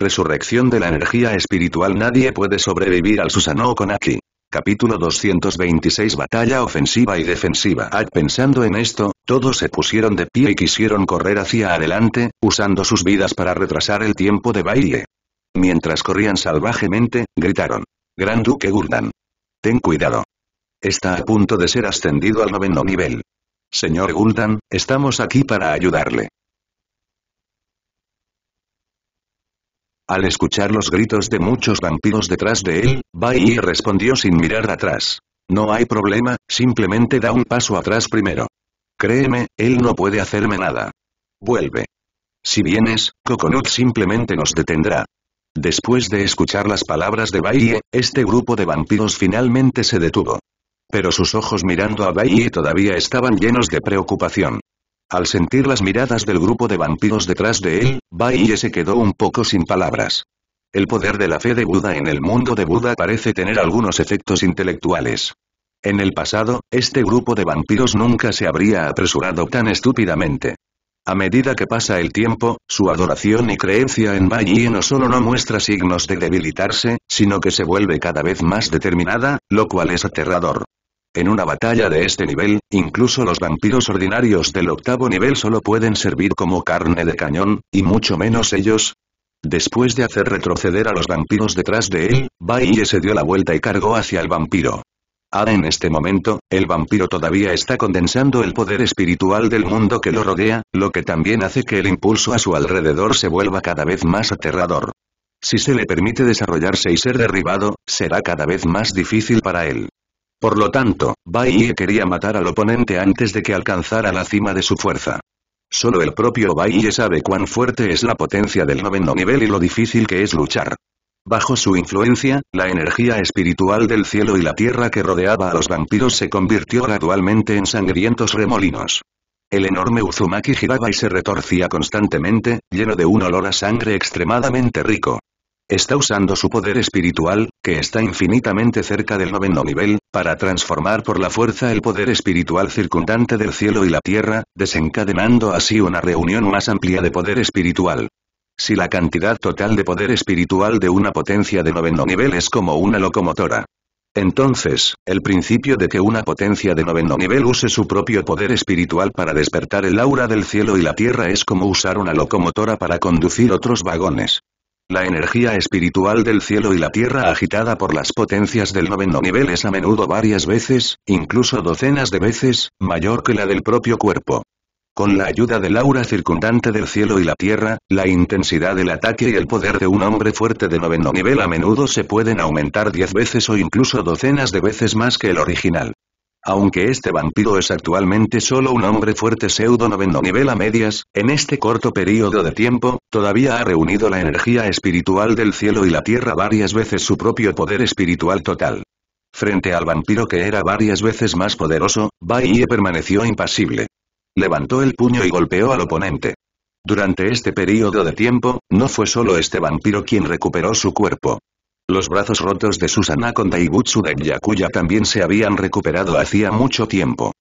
Resurrección de la energía espiritual Nadie puede sobrevivir al Susanoo Konaki. Capítulo 226 Batalla ofensiva y defensiva ah, Pensando en esto, todos se pusieron de pie y quisieron correr hacia adelante, usando sus vidas para retrasar el tiempo de baile. Mientras corrían salvajemente, gritaron. Gran Duque Gurdan. Ten cuidado. Está a punto de ser ascendido al noveno nivel. Señor Gul'dan, estamos aquí para ayudarle. Al escuchar los gritos de muchos vampiros detrás de él, Bai respondió sin mirar atrás. No hay problema, simplemente da un paso atrás primero. Créeme, él no puede hacerme nada. Vuelve. Si vienes, Coconut simplemente nos detendrá. Después de escuchar las palabras de Bai, este grupo de vampiros finalmente se detuvo. Pero sus ojos mirando a Bai todavía estaban llenos de preocupación. Al sentir las miradas del grupo de vampiros detrás de él, Baiye se quedó un poco sin palabras. El poder de la fe de Buda en el mundo de Buda parece tener algunos efectos intelectuales. En el pasado, este grupo de vampiros nunca se habría apresurado tan estúpidamente. A medida que pasa el tiempo, su adoración y creencia en Baiye no solo no muestra signos de debilitarse, sino que se vuelve cada vez más determinada, lo cual es aterrador. En una batalla de este nivel, incluso los vampiros ordinarios del octavo nivel solo pueden servir como carne de cañón, y mucho menos ellos. Después de hacer retroceder a los vampiros detrás de él, Baille se dio la vuelta y cargó hacia el vampiro. Ahora en este momento, el vampiro todavía está condensando el poder espiritual del mundo que lo rodea, lo que también hace que el impulso a su alrededor se vuelva cada vez más aterrador. Si se le permite desarrollarse y ser derribado, será cada vez más difícil para él. Por lo tanto, Baiye quería matar al oponente antes de que alcanzara la cima de su fuerza. Solo el propio Baiye sabe cuán fuerte es la potencia del noveno nivel y lo difícil que es luchar. Bajo su influencia, la energía espiritual del cielo y la tierra que rodeaba a los vampiros se convirtió gradualmente en sangrientos remolinos. El enorme Uzumaki giraba y se retorcía constantemente, lleno de un olor a sangre extremadamente rico. ¿Está usando su poder espiritual? que está infinitamente cerca del noveno nivel, para transformar por la fuerza el poder espiritual circundante del cielo y la tierra, desencadenando así una reunión más amplia de poder espiritual. Si la cantidad total de poder espiritual de una potencia de noveno nivel es como una locomotora, entonces, el principio de que una potencia de noveno nivel use su propio poder espiritual para despertar el aura del cielo y la tierra es como usar una locomotora para conducir otros vagones. La energía espiritual del cielo y la tierra agitada por las potencias del noveno nivel es a menudo varias veces, incluso docenas de veces, mayor que la del propio cuerpo. Con la ayuda del aura circundante del cielo y la tierra, la intensidad del ataque y el poder de un hombre fuerte de noveno nivel a menudo se pueden aumentar diez veces o incluso docenas de veces más que el original. Aunque este vampiro es actualmente solo un hombre fuerte pseudo noveno nivel a medias, en este corto periodo de tiempo, todavía ha reunido la energía espiritual del cielo y la tierra varias veces su propio poder espiritual total. Frente al vampiro que era varias veces más poderoso, Bai permaneció impasible. Levantó el puño y golpeó al oponente. Durante este periodo de tiempo, no fue solo este vampiro quien recuperó su cuerpo. Los brazos rotos de Susana con Daibutsu de Yakuya también se habían recuperado hacía mucho tiempo.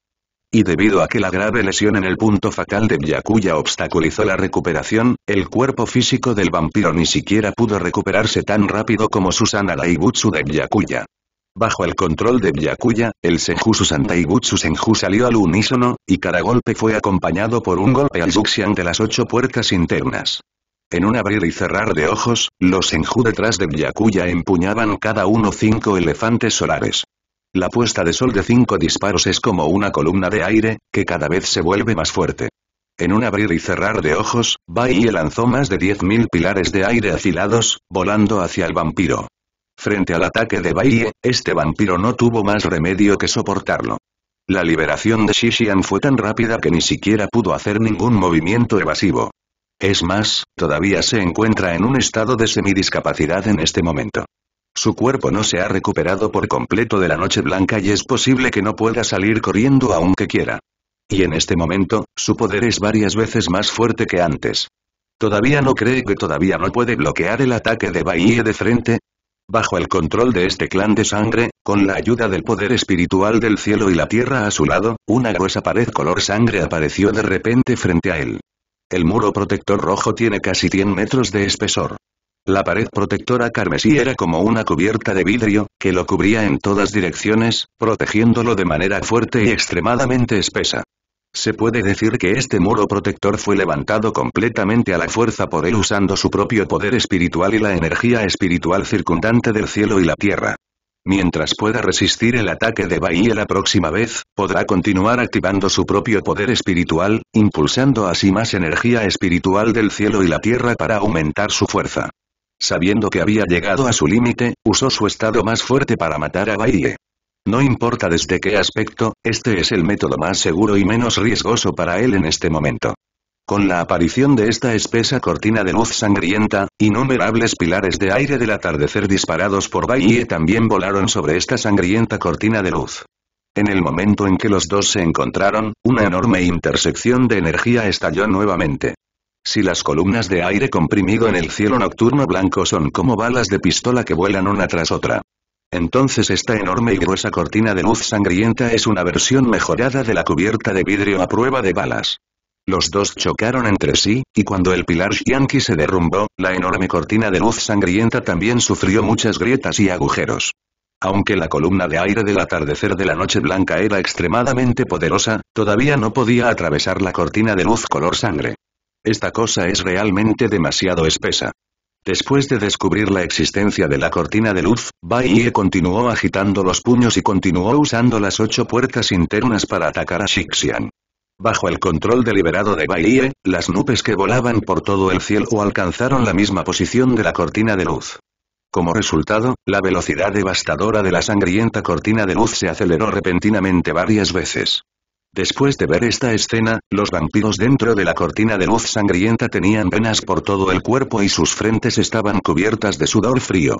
Y debido a que la grave lesión en el punto fatal de Yakuya obstaculizó la recuperación, el cuerpo físico del vampiro ni siquiera pudo recuperarse tan rápido como Susana Daibutsu de Yakuya. Bajo el control de Yakuya, el Senju Susan Daibutsu Senju salió al unísono, y cada golpe fue acompañado por un golpe al Juxian de las ocho puertas internas. En un abrir y cerrar de ojos, los enju detrás de Byakuya empuñaban cada uno cinco elefantes solares. La puesta de sol de cinco disparos es como una columna de aire, que cada vez se vuelve más fuerte. En un abrir y cerrar de ojos, Baiye lanzó más de 10.000 pilares de aire afilados, volando hacia el vampiro. Frente al ataque de Baiye, este vampiro no tuvo más remedio que soportarlo. La liberación de Shishian fue tan rápida que ni siquiera pudo hacer ningún movimiento evasivo. Es más, todavía se encuentra en un estado de semidiscapacidad en este momento. Su cuerpo no se ha recuperado por completo de la noche blanca y es posible que no pueda salir corriendo aunque quiera. Y en este momento, su poder es varias veces más fuerte que antes. Todavía no cree que todavía no puede bloquear el ataque de Bahía de frente. Bajo el control de este clan de sangre, con la ayuda del poder espiritual del cielo y la tierra a su lado, una gruesa pared color sangre apareció de repente frente a él. El muro protector rojo tiene casi 100 metros de espesor. La pared protectora carmesí era como una cubierta de vidrio, que lo cubría en todas direcciones, protegiéndolo de manera fuerte y extremadamente espesa. Se puede decir que este muro protector fue levantado completamente a la fuerza por él usando su propio poder espiritual y la energía espiritual circundante del cielo y la tierra. Mientras pueda resistir el ataque de Bahía la próxima vez, podrá continuar activando su propio poder espiritual, impulsando así más energía espiritual del cielo y la tierra para aumentar su fuerza. Sabiendo que había llegado a su límite, usó su estado más fuerte para matar a Bahía. No importa desde qué aspecto, este es el método más seguro y menos riesgoso para él en este momento. Con la aparición de esta espesa cortina de luz sangrienta, innumerables pilares de aire del atardecer disparados por Baiye también volaron sobre esta sangrienta cortina de luz. En el momento en que los dos se encontraron, una enorme intersección de energía estalló nuevamente. Si las columnas de aire comprimido en el cielo nocturno blanco son como balas de pistola que vuelan una tras otra. Entonces esta enorme y gruesa cortina de luz sangrienta es una versión mejorada de la cubierta de vidrio a prueba de balas. Los dos chocaron entre sí, y cuando el pilar Yankee se derrumbó, la enorme cortina de luz sangrienta también sufrió muchas grietas y agujeros. Aunque la columna de aire del atardecer de la noche blanca era extremadamente poderosa, todavía no podía atravesar la cortina de luz color sangre. Esta cosa es realmente demasiado espesa. Después de descubrir la existencia de la cortina de luz, Bai Ye continuó agitando los puños y continuó usando las ocho puertas internas para atacar a Xixian. Bajo el control deliberado de Bailey, las nubes que volaban por todo el cielo alcanzaron la misma posición de la cortina de luz. Como resultado, la velocidad devastadora de la sangrienta cortina de luz se aceleró repentinamente varias veces. Después de ver esta escena, los vampiros dentro de la cortina de luz sangrienta tenían venas por todo el cuerpo y sus frentes estaban cubiertas de sudor frío.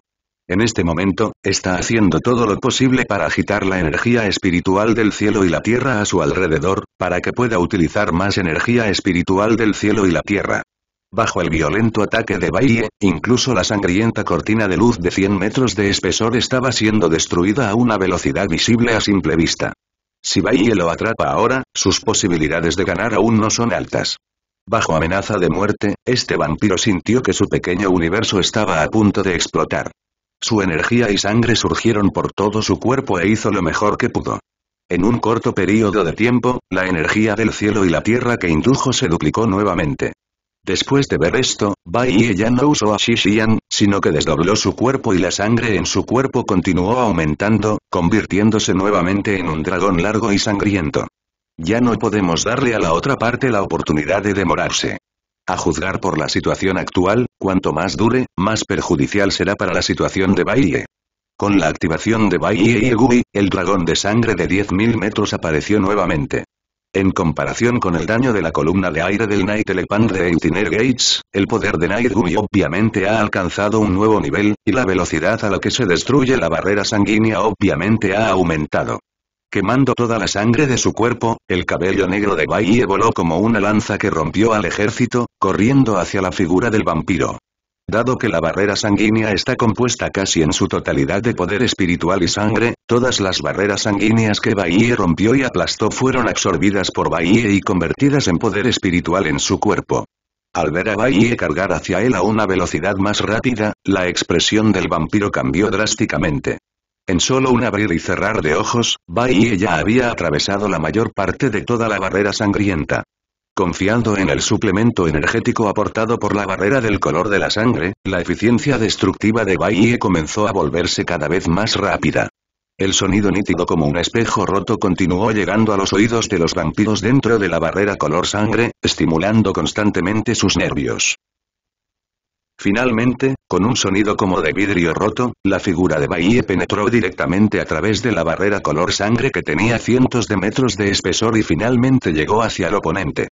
En este momento, está haciendo todo lo posible para agitar la energía espiritual del cielo y la tierra a su alrededor, para que pueda utilizar más energía espiritual del cielo y la tierra. Bajo el violento ataque de Baie, incluso la sangrienta cortina de luz de 100 metros de espesor estaba siendo destruida a una velocidad visible a simple vista. Si Baiye lo atrapa ahora, sus posibilidades de ganar aún no son altas. Bajo amenaza de muerte, este vampiro sintió que su pequeño universo estaba a punto de explotar. Su energía y sangre surgieron por todo su cuerpo e hizo lo mejor que pudo. En un corto periodo de tiempo, la energía del cielo y la tierra que indujo se duplicó nuevamente. Después de ver esto, Bai Ye ya no usó a Xian, sino que desdobló su cuerpo y la sangre en su cuerpo continuó aumentando, convirtiéndose nuevamente en un dragón largo y sangriento. Ya no podemos darle a la otra parte la oportunidad de demorarse. A juzgar por la situación actual, cuanto más dure, más perjudicial será para la situación de Baile. Con la activación de Baile y Egui, el dragón de sangre de 10.000 metros apareció nuevamente. En comparación con el daño de la columna de aire del Night Elephant de Eutiner Gates, el poder de Night obviamente ha alcanzado un nuevo nivel, y la velocidad a la que se destruye la barrera sanguínea obviamente ha aumentado. Quemando toda la sangre de su cuerpo, el cabello negro de Baiye voló como una lanza que rompió al ejército, corriendo hacia la figura del vampiro. Dado que la barrera sanguínea está compuesta casi en su totalidad de poder espiritual y sangre, todas las barreras sanguíneas que Bahie rompió y aplastó fueron absorbidas por Bahie y convertidas en poder espiritual en su cuerpo. Al ver a Bahie cargar hacia él a una velocidad más rápida, la expresión del vampiro cambió drásticamente. En solo un abrir y cerrar de ojos, Bai ya había atravesado la mayor parte de toda la barrera sangrienta. Confiando en el suplemento energético aportado por la barrera del color de la sangre, la eficiencia destructiva de Bai e comenzó a volverse cada vez más rápida. El sonido nítido como un espejo roto continuó llegando a los oídos de los vampiros dentro de la barrera color sangre, estimulando constantemente sus nervios. Finalmente, con un sonido como de vidrio roto, la figura de Baille penetró directamente a través de la barrera color sangre que tenía cientos de metros de espesor y finalmente llegó hacia el oponente.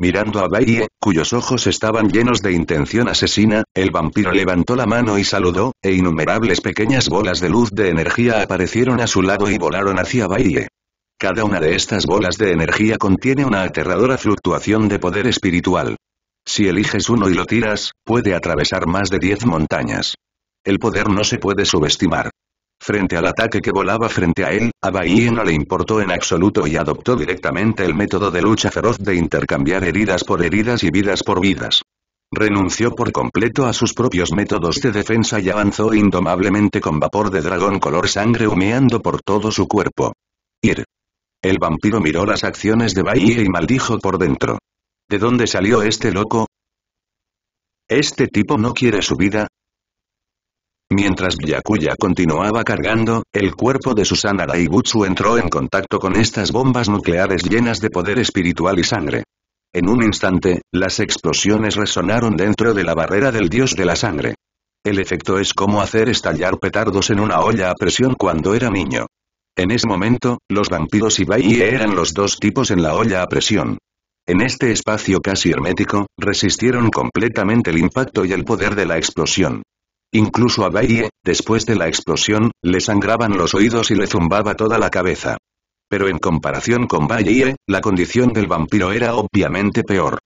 Mirando a bahía cuyos ojos estaban llenos de intención asesina, el vampiro levantó la mano y saludó, e innumerables pequeñas bolas de luz de energía aparecieron a su lado y volaron hacia bahía Cada una de estas bolas de energía contiene una aterradora fluctuación de poder espiritual. Si eliges uno y lo tiras, puede atravesar más de 10 montañas. El poder no se puede subestimar. Frente al ataque que volaba frente a él, a Bahía no le importó en absoluto y adoptó directamente el método de lucha feroz de intercambiar heridas por heridas y vidas por vidas. Renunció por completo a sus propios métodos de defensa y avanzó indomablemente con vapor de dragón color sangre humeando por todo su cuerpo. Ir. El vampiro miró las acciones de Bahía y maldijo por dentro. ¿De dónde salió este loco? ¿Este tipo no quiere su vida? Mientras Byakuya continuaba cargando, el cuerpo de Susana Daibutsu entró en contacto con estas bombas nucleares llenas de poder espiritual y sangre. En un instante, las explosiones resonaron dentro de la barrera del dios de la sangre. El efecto es como hacer estallar petardos en una olla a presión cuando era niño. En ese momento, los vampiros y eran los dos tipos en la olla a presión. En este espacio casi hermético, resistieron completamente el impacto y el poder de la explosión. Incluso a Baye, después de la explosión, le sangraban los oídos y le zumbaba toda la cabeza. Pero en comparación con Baye, la condición del vampiro era obviamente peor.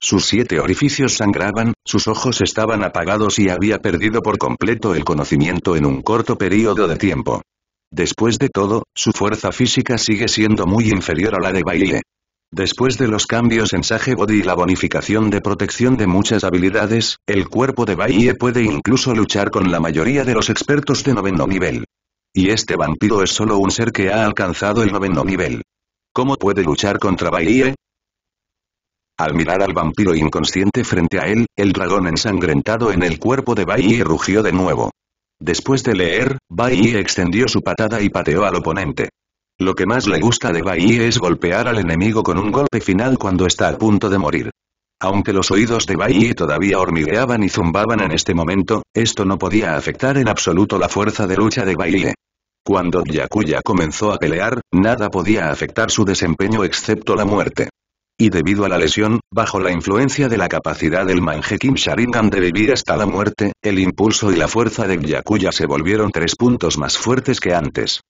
Sus siete orificios sangraban, sus ojos estaban apagados y había perdido por completo el conocimiento en un corto periodo de tiempo. Después de todo, su fuerza física sigue siendo muy inferior a la de Baye. Después de los cambios en Sage Body y la bonificación de protección de muchas habilidades, el cuerpo de Baie puede incluso luchar con la mayoría de los expertos de noveno nivel. Y este vampiro es solo un ser que ha alcanzado el noveno nivel. ¿Cómo puede luchar contra Baiye? Al mirar al vampiro inconsciente frente a él, el dragón ensangrentado en el cuerpo de Baiye rugió de nuevo. Después de leer, Baiye extendió su patada y pateó al oponente. Lo que más le gusta de Bai es golpear al enemigo con un golpe final cuando está a punto de morir. Aunque los oídos de Bai todavía hormigueaban y zumbaban en este momento, esto no podía afectar en absoluto la fuerza de lucha de Bai. Cuando Yakuya comenzó a pelear, nada podía afectar su desempeño excepto la muerte. Y debido a la lesión, bajo la influencia de la capacidad del Manjekim Sharingan de vivir hasta la muerte, el impulso y la fuerza de Yakuya se volvieron tres puntos más fuertes que antes.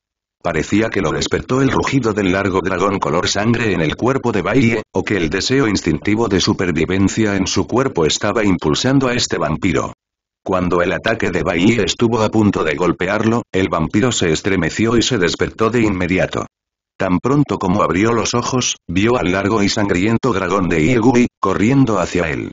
Parecía que lo despertó el rugido del largo dragón color sangre en el cuerpo de Baiye, o que el deseo instintivo de supervivencia en su cuerpo estaba impulsando a este vampiro. Cuando el ataque de Baiye estuvo a punto de golpearlo, el vampiro se estremeció y se despertó de inmediato. Tan pronto como abrió los ojos, vio al largo y sangriento dragón de Iegui, corriendo hacia él.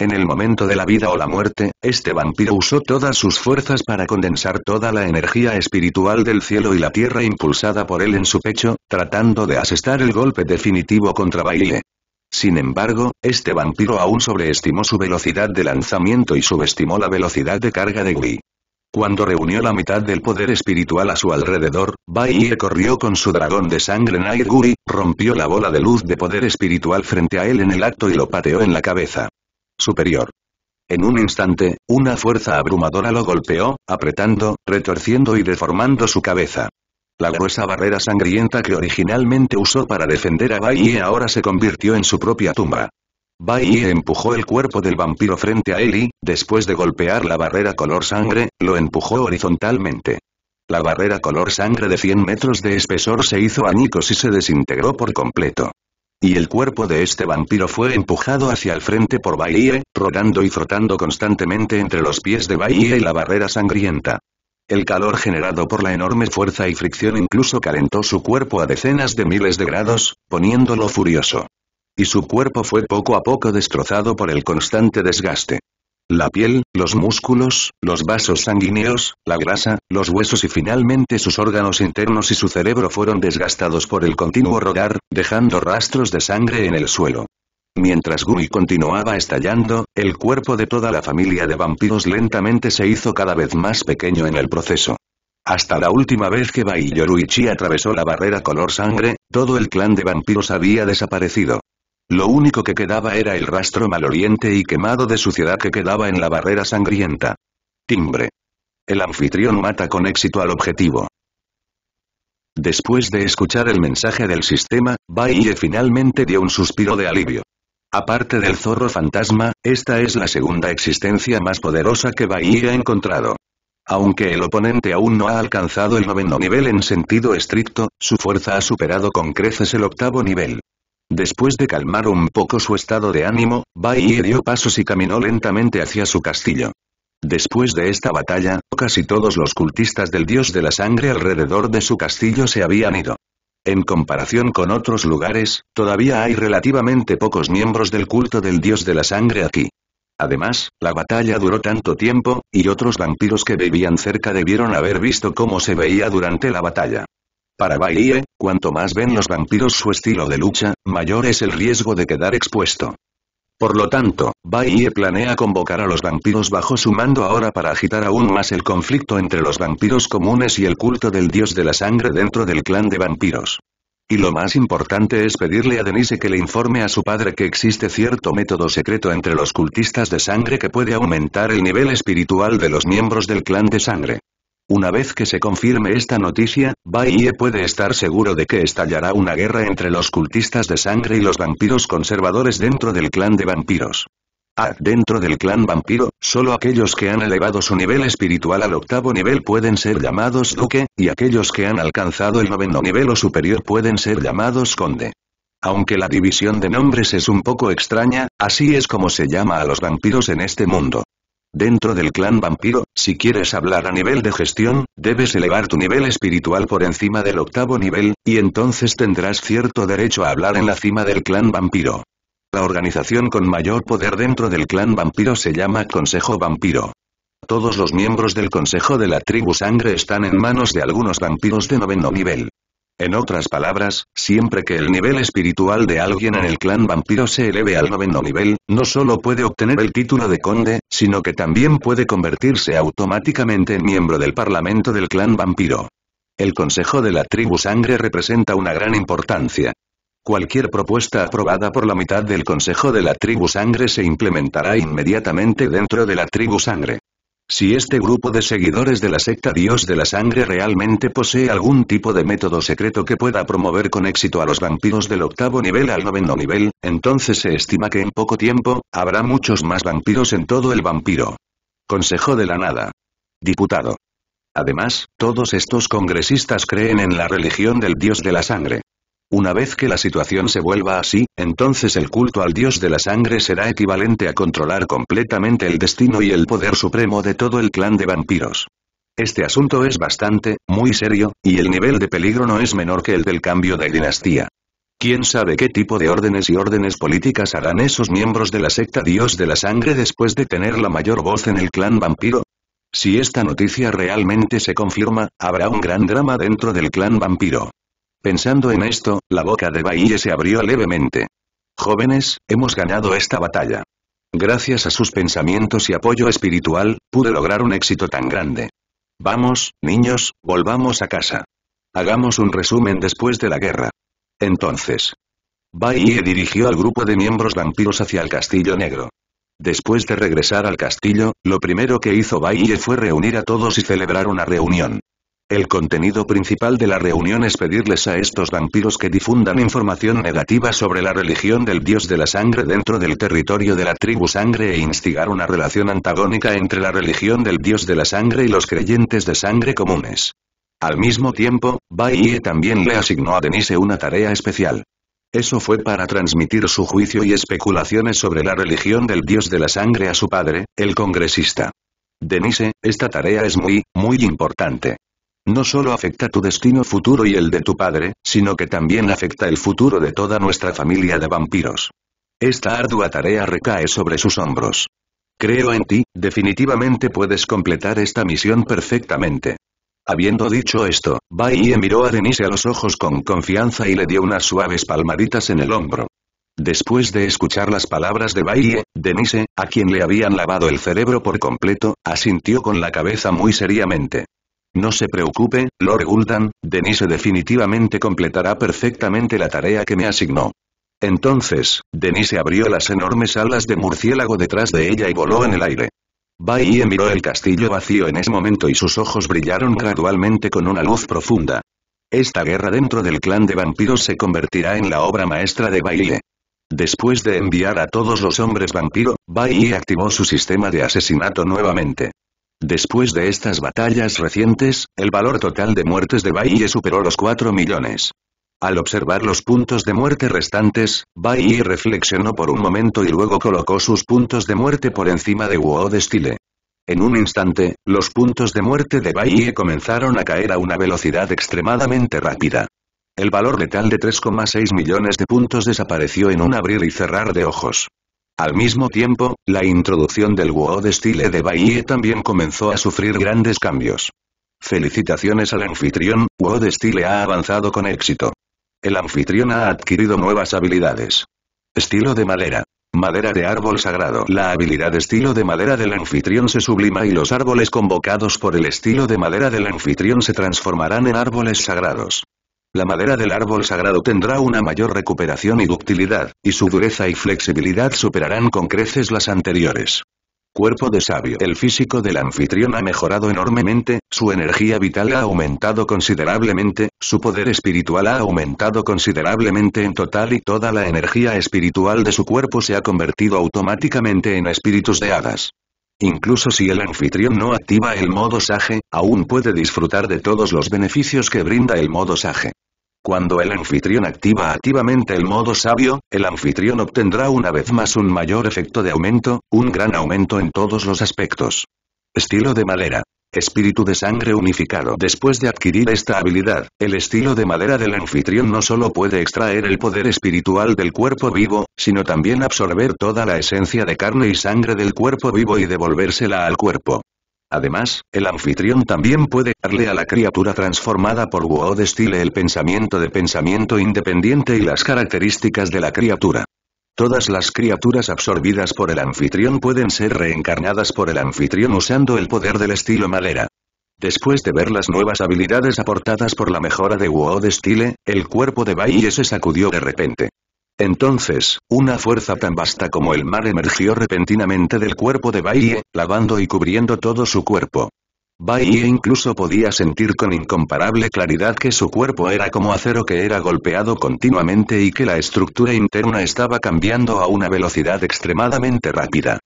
En el momento de la vida o la muerte, este vampiro usó todas sus fuerzas para condensar toda la energía espiritual del cielo y la tierra impulsada por él en su pecho, tratando de asestar el golpe definitivo contra Baile. Sin embargo, este vampiro aún sobreestimó su velocidad de lanzamiento y subestimó la velocidad de carga de Gui. Cuando reunió la mitad del poder espiritual a su alrededor, Baile corrió con su dragón de sangre Nair Guri, rompió la bola de luz de poder espiritual frente a él en el acto y lo pateó en la cabeza superior. En un instante, una fuerza abrumadora lo golpeó, apretando, retorciendo y deformando su cabeza. La gruesa barrera sangrienta que originalmente usó para defender a Bai ahora se convirtió en su propia tumba. Bai empujó el cuerpo del vampiro frente a él y, después de golpear la barrera color sangre, lo empujó horizontalmente. La barrera color sangre de 100 metros de espesor se hizo añicos y se desintegró por completo. Y el cuerpo de este vampiro fue empujado hacia el frente por Bahie, rodando y frotando constantemente entre los pies de Bahie y la barrera sangrienta. El calor generado por la enorme fuerza y fricción incluso calentó su cuerpo a decenas de miles de grados, poniéndolo furioso. Y su cuerpo fue poco a poco destrozado por el constante desgaste la piel, los músculos, los vasos sanguíneos, la grasa, los huesos y finalmente sus órganos internos y su cerebro fueron desgastados por el continuo rodar, dejando rastros de sangre en el suelo. Mientras Gui continuaba estallando, el cuerpo de toda la familia de vampiros lentamente se hizo cada vez más pequeño en el proceso. Hasta la última vez que Bai Yoruichi atravesó la barrera color sangre, todo el clan de vampiros había desaparecido. Lo único que quedaba era el rastro maloliente y quemado de suciedad que quedaba en la barrera sangrienta. Timbre. El anfitrión mata con éxito al objetivo. Después de escuchar el mensaje del sistema, Baille finalmente dio un suspiro de alivio. Aparte del zorro fantasma, esta es la segunda existencia más poderosa que Bahía ha encontrado. Aunque el oponente aún no ha alcanzado el noveno nivel en sentido estricto, su fuerza ha superado con creces el octavo nivel. Después de calmar un poco su estado de ánimo, Bai dio pasos y caminó lentamente hacia su castillo. Después de esta batalla, casi todos los cultistas del dios de la sangre alrededor de su castillo se habían ido. En comparación con otros lugares, todavía hay relativamente pocos miembros del culto del dios de la sangre aquí. Además, la batalla duró tanto tiempo, y otros vampiros que vivían cerca debieron haber visto cómo se veía durante la batalla. Para Baie, Cuanto más ven los vampiros su estilo de lucha, mayor es el riesgo de quedar expuesto. Por lo tanto, Baie planea convocar a los vampiros bajo su mando ahora para agitar aún más el conflicto entre los vampiros comunes y el culto del dios de la sangre dentro del clan de vampiros. Y lo más importante es pedirle a Denise que le informe a su padre que existe cierto método secreto entre los cultistas de sangre que puede aumentar el nivel espiritual de los miembros del clan de sangre. Una vez que se confirme esta noticia, Baie puede estar seguro de que estallará una guerra entre los cultistas de sangre y los vampiros conservadores dentro del clan de vampiros. Ah, dentro del clan vampiro, solo aquellos que han elevado su nivel espiritual al octavo nivel pueden ser llamados duque, y aquellos que han alcanzado el noveno nivel o superior pueden ser llamados conde. Aunque la división de nombres es un poco extraña, así es como se llama a los vampiros en este mundo. Dentro del clan vampiro, si quieres hablar a nivel de gestión, debes elevar tu nivel espiritual por encima del octavo nivel, y entonces tendrás cierto derecho a hablar en la cima del clan vampiro. La organización con mayor poder dentro del clan vampiro se llama Consejo Vampiro. Todos los miembros del Consejo de la Tribu Sangre están en manos de algunos vampiros de noveno nivel. En otras palabras, siempre que el nivel espiritual de alguien en el clan vampiro se eleve al noveno nivel, no solo puede obtener el título de conde, sino que también puede convertirse automáticamente en miembro del parlamento del clan vampiro. El consejo de la tribu sangre representa una gran importancia. Cualquier propuesta aprobada por la mitad del consejo de la tribu sangre se implementará inmediatamente dentro de la tribu sangre. Si este grupo de seguidores de la secta Dios de la Sangre realmente posee algún tipo de método secreto que pueda promover con éxito a los vampiros del octavo nivel al noveno nivel, entonces se estima que en poco tiempo, habrá muchos más vampiros en todo el vampiro. Consejo de la Nada. Diputado. Además, todos estos congresistas creen en la religión del Dios de la Sangre. Una vez que la situación se vuelva así, entonces el culto al dios de la sangre será equivalente a controlar completamente el destino y el poder supremo de todo el clan de vampiros. Este asunto es bastante, muy serio, y el nivel de peligro no es menor que el del cambio de dinastía. ¿Quién sabe qué tipo de órdenes y órdenes políticas harán esos miembros de la secta Dios de la Sangre después de tener la mayor voz en el clan vampiro? Si esta noticia realmente se confirma, habrá un gran drama dentro del clan vampiro. Pensando en esto, la boca de Baille se abrió levemente. Jóvenes, hemos ganado esta batalla. Gracias a sus pensamientos y apoyo espiritual, pude lograr un éxito tan grande. Vamos, niños, volvamos a casa. Hagamos un resumen después de la guerra. Entonces. Baille dirigió al grupo de miembros vampiros hacia el Castillo Negro. Después de regresar al castillo, lo primero que hizo Baille fue reunir a todos y celebrar una reunión. El contenido principal de la reunión es pedirles a estos vampiros que difundan información negativa sobre la religión del dios de la sangre dentro del territorio de la tribu sangre e instigar una relación antagónica entre la religión del dios de la sangre y los creyentes de sangre comunes. Al mismo tiempo, Baie también le asignó a Denise una tarea especial. Eso fue para transmitir su juicio y especulaciones sobre la religión del dios de la sangre a su padre, el congresista. Denise, esta tarea es muy, muy importante. No solo afecta tu destino futuro y el de tu padre, sino que también afecta el futuro de toda nuestra familia de vampiros. Esta ardua tarea recae sobre sus hombros. Creo en ti, definitivamente puedes completar esta misión perfectamente. Habiendo dicho esto, Baiye miró a Denise a los ojos con confianza y le dio unas suaves palmaditas en el hombro. Después de escuchar las palabras de Baie, Denise, a quien le habían lavado el cerebro por completo, asintió con la cabeza muy seriamente. No se preocupe, Lord Gul'dan, Denise definitivamente completará perfectamente la tarea que me asignó. Entonces, Denise abrió las enormes alas de murciélago detrás de ella y voló en el aire. Bai miró el castillo vacío en ese momento y sus ojos brillaron gradualmente con una luz profunda. Esta guerra dentro del clan de vampiros se convertirá en la obra maestra de Baile. Después de enviar a todos los hombres vampiro, Bai activó su sistema de asesinato nuevamente. Después de estas batallas recientes, el valor total de muertes de Baille superó los 4 millones. Al observar los puntos de muerte restantes, Baiye reflexionó por un momento y luego colocó sus puntos de muerte por encima de de En un instante, los puntos de muerte de Baiye comenzaron a caer a una velocidad extremadamente rápida. El valor letal de 3,6 millones de puntos desapareció en un abrir y cerrar de ojos. Al mismo tiempo, la introducción del de style de Baie también comenzó a sufrir grandes cambios. Felicitaciones al anfitrión, de Style ha avanzado con éxito. El anfitrión ha adquirido nuevas habilidades. Estilo de madera. Madera de árbol sagrado. La habilidad estilo de madera del anfitrión se sublima y los árboles convocados por el estilo de madera del anfitrión se transformarán en árboles sagrados la madera del árbol sagrado tendrá una mayor recuperación y ductilidad, y su dureza y flexibilidad superarán con creces las anteriores. Cuerpo de sabio. El físico del anfitrión ha mejorado enormemente, su energía vital ha aumentado considerablemente, su poder espiritual ha aumentado considerablemente en total y toda la energía espiritual de su cuerpo se ha convertido automáticamente en espíritus de hadas. Incluso si el anfitrión no activa el modo sage, aún puede disfrutar de todos los beneficios que brinda el modo sage. Cuando el anfitrión activa activamente el modo sabio, el anfitrión obtendrá una vez más un mayor efecto de aumento, un gran aumento en todos los aspectos. Estilo de madera. Espíritu de sangre unificado. Después de adquirir esta habilidad, el estilo de madera del anfitrión no solo puede extraer el poder espiritual del cuerpo vivo, sino también absorber toda la esencia de carne y sangre del cuerpo vivo y devolvérsela al cuerpo. Además, el anfitrión también puede darle a la criatura transformada por Wuo de Style el pensamiento de pensamiento independiente y las características de la criatura. Todas las criaturas absorbidas por el anfitrión pueden ser reencarnadas por el anfitrión usando el poder del estilo madera. Después de ver las nuevas habilidades aportadas por la mejora de Wuo de Style, el cuerpo de Baiye se sacudió de repente. Entonces, una fuerza tan vasta como el mar emergió repentinamente del cuerpo de Bailey, lavando y cubriendo todo su cuerpo. Baie incluso podía sentir con incomparable claridad que su cuerpo era como acero que era golpeado continuamente y que la estructura interna estaba cambiando a una velocidad extremadamente rápida.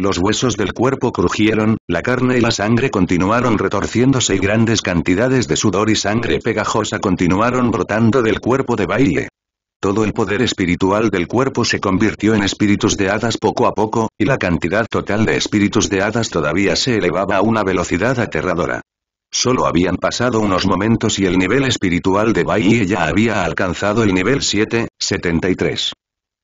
Los huesos del cuerpo crujieron, la carne y la sangre continuaron retorciéndose y grandes cantidades de sudor y sangre pegajosa continuaron brotando del cuerpo de Baile. Todo el poder espiritual del cuerpo se convirtió en espíritus de hadas poco a poco, y la cantidad total de espíritus de hadas todavía se elevaba a una velocidad aterradora. Solo habían pasado unos momentos y el nivel espiritual de Bai ya había alcanzado el nivel 7, 73.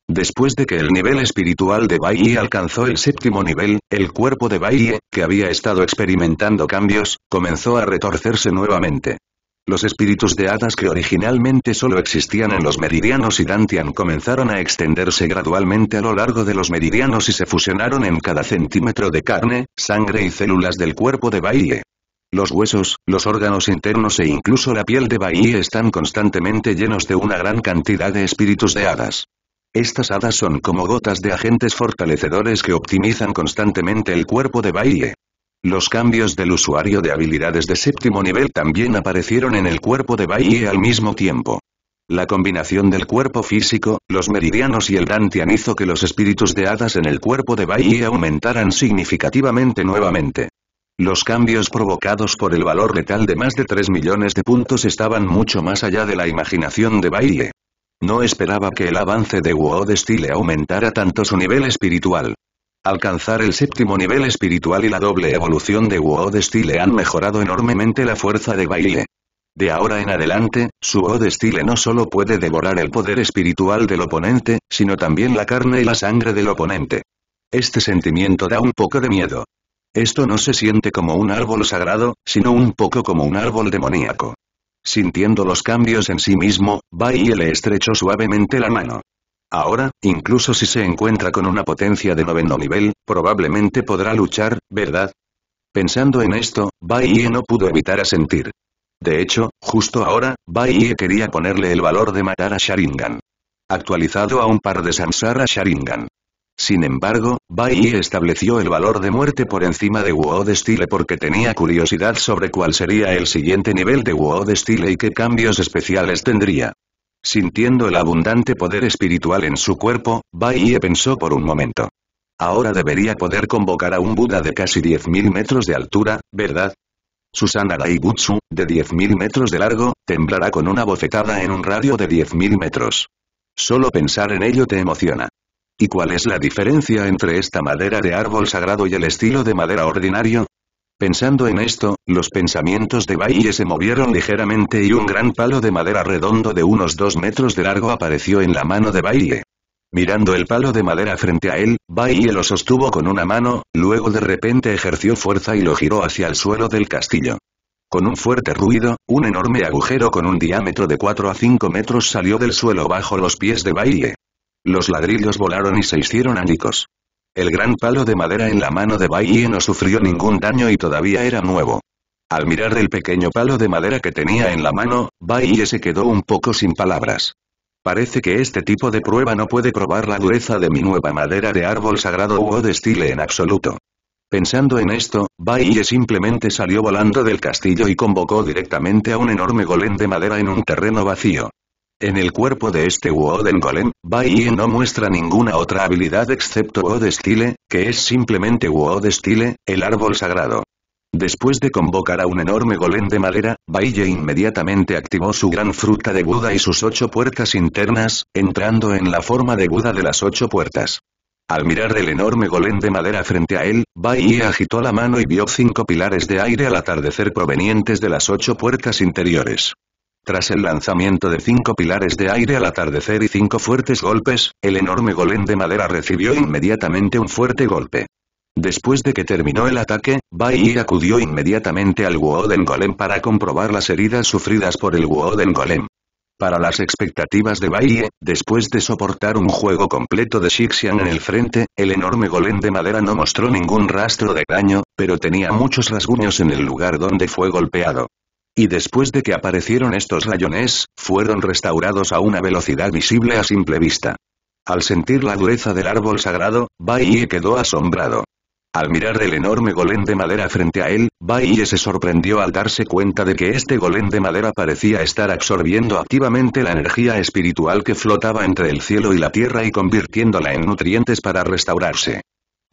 Después de que el nivel espiritual de Bai alcanzó el séptimo nivel, el cuerpo de Bai, que había estado experimentando cambios, comenzó a retorcerse nuevamente. Los espíritus de hadas que originalmente solo existían en los meridianos y Dantian comenzaron a extenderse gradualmente a lo largo de los meridianos y se fusionaron en cada centímetro de carne, sangre y células del cuerpo de Baile. Los huesos, los órganos internos e incluso la piel de Baille están constantemente llenos de una gran cantidad de espíritus de hadas. Estas hadas son como gotas de agentes fortalecedores que optimizan constantemente el cuerpo de Baile. Los cambios del usuario de habilidades de séptimo nivel también aparecieron en el cuerpo de Yi al mismo tiempo. La combinación del cuerpo físico, los meridianos y el Dantian hizo que los espíritus de hadas en el cuerpo de Yi aumentaran significativamente nuevamente. Los cambios provocados por el valor letal de más de 3 millones de puntos estaban mucho más allá de la imaginación de Yi. No esperaba que el avance de de Stile aumentara tanto su nivel espiritual. Alcanzar el séptimo nivel espiritual y la doble evolución de Wu Style han mejorado enormemente la fuerza de baile. De ahora en adelante, su Wood no solo puede devorar el poder espiritual del oponente, sino también la carne y la sangre del oponente. Este sentimiento da un poco de miedo. Esto no se siente como un árbol sagrado, sino un poco como un árbol demoníaco. Sintiendo los cambios en sí mismo, Baile le estrechó suavemente la mano. Ahora, incluso si se encuentra con una potencia de noveno nivel, probablemente podrá luchar, ¿verdad? Pensando en esto, Bai no pudo evitar asentir. De hecho, justo ahora, Bai quería ponerle el valor de matar a Sharingan. Actualizado a un par de Samsara Sharingan. Sin embargo, Bai estableció el valor de muerte por encima de Wo de Style porque tenía curiosidad sobre cuál sería el siguiente nivel de Wo de Style y qué cambios especiales tendría. Sintiendo el abundante poder espiritual en su cuerpo, Baiye pensó por un momento. Ahora debería poder convocar a un Buda de casi 10.000 metros de altura, ¿verdad? Susana Daibutsu, de 10.000 metros de largo, temblará con una bofetada en un radio de 10.000 metros. Solo pensar en ello te emociona. ¿Y cuál es la diferencia entre esta madera de árbol sagrado y el estilo de madera ordinario? Pensando en esto, los pensamientos de Baille se movieron ligeramente y un gran palo de madera redondo de unos dos metros de largo apareció en la mano de Baile. Mirando el palo de madera frente a él, Baille lo sostuvo con una mano, luego de repente ejerció fuerza y lo giró hacia el suelo del castillo. Con un fuerte ruido, un enorme agujero con un diámetro de 4 a 5 metros salió del suelo bajo los pies de Baile. Los ladrillos volaron y se hicieron ánicos. El gran palo de madera en la mano de Baiye no sufrió ningún daño y todavía era nuevo. Al mirar el pequeño palo de madera que tenía en la mano, Baiye se quedó un poco sin palabras. Parece que este tipo de prueba no puede probar la dureza de mi nueva madera de árbol sagrado o de estilo en absoluto. Pensando en esto, Baiye simplemente salió volando del castillo y convocó directamente a un enorme golem de madera en un terreno vacío. En el cuerpo de este Woden Golem, Bai no muestra ninguna otra habilidad excepto Wood Style, que es simplemente Wood Style, el árbol sagrado. Después de convocar a un enorme golem de madera, Baiye inmediatamente activó su gran fruta de Buda y sus ocho puertas internas, entrando en la forma de Buda de las ocho puertas. Al mirar el enorme golem de madera frente a él, Baiye agitó la mano y vio cinco pilares de aire al atardecer provenientes de las ocho puertas interiores. Tras el lanzamiento de cinco pilares de aire al atardecer y cinco fuertes golpes, el enorme golem de madera recibió inmediatamente un fuerte golpe. Después de que terminó el ataque, Bai acudió inmediatamente al Woden Golem para comprobar las heridas sufridas por el Wooden Golem. Para las expectativas de Yi, después de soportar un juego completo de Shixian en el frente, el enorme golem de madera no mostró ningún rastro de daño, pero tenía muchos rasguños en el lugar donde fue golpeado. Y después de que aparecieron estos rayones, fueron restaurados a una velocidad visible a simple vista. Al sentir la dureza del árbol sagrado, Baiye quedó asombrado. Al mirar el enorme golem de madera frente a él, Baiye se sorprendió al darse cuenta de que este golem de madera parecía estar absorbiendo activamente la energía espiritual que flotaba entre el cielo y la tierra y convirtiéndola en nutrientes para restaurarse.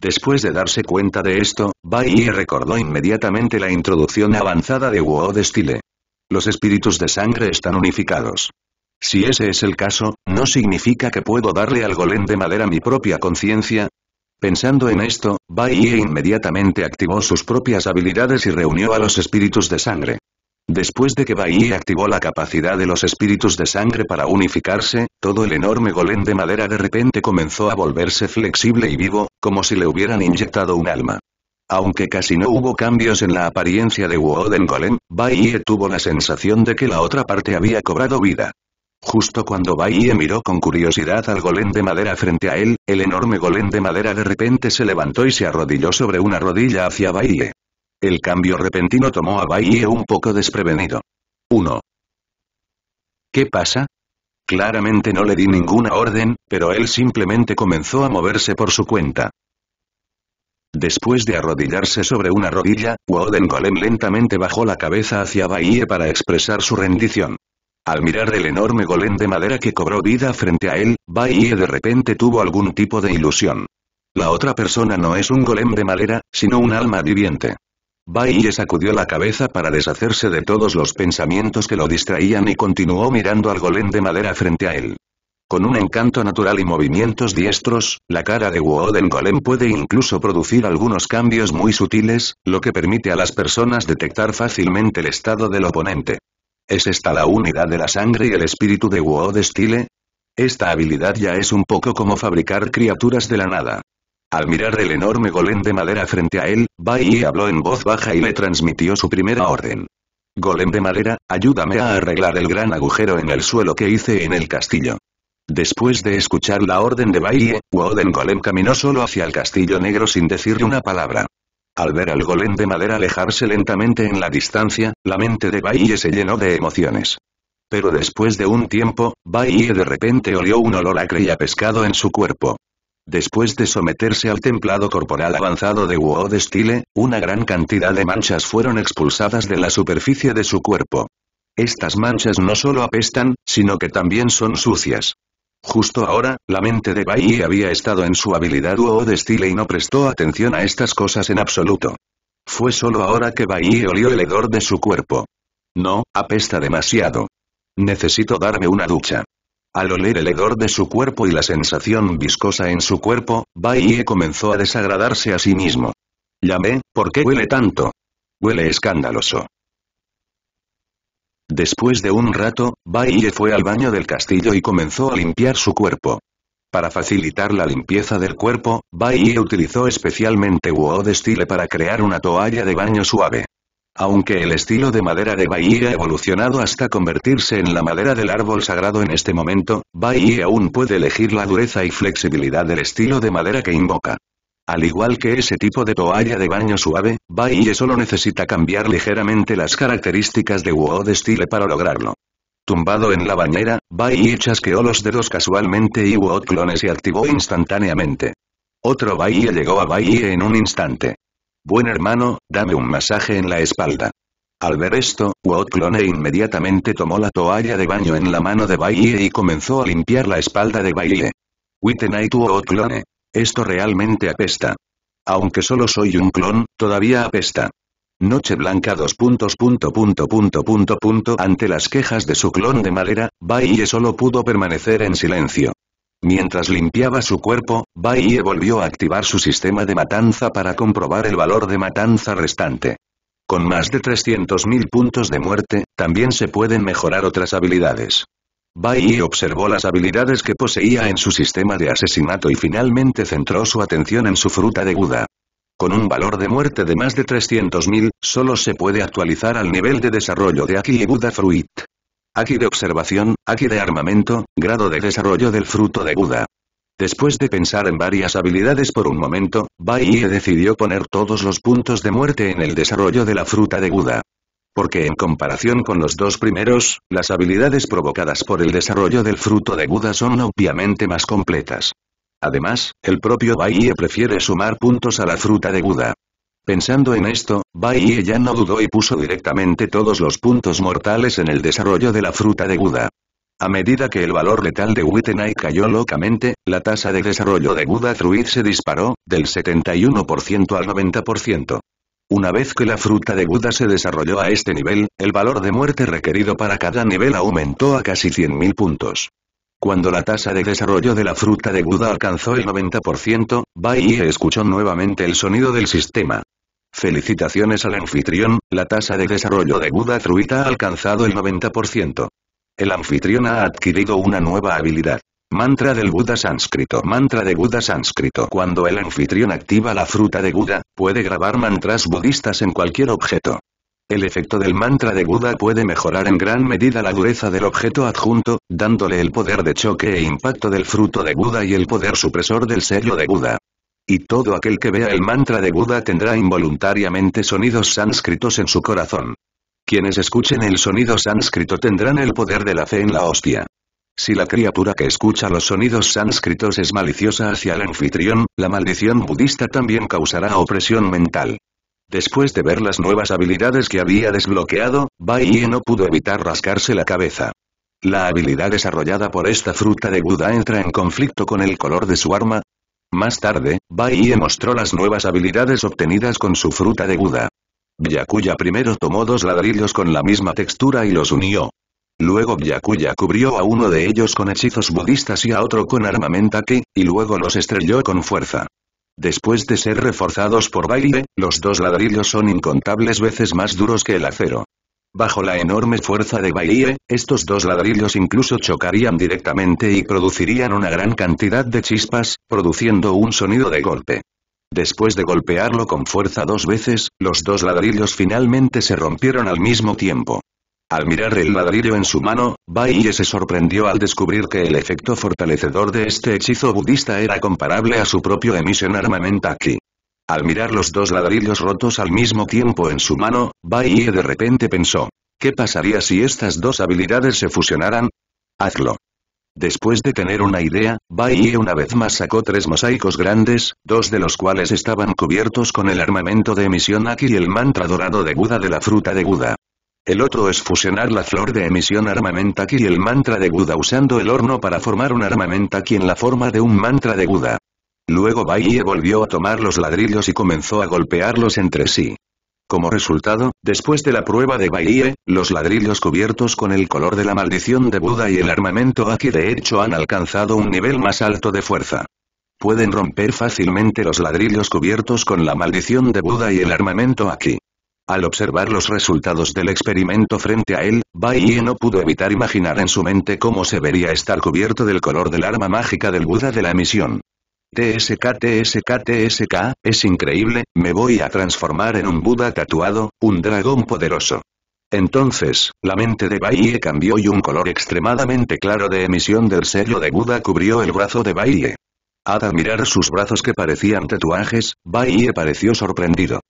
Después de darse cuenta de esto, Bai recordó inmediatamente la introducción avanzada de Wu de Los espíritus de sangre están unificados. Si ese es el caso, ¿no significa que puedo darle al golem de madera mi propia conciencia? Pensando en esto, Bai inmediatamente activó sus propias habilidades y reunió a los espíritus de sangre. Después de que Baiye activó la capacidad de los espíritus de sangre para unificarse, todo el enorme golem de madera de repente comenzó a volverse flexible y vivo, como si le hubieran inyectado un alma. Aunque casi no hubo cambios en la apariencia de Woden Golem, Baiye tuvo la sensación de que la otra parte había cobrado vida. Justo cuando Baiye miró con curiosidad al golem de madera frente a él, el enorme golem de madera de repente se levantó y se arrodilló sobre una rodilla hacia Baie. El cambio repentino tomó a Baie un poco desprevenido. 1. ¿Qué pasa? Claramente no le di ninguna orden, pero él simplemente comenzó a moverse por su cuenta. Después de arrodillarse sobre una rodilla, Woden Golem lentamente bajó la cabeza hacia Bahie para expresar su rendición. Al mirar el enorme golem de madera que cobró vida frente a él, Baiye de repente tuvo algún tipo de ilusión. La otra persona no es un golem de madera, sino un alma viviente. Bai sacudió la cabeza para deshacerse de todos los pensamientos que lo distraían y continuó mirando al golem de madera frente a él. Con un encanto natural y movimientos diestros, la cara de del Golem puede incluso producir algunos cambios muy sutiles, lo que permite a las personas detectar fácilmente el estado del oponente. ¿Es esta la unidad de la sangre y el espíritu de de Style? Esta habilidad ya es un poco como fabricar criaturas de la nada. Al mirar el enorme golem de madera frente a él, Baiye habló en voz baja y le transmitió su primera orden. Golem de madera, ayúdame a arreglar el gran agujero en el suelo que hice en el castillo. Después de escuchar la orden de Baiye, Woden Golem caminó solo hacia el castillo negro sin decirle una palabra. Al ver al golem de madera alejarse lentamente en la distancia, la mente de Baiye se llenó de emociones. Pero después de un tiempo, Baiye de repente olió un olor a y pescado en su cuerpo. Después de someterse al templado corporal avanzado de Wu de Style, una gran cantidad de manchas fueron expulsadas de la superficie de su cuerpo. Estas manchas no solo apestan, sino que también son sucias. Justo ahora, la mente de Bai había estado en su habilidad Wu de Style y no prestó atención a estas cosas en absoluto. Fue solo ahora que Bai olió el hedor de su cuerpo. No, apesta demasiado. Necesito darme una ducha. Al oler el hedor de su cuerpo y la sensación viscosa en su cuerpo, Baiye comenzó a desagradarse a sí mismo. Llamé, ¿por qué huele tanto? Huele escandaloso. Después de un rato, Baiye fue al baño del castillo y comenzó a limpiar su cuerpo. Para facilitar la limpieza del cuerpo, Baiye utilizó especialmente de Style para crear una toalla de baño suave. Aunque el estilo de madera de Yi ha evolucionado hasta convertirse en la madera del árbol sagrado en este momento, Yi aún puede elegir la dureza y flexibilidad del estilo de madera que invoca. Al igual que ese tipo de toalla de baño suave, Baille solo necesita cambiar ligeramente las características de Wood de Style para lograrlo. Tumbado en la bañera, Baille chasqueó los dedos casualmente y WoD Clones y activó instantáneamente. Otro Baille llegó a Baille en un instante. Buen hermano, dame un masaje en la espalda. Al ver esto, clone inmediatamente tomó la toalla de baño en la mano de Baile y comenzó a limpiar la espalda de Bailey. Wot Clone. Esto realmente apesta. Aunque solo soy un clon, todavía apesta. Noche Blanca dos puntos punto punto punto punto punto ante las quejas de su clon de madera, Baile solo pudo permanecer en silencio. Mientras limpiaba su cuerpo, Ye volvió a activar su sistema de matanza para comprobar el valor de matanza restante. Con más de 300.000 puntos de muerte, también se pueden mejorar otras habilidades. Bai observó las habilidades que poseía en su sistema de asesinato y finalmente centró su atención en su fruta de Buda. Con un valor de muerte de más de 300.000, solo se puede actualizar al nivel de desarrollo de Aki y Buda Fruit. Aquí de observación, aquí de armamento, grado de desarrollo del fruto de Buda. Después de pensar en varias habilidades por un momento, Bai decidió poner todos los puntos de muerte en el desarrollo de la fruta de Buda. Porque en comparación con los dos primeros, las habilidades provocadas por el desarrollo del fruto de Buda son obviamente más completas. Además, el propio Bai prefiere sumar puntos a la fruta de Buda. Pensando en esto, Bai ya no dudó y puso directamente todos los puntos mortales en el desarrollo de la fruta de Buda. A medida que el valor letal de Wittenai cayó locamente, la tasa de desarrollo de Buda Fruit se disparó, del 71% al 90%. Una vez que la fruta de Buda se desarrolló a este nivel, el valor de muerte requerido para cada nivel aumentó a casi 100.000 puntos. Cuando la tasa de desarrollo de la fruta de Buda alcanzó el 90%, Bai escuchó nuevamente el sonido del sistema. Felicitaciones al anfitrión, la tasa de desarrollo de Buda truita ha alcanzado el 90%. El anfitrión ha adquirido una nueva habilidad. Mantra del Buda sánscrito. Mantra de Buda sánscrito. Cuando el anfitrión activa la fruta de Buda, puede grabar mantras budistas en cualquier objeto. El efecto del mantra de Buda puede mejorar en gran medida la dureza del objeto adjunto, dándole el poder de choque e impacto del fruto de Buda y el poder supresor del sello de Buda y todo aquel que vea el mantra de Buda tendrá involuntariamente sonidos sánscritos en su corazón. Quienes escuchen el sonido sánscrito tendrán el poder de la fe en la hostia. Si la criatura que escucha los sonidos sánscritos es maliciosa hacia el anfitrión, la maldición budista también causará opresión mental. Después de ver las nuevas habilidades que había desbloqueado, Baiye no pudo evitar rascarse la cabeza. La habilidad desarrollada por esta fruta de Buda entra en conflicto con el color de su arma, más tarde, Baiye mostró las nuevas habilidades obtenidas con su fruta de Buda. Byakuya primero tomó dos ladrillos con la misma textura y los unió. Luego Byakuya cubrió a uno de ellos con hechizos budistas y a otro con armamenta que, y luego los estrelló con fuerza. Después de ser reforzados por baile, los dos ladrillos son incontables veces más duros que el acero. Bajo la enorme fuerza de Baiye, estos dos ladrillos incluso chocarían directamente y producirían una gran cantidad de chispas, produciendo un sonido de golpe. Después de golpearlo con fuerza dos veces, los dos ladrillos finalmente se rompieron al mismo tiempo. Al mirar el ladrillo en su mano, Baiye se sorprendió al descubrir que el efecto fortalecedor de este hechizo budista era comparable a su propio emisión Armamentaki. Al mirar los dos ladrillos rotos al mismo tiempo en su mano, Bai de repente pensó. ¿Qué pasaría si estas dos habilidades se fusionaran? Hazlo. Después de tener una idea, Bai una vez más sacó tres mosaicos grandes, dos de los cuales estaban cubiertos con el armamento de emisión Aki y el mantra dorado de Buda de la fruta de Buda. El otro es fusionar la flor de emisión armamento Aki y el mantra de Buda usando el horno para formar un armamento Aki en la forma de un mantra de Buda. Luego Baiye volvió a tomar los ladrillos y comenzó a golpearlos entre sí. Como resultado, después de la prueba de Baiye, los ladrillos cubiertos con el color de la maldición de Buda y el armamento Aki de hecho han alcanzado un nivel más alto de fuerza. Pueden romper fácilmente los ladrillos cubiertos con la maldición de Buda y el armamento Aki. Al observar los resultados del experimento frente a él, Baiye no pudo evitar imaginar en su mente cómo se vería estar cubierto del color del arma mágica del Buda de la misión. TSK TSK TSK, es increíble, me voy a transformar en un Buda tatuado, un dragón poderoso. Entonces, la mente de Baie cambió y un color extremadamente claro de emisión del sello de Buda cubrió el brazo de Baie. Al admirar sus brazos que parecían tatuajes, Baie pareció sorprendido.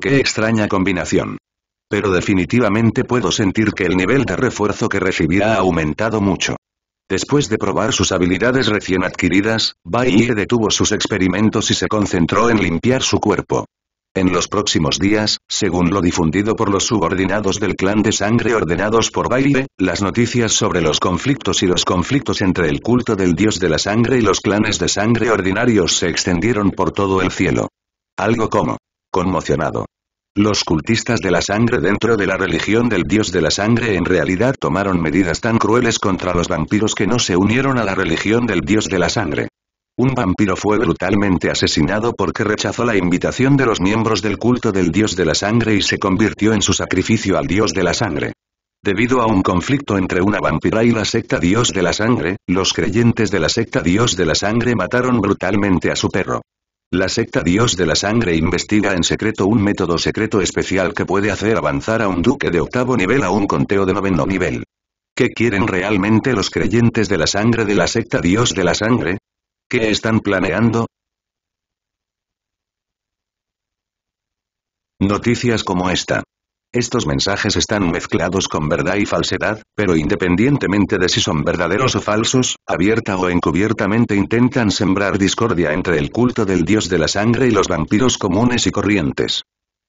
¡Qué extraña combinación! Pero definitivamente puedo sentir que el nivel de refuerzo que recibía ha aumentado mucho. Después de probar sus habilidades recién adquiridas, Baile detuvo sus experimentos y se concentró en limpiar su cuerpo. En los próximos días, según lo difundido por los subordinados del clan de sangre ordenados por Baile, las noticias sobre los conflictos y los conflictos entre el culto del dios de la sangre y los clanes de sangre ordinarios se extendieron por todo el cielo. Algo como conmocionado. Los cultistas de la sangre dentro de la religión del dios de la sangre en realidad tomaron medidas tan crueles contra los vampiros que no se unieron a la religión del dios de la sangre. Un vampiro fue brutalmente asesinado porque rechazó la invitación de los miembros del culto del dios de la sangre y se convirtió en su sacrificio al dios de la sangre. Debido a un conflicto entre una vampira y la secta Dios de la Sangre, los creyentes de la secta Dios de la Sangre mataron brutalmente a su perro. La secta Dios de la Sangre investiga en secreto un método secreto especial que puede hacer avanzar a un duque de octavo nivel a un conteo de noveno nivel. ¿Qué quieren realmente los creyentes de la sangre de la secta Dios de la Sangre? ¿Qué están planeando? Noticias como esta. Estos mensajes están mezclados con verdad y falsedad, pero independientemente de si son verdaderos o falsos, abierta o encubiertamente intentan sembrar discordia entre el culto del dios de la sangre y los vampiros comunes y corrientes.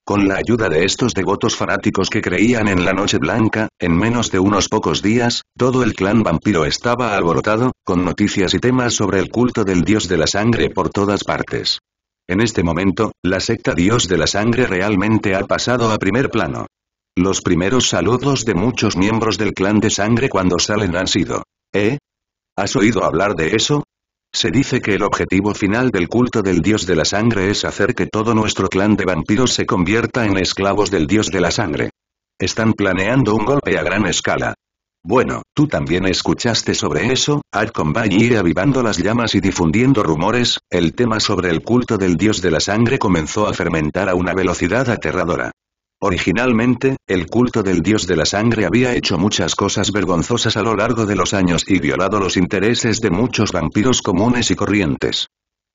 Con la ayuda de estos devotos fanáticos que creían en la Noche Blanca, en menos de unos pocos días, todo el clan vampiro estaba alborotado, con noticias y temas sobre el culto del dios de la sangre por todas partes. En este momento, la secta Dios de la Sangre realmente ha pasado a primer plano. Los primeros saludos de muchos miembros del clan de sangre cuando salen han sido. ¿Eh? ¿Has oído hablar de eso? Se dice que el objetivo final del culto del dios de la sangre es hacer que todo nuestro clan de vampiros se convierta en esclavos del dios de la sangre. Están planeando un golpe a gran escala. Bueno, tú también escuchaste sobre eso, Arcon con avivando las llamas y difundiendo rumores, el tema sobre el culto del dios de la sangre comenzó a fermentar a una velocidad aterradora. Originalmente, el culto del dios de la sangre había hecho muchas cosas vergonzosas a lo largo de los años y violado los intereses de muchos vampiros comunes y corrientes.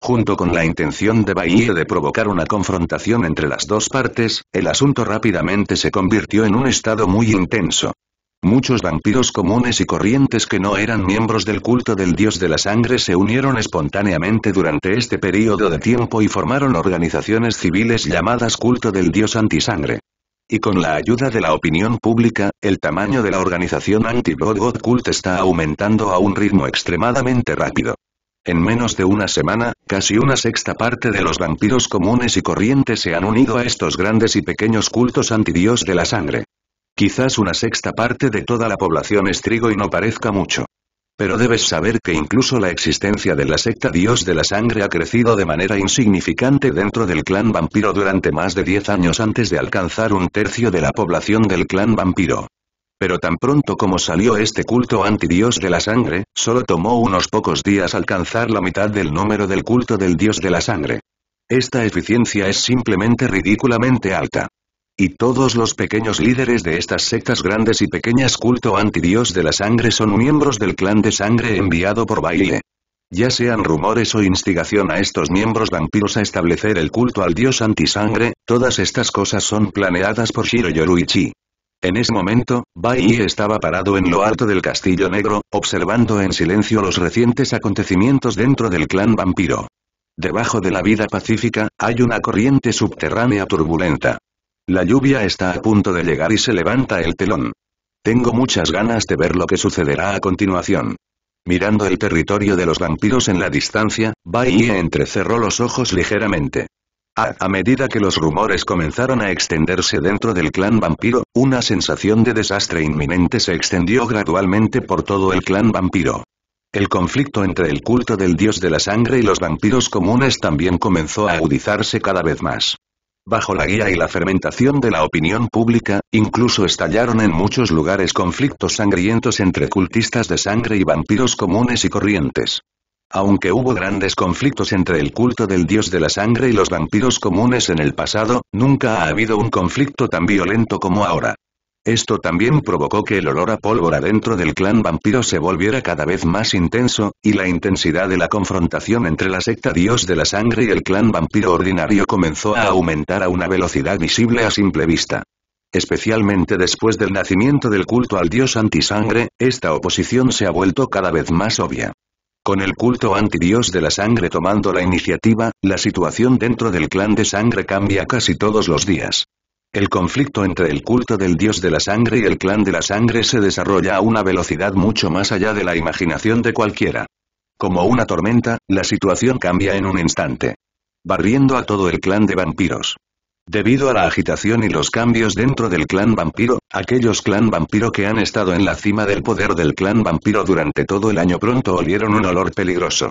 Junto con la intención de Bahía de provocar una confrontación entre las dos partes, el asunto rápidamente se convirtió en un estado muy intenso. Muchos vampiros comunes y corrientes que no eran miembros del culto del dios de la sangre se unieron espontáneamente durante este período de tiempo y formaron organizaciones civiles llamadas culto del dios antisangre. Y con la ayuda de la opinión pública, el tamaño de la organización anti-God Cult está aumentando a un ritmo extremadamente rápido. En menos de una semana, casi una sexta parte de los vampiros comunes y corrientes se han unido a estos grandes y pequeños cultos antidios de la sangre. Quizás una sexta parte de toda la población es trigo y no parezca mucho. Pero debes saber que incluso la existencia de la secta Dios de la Sangre ha crecido de manera insignificante dentro del clan vampiro durante más de 10 años antes de alcanzar un tercio de la población del clan vampiro. Pero tan pronto como salió este culto anti-Dios de la sangre, solo tomó unos pocos días alcanzar la mitad del número del culto del dios de la sangre. Esta eficiencia es simplemente ridículamente alta. Y todos los pequeños líderes de estas sectas grandes y pequeñas culto anti-Dios de la sangre son miembros del clan de sangre enviado por Baile. Ya sean rumores o instigación a estos miembros vampiros a establecer el culto al dios anti-Sangre, todas estas cosas son planeadas por Shiro Yoruichi. En ese momento, Bai estaba parado en lo alto del Castillo Negro, observando en silencio los recientes acontecimientos dentro del clan vampiro. Debajo de la vida pacífica, hay una corriente subterránea turbulenta. La lluvia está a punto de llegar y se levanta el telón. Tengo muchas ganas de ver lo que sucederá a continuación. Mirando el territorio de los vampiros en la distancia, Bai entrecerró los ojos ligeramente. A, a, medida que los rumores comenzaron a extenderse dentro del clan vampiro, una sensación de desastre inminente se extendió gradualmente por todo el clan vampiro. El conflicto entre el culto del dios de la sangre y los vampiros comunes también comenzó a agudizarse cada vez más. Bajo la guía y la fermentación de la opinión pública, incluso estallaron en muchos lugares conflictos sangrientos entre cultistas de sangre y vampiros comunes y corrientes. Aunque hubo grandes conflictos entre el culto del dios de la sangre y los vampiros comunes en el pasado, nunca ha habido un conflicto tan violento como ahora. Esto también provocó que el olor a pólvora dentro del clan vampiro se volviera cada vez más intenso, y la intensidad de la confrontación entre la secta Dios de la Sangre y el clan vampiro ordinario comenzó a aumentar a una velocidad visible a simple vista. Especialmente después del nacimiento del culto al dios antisangre, esta oposición se ha vuelto cada vez más obvia. Con el culto anti-dios de la sangre tomando la iniciativa, la situación dentro del clan de sangre cambia casi todos los días. El conflicto entre el culto del dios de la sangre y el clan de la sangre se desarrolla a una velocidad mucho más allá de la imaginación de cualquiera. Como una tormenta, la situación cambia en un instante. Barriendo a todo el clan de vampiros. Debido a la agitación y los cambios dentro del clan vampiro, aquellos clan vampiro que han estado en la cima del poder del clan vampiro durante todo el año pronto olieron un olor peligroso.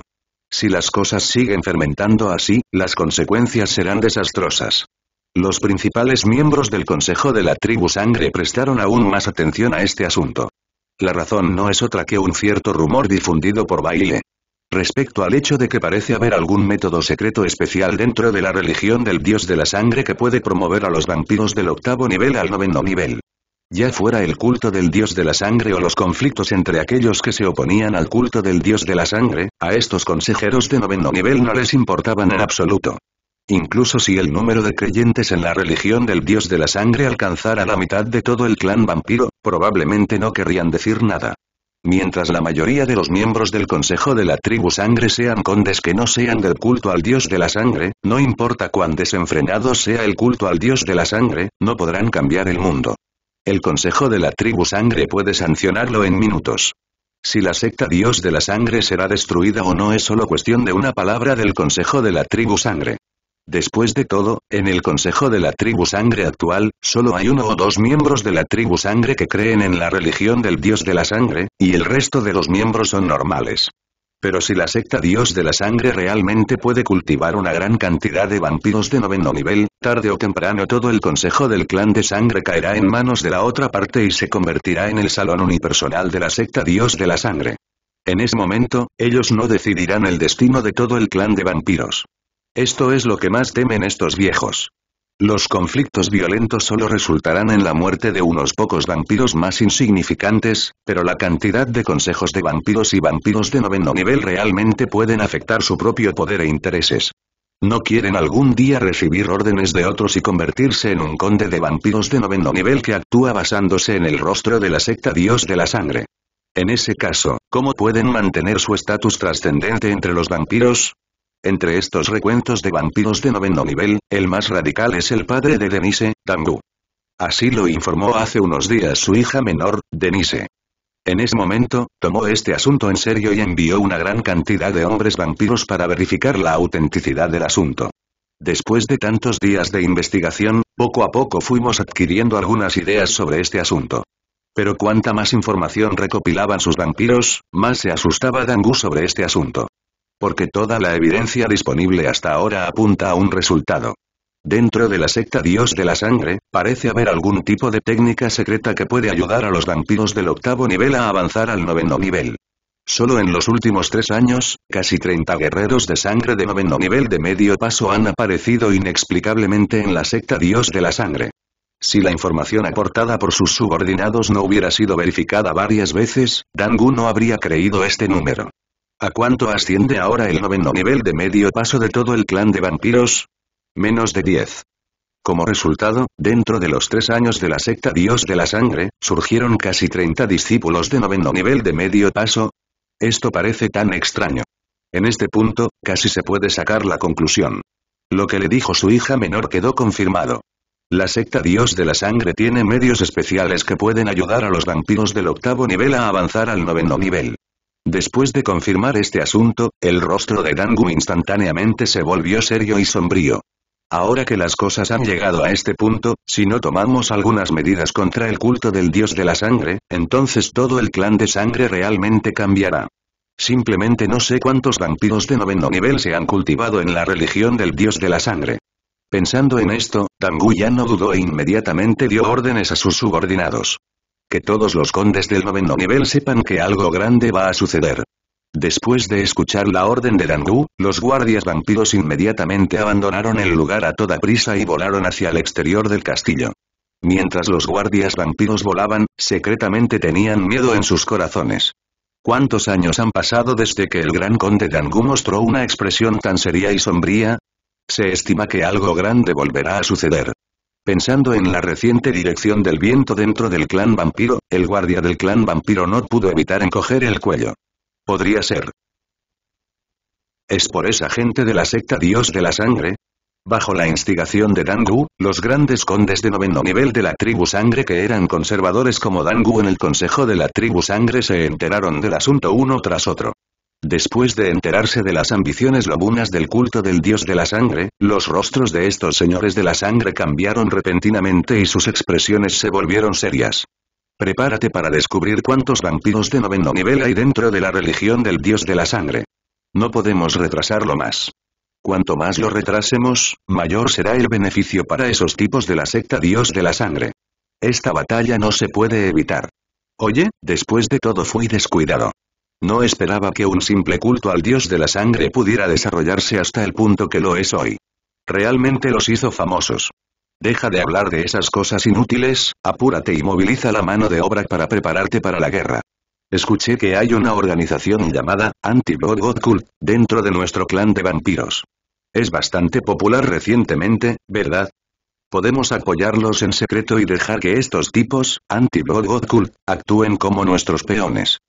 Si las cosas siguen fermentando así, las consecuencias serán desastrosas. Los principales miembros del Consejo de la Tribu Sangre prestaron aún más atención a este asunto. La razón no es otra que un cierto rumor difundido por Baile. Respecto al hecho de que parece haber algún método secreto especial dentro de la religión del dios de la sangre que puede promover a los vampiros del octavo nivel al noveno nivel. Ya fuera el culto del dios de la sangre o los conflictos entre aquellos que se oponían al culto del dios de la sangre, a estos consejeros de noveno nivel no les importaban en absoluto. Incluso si el número de creyentes en la religión del dios de la sangre alcanzara la mitad de todo el clan vampiro, probablemente no querrían decir nada. Mientras la mayoría de los miembros del Consejo de la Tribu Sangre sean condes que no sean del culto al Dios de la Sangre, no importa cuán desenfrenado sea el culto al Dios de la Sangre, no podrán cambiar el mundo. El Consejo de la Tribu Sangre puede sancionarlo en minutos. Si la secta Dios de la Sangre será destruida o no es solo cuestión de una palabra del Consejo de la Tribu Sangre. Después de todo, en el Consejo de la Tribu Sangre actual, solo hay uno o dos miembros de la Tribu Sangre que creen en la religión del Dios de la Sangre, y el resto de los miembros son normales. Pero si la secta Dios de la Sangre realmente puede cultivar una gran cantidad de vampiros de noveno nivel, tarde o temprano todo el Consejo del Clan de Sangre caerá en manos de la otra parte y se convertirá en el salón unipersonal de la secta Dios de la Sangre. En ese momento, ellos no decidirán el destino de todo el clan de vampiros. Esto es lo que más temen estos viejos. Los conflictos violentos solo resultarán en la muerte de unos pocos vampiros más insignificantes, pero la cantidad de consejos de vampiros y vampiros de noveno nivel realmente pueden afectar su propio poder e intereses. ¿No quieren algún día recibir órdenes de otros y convertirse en un conde de vampiros de noveno nivel que actúa basándose en el rostro de la secta Dios de la Sangre? En ese caso, ¿cómo pueden mantener su estatus trascendente entre los vampiros? Entre estos recuentos de vampiros de noveno nivel, el más radical es el padre de Denise, Dangu. Así lo informó hace unos días su hija menor, Denise. En ese momento, tomó este asunto en serio y envió una gran cantidad de hombres vampiros para verificar la autenticidad del asunto. Después de tantos días de investigación, poco a poco fuimos adquiriendo algunas ideas sobre este asunto. Pero cuanta más información recopilaban sus vampiros, más se asustaba Dangu sobre este asunto porque toda la evidencia disponible hasta ahora apunta a un resultado. Dentro de la secta Dios de la Sangre, parece haber algún tipo de técnica secreta que puede ayudar a los vampiros del octavo nivel a avanzar al noveno nivel. Solo en los últimos tres años, casi 30 guerreros de sangre de noveno nivel de medio paso han aparecido inexplicablemente en la secta Dios de la Sangre. Si la información aportada por sus subordinados no hubiera sido verificada varias veces, Dangu no habría creído este número. ¿A cuánto asciende ahora el noveno nivel de medio paso de todo el clan de vampiros? Menos de 10. Como resultado, dentro de los tres años de la secta Dios de la Sangre, surgieron casi 30 discípulos de noveno nivel de medio paso. Esto parece tan extraño. En este punto, casi se puede sacar la conclusión. Lo que le dijo su hija menor quedó confirmado. La secta Dios de la Sangre tiene medios especiales que pueden ayudar a los vampiros del octavo nivel a avanzar al noveno nivel. Después de confirmar este asunto, el rostro de Dangu instantáneamente se volvió serio y sombrío. Ahora que las cosas han llegado a este punto, si no tomamos algunas medidas contra el culto del dios de la sangre, entonces todo el clan de sangre realmente cambiará. Simplemente no sé cuántos vampiros de noveno nivel se han cultivado en la religión del dios de la sangre. Pensando en esto, Dangu ya no dudó e inmediatamente dio órdenes a sus subordinados que todos los condes del noveno nivel sepan que algo grande va a suceder. Después de escuchar la orden de Dangu, los guardias vampiros inmediatamente abandonaron el lugar a toda prisa y volaron hacia el exterior del castillo. Mientras los guardias vampiros volaban, secretamente tenían miedo en sus corazones. ¿Cuántos años han pasado desde que el gran conde Dangu mostró una expresión tan seria y sombría? Se estima que algo grande volverá a suceder. Pensando en la reciente dirección del viento dentro del clan vampiro, el guardia del clan vampiro no pudo evitar encoger el cuello. Podría ser. ¿Es por esa gente de la secta Dios de la Sangre? Bajo la instigación de Dangu, los grandes condes de noveno nivel de la tribu Sangre que eran conservadores como Dangu en el consejo de la tribu Sangre se enteraron del asunto uno tras otro. Después de enterarse de las ambiciones lobunas del culto del dios de la sangre, los rostros de estos señores de la sangre cambiaron repentinamente y sus expresiones se volvieron serias. Prepárate para descubrir cuántos vampiros de noveno nivel hay dentro de la religión del dios de la sangre. No podemos retrasarlo más. Cuanto más lo retrasemos, mayor será el beneficio para esos tipos de la secta dios de la sangre. Esta batalla no se puede evitar. Oye, después de todo fui descuidado. No esperaba que un simple culto al dios de la sangre pudiera desarrollarse hasta el punto que lo es hoy. Realmente los hizo famosos. Deja de hablar de esas cosas inútiles, apúrate y moviliza la mano de obra para prepararte para la guerra. Escuché que hay una organización llamada Anti-Blood God Cult dentro de nuestro clan de vampiros. Es bastante popular recientemente, ¿verdad? Podemos apoyarlos en secreto y dejar que estos tipos, Anti-Blood God Cult, actúen como nuestros peones.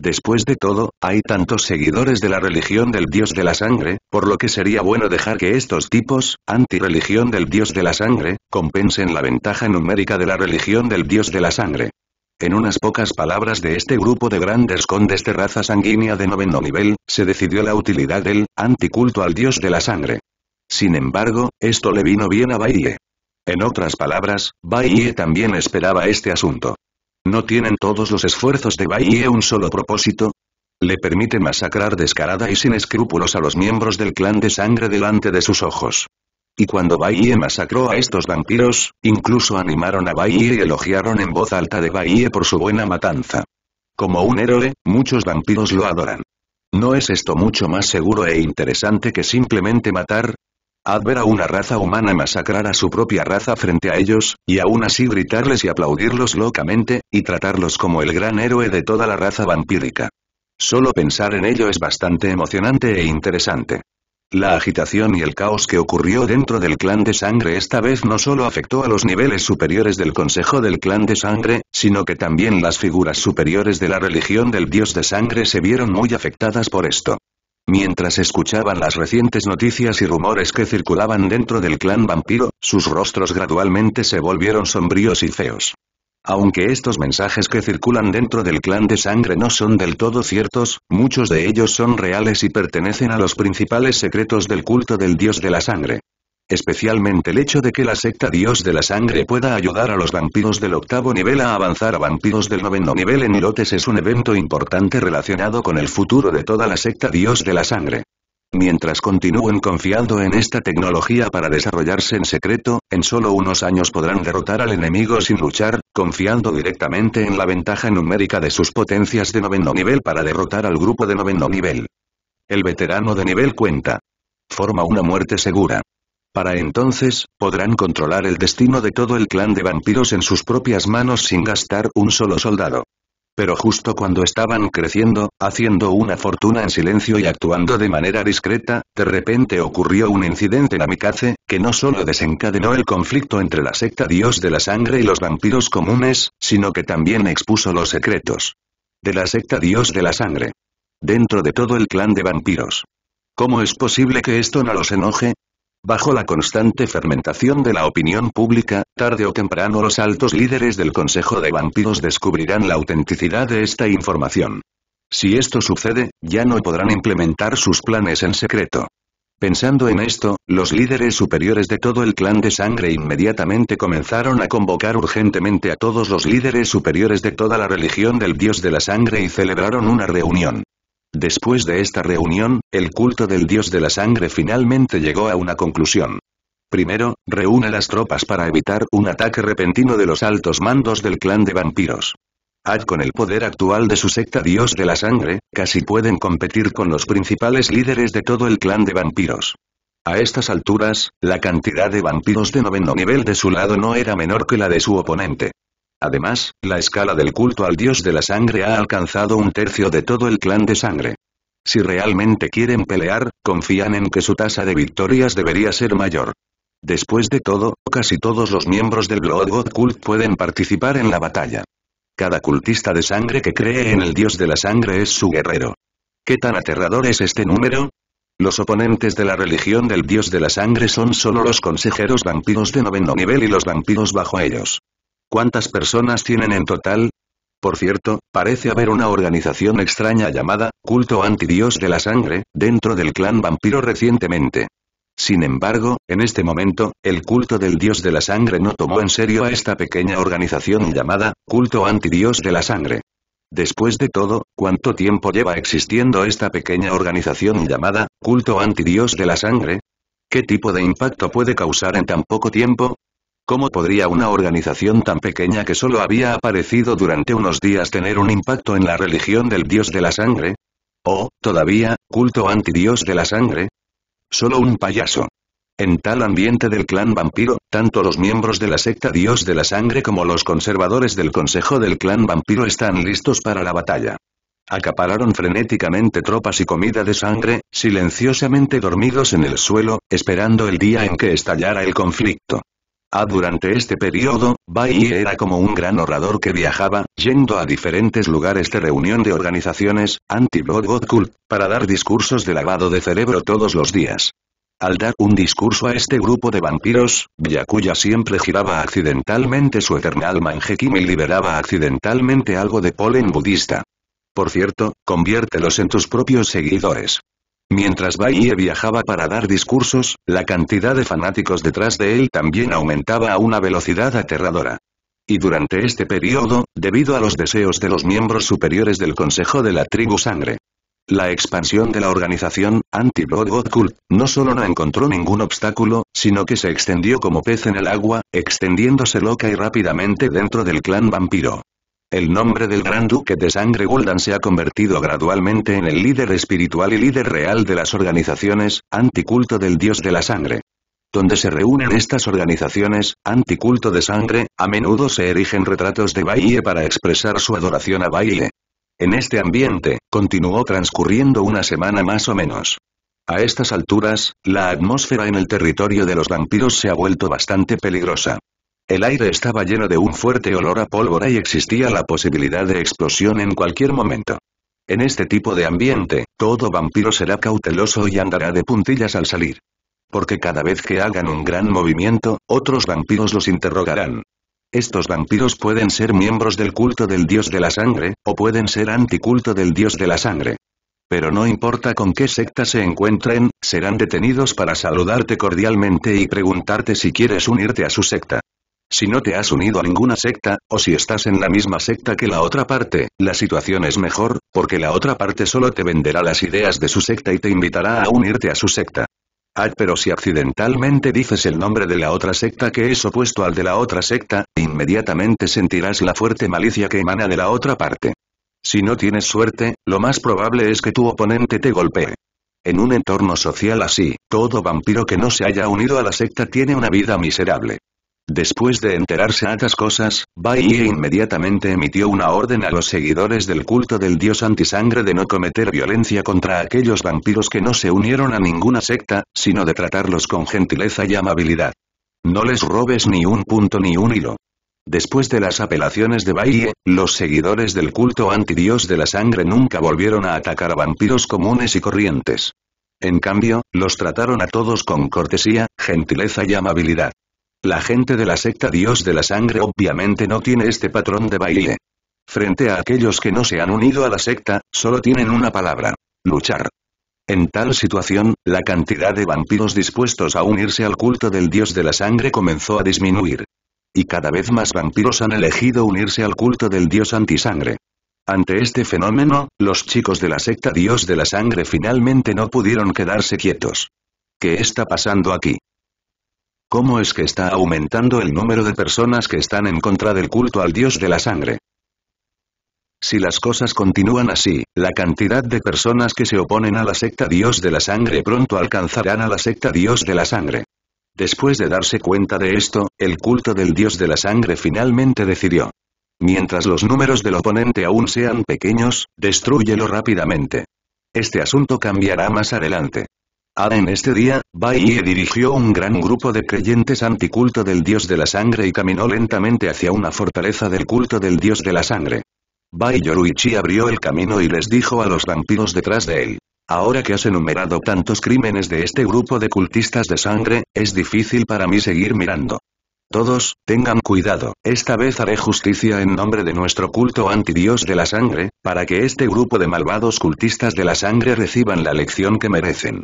Después de todo, hay tantos seguidores de la religión del dios de la sangre, por lo que sería bueno dejar que estos tipos, anti-religión del dios de la sangre, compensen la ventaja numérica de la religión del dios de la sangre. En unas pocas palabras de este grupo de grandes condes de raza sanguínea de noveno nivel, se decidió la utilidad del anticulto al dios de la sangre. Sin embargo, esto le vino bien a Baille. En otras palabras, Baille también esperaba este asunto. ¿No tienen todos los esfuerzos de Baie un solo propósito? Le permite masacrar descarada y sin escrúpulos a los miembros del clan de sangre delante de sus ojos. Y cuando Baie masacró a estos vampiros, incluso animaron a Baie y elogiaron en voz alta de Baie por su buena matanza. Como un héroe, muchos vampiros lo adoran. ¿No es esto mucho más seguro e interesante que simplemente matar? Haz ver a una raza humana masacrar a su propia raza frente a ellos, y aún así gritarles y aplaudirlos locamente, y tratarlos como el gran héroe de toda la raza vampírica. Solo pensar en ello es bastante emocionante e interesante. La agitación y el caos que ocurrió dentro del clan de sangre esta vez no solo afectó a los niveles superiores del consejo del clan de sangre, sino que también las figuras superiores de la religión del dios de sangre se vieron muy afectadas por esto. Mientras escuchaban las recientes noticias y rumores que circulaban dentro del clan vampiro, sus rostros gradualmente se volvieron sombríos y feos. Aunque estos mensajes que circulan dentro del clan de sangre no son del todo ciertos, muchos de ellos son reales y pertenecen a los principales secretos del culto del dios de la sangre especialmente el hecho de que la secta Dios de la Sangre pueda ayudar a los vampiros del octavo nivel a avanzar a vampiros del noveno nivel en Ilotes es un evento importante relacionado con el futuro de toda la secta Dios de la Sangre. Mientras continúen confiando en esta tecnología para desarrollarse en secreto, en solo unos años podrán derrotar al enemigo sin luchar, confiando directamente en la ventaja numérica de sus potencias de noveno nivel para derrotar al grupo de noveno nivel. El veterano de nivel cuenta. Forma una muerte segura. Para entonces, podrán controlar el destino de todo el clan de vampiros en sus propias manos sin gastar un solo soldado. Pero justo cuando estaban creciendo, haciendo una fortuna en silencio y actuando de manera discreta, de repente ocurrió un incidente en Amikaze, que no solo desencadenó el conflicto entre la secta Dios de la Sangre y los vampiros comunes, sino que también expuso los secretos. De la secta Dios de la Sangre. Dentro de todo el clan de vampiros. ¿Cómo es posible que esto no los enoje? Bajo la constante fermentación de la opinión pública, tarde o temprano los altos líderes del Consejo de Vampiros descubrirán la autenticidad de esta información. Si esto sucede, ya no podrán implementar sus planes en secreto. Pensando en esto, los líderes superiores de todo el clan de sangre inmediatamente comenzaron a convocar urgentemente a todos los líderes superiores de toda la religión del dios de la sangre y celebraron una reunión. Después de esta reunión, el culto del dios de la sangre finalmente llegó a una conclusión. Primero, reúne las tropas para evitar un ataque repentino de los altos mandos del clan de vampiros. Ad con el poder actual de su secta dios de la sangre, casi pueden competir con los principales líderes de todo el clan de vampiros. A estas alturas, la cantidad de vampiros de noveno nivel de su lado no era menor que la de su oponente. Además, la escala del culto al dios de la sangre ha alcanzado un tercio de todo el clan de sangre. Si realmente quieren pelear, confían en que su tasa de victorias debería ser mayor. Después de todo, casi todos los miembros del Blood God Cult pueden participar en la batalla. Cada cultista de sangre que cree en el dios de la sangre es su guerrero. ¿Qué tan aterrador es este número? Los oponentes de la religión del dios de la sangre son solo los consejeros vampiros de noveno nivel y los vampiros bajo ellos. ¿Cuántas personas tienen en total? Por cierto, parece haber una organización extraña llamada, culto antidios de la sangre, dentro del clan vampiro recientemente. Sin embargo, en este momento, el culto del dios de la sangre no tomó en serio a esta pequeña organización llamada, culto antidios de la sangre. Después de todo, ¿cuánto tiempo lleva existiendo esta pequeña organización llamada, culto antidios de la sangre? ¿Qué tipo de impacto puede causar en tan poco tiempo? ¿Cómo podría una organización tan pequeña que solo había aparecido durante unos días tener un impacto en la religión del dios de la sangre? ¿O, todavía, culto anti-Dios de la sangre? Solo un payaso. En tal ambiente del clan vampiro, tanto los miembros de la secta Dios de la Sangre como los conservadores del Consejo del Clan Vampiro están listos para la batalla. Acapararon frenéticamente tropas y comida de sangre, silenciosamente dormidos en el suelo, esperando el día en que estallara el conflicto. Ah durante este periodo, Bai era como un gran orador que viajaba, yendo a diferentes lugares de reunión de organizaciones, anti-Blood God Cult, para dar discursos de lavado de cerebro todos los días. Al dar un discurso a este grupo de vampiros, Byakuya siempre giraba accidentalmente su eternal manjekim y liberaba accidentalmente algo de polen budista. Por cierto, conviértelos en tus propios seguidores. Mientras Bahie viajaba para dar discursos, la cantidad de fanáticos detrás de él también aumentaba a una velocidad aterradora. Y durante este periodo, debido a los deseos de los miembros superiores del Consejo de la Tribu Sangre, la expansión de la organización, Anti-Blood God Cult, no solo no encontró ningún obstáculo, sino que se extendió como pez en el agua, extendiéndose loca y rápidamente dentro del clan vampiro. El nombre del Gran Duque de Sangre Goldan se ha convertido gradualmente en el líder espiritual y líder real de las organizaciones, anticulto del Dios de la Sangre. Donde se reúnen estas organizaciones, anticulto de sangre, a menudo se erigen retratos de Baile para expresar su adoración a Baile. En este ambiente, continuó transcurriendo una semana más o menos. A estas alturas, la atmósfera en el territorio de los vampiros se ha vuelto bastante peligrosa. El aire estaba lleno de un fuerte olor a pólvora y existía la posibilidad de explosión en cualquier momento. En este tipo de ambiente, todo vampiro será cauteloso y andará de puntillas al salir. Porque cada vez que hagan un gran movimiento, otros vampiros los interrogarán. Estos vampiros pueden ser miembros del culto del dios de la sangre, o pueden ser anticulto del dios de la sangre. Pero no importa con qué secta se encuentren, serán detenidos para saludarte cordialmente y preguntarte si quieres unirte a su secta. Si no te has unido a ninguna secta, o si estás en la misma secta que la otra parte, la situación es mejor, porque la otra parte solo te venderá las ideas de su secta y te invitará a unirte a su secta. Ah, pero si accidentalmente dices el nombre de la otra secta que es opuesto al de la otra secta, inmediatamente sentirás la fuerte malicia que emana de la otra parte. Si no tienes suerte, lo más probable es que tu oponente te golpee. En un entorno social así, todo vampiro que no se haya unido a la secta tiene una vida miserable. Después de enterarse a estas cosas, Baiye inmediatamente emitió una orden a los seguidores del culto del dios antisangre de no cometer violencia contra aquellos vampiros que no se unieron a ninguna secta, sino de tratarlos con gentileza y amabilidad. No les robes ni un punto ni un hilo. Después de las apelaciones de Baiye, los seguidores del culto antidios de la sangre nunca volvieron a atacar a vampiros comunes y corrientes. En cambio, los trataron a todos con cortesía, gentileza y amabilidad. La gente de la secta Dios de la Sangre obviamente no tiene este patrón de baile. Frente a aquellos que no se han unido a la secta, solo tienen una palabra. Luchar. En tal situación, la cantidad de vampiros dispuestos a unirse al culto del Dios de la Sangre comenzó a disminuir. Y cada vez más vampiros han elegido unirse al culto del Dios antisangre. Ante este fenómeno, los chicos de la secta Dios de la Sangre finalmente no pudieron quedarse quietos. ¿Qué está pasando aquí? ¿Cómo es que está aumentando el número de personas que están en contra del culto al dios de la sangre? Si las cosas continúan así, la cantidad de personas que se oponen a la secta dios de la sangre pronto alcanzarán a la secta dios de la sangre. Después de darse cuenta de esto, el culto del dios de la sangre finalmente decidió. Mientras los números del oponente aún sean pequeños, destruyelo rápidamente. Este asunto cambiará más adelante en este día, Baiye dirigió un gran grupo de creyentes anticulto del dios de la sangre y caminó lentamente hacia una fortaleza del culto del dios de la sangre. Bai Yoruichi abrió el camino y les dijo a los vampiros detrás de él. Ahora que has enumerado tantos crímenes de este grupo de cultistas de sangre, es difícil para mí seguir mirando. Todos, tengan cuidado, esta vez haré justicia en nombre de nuestro culto antidios de la sangre, para que este grupo de malvados cultistas de la sangre reciban la lección que merecen.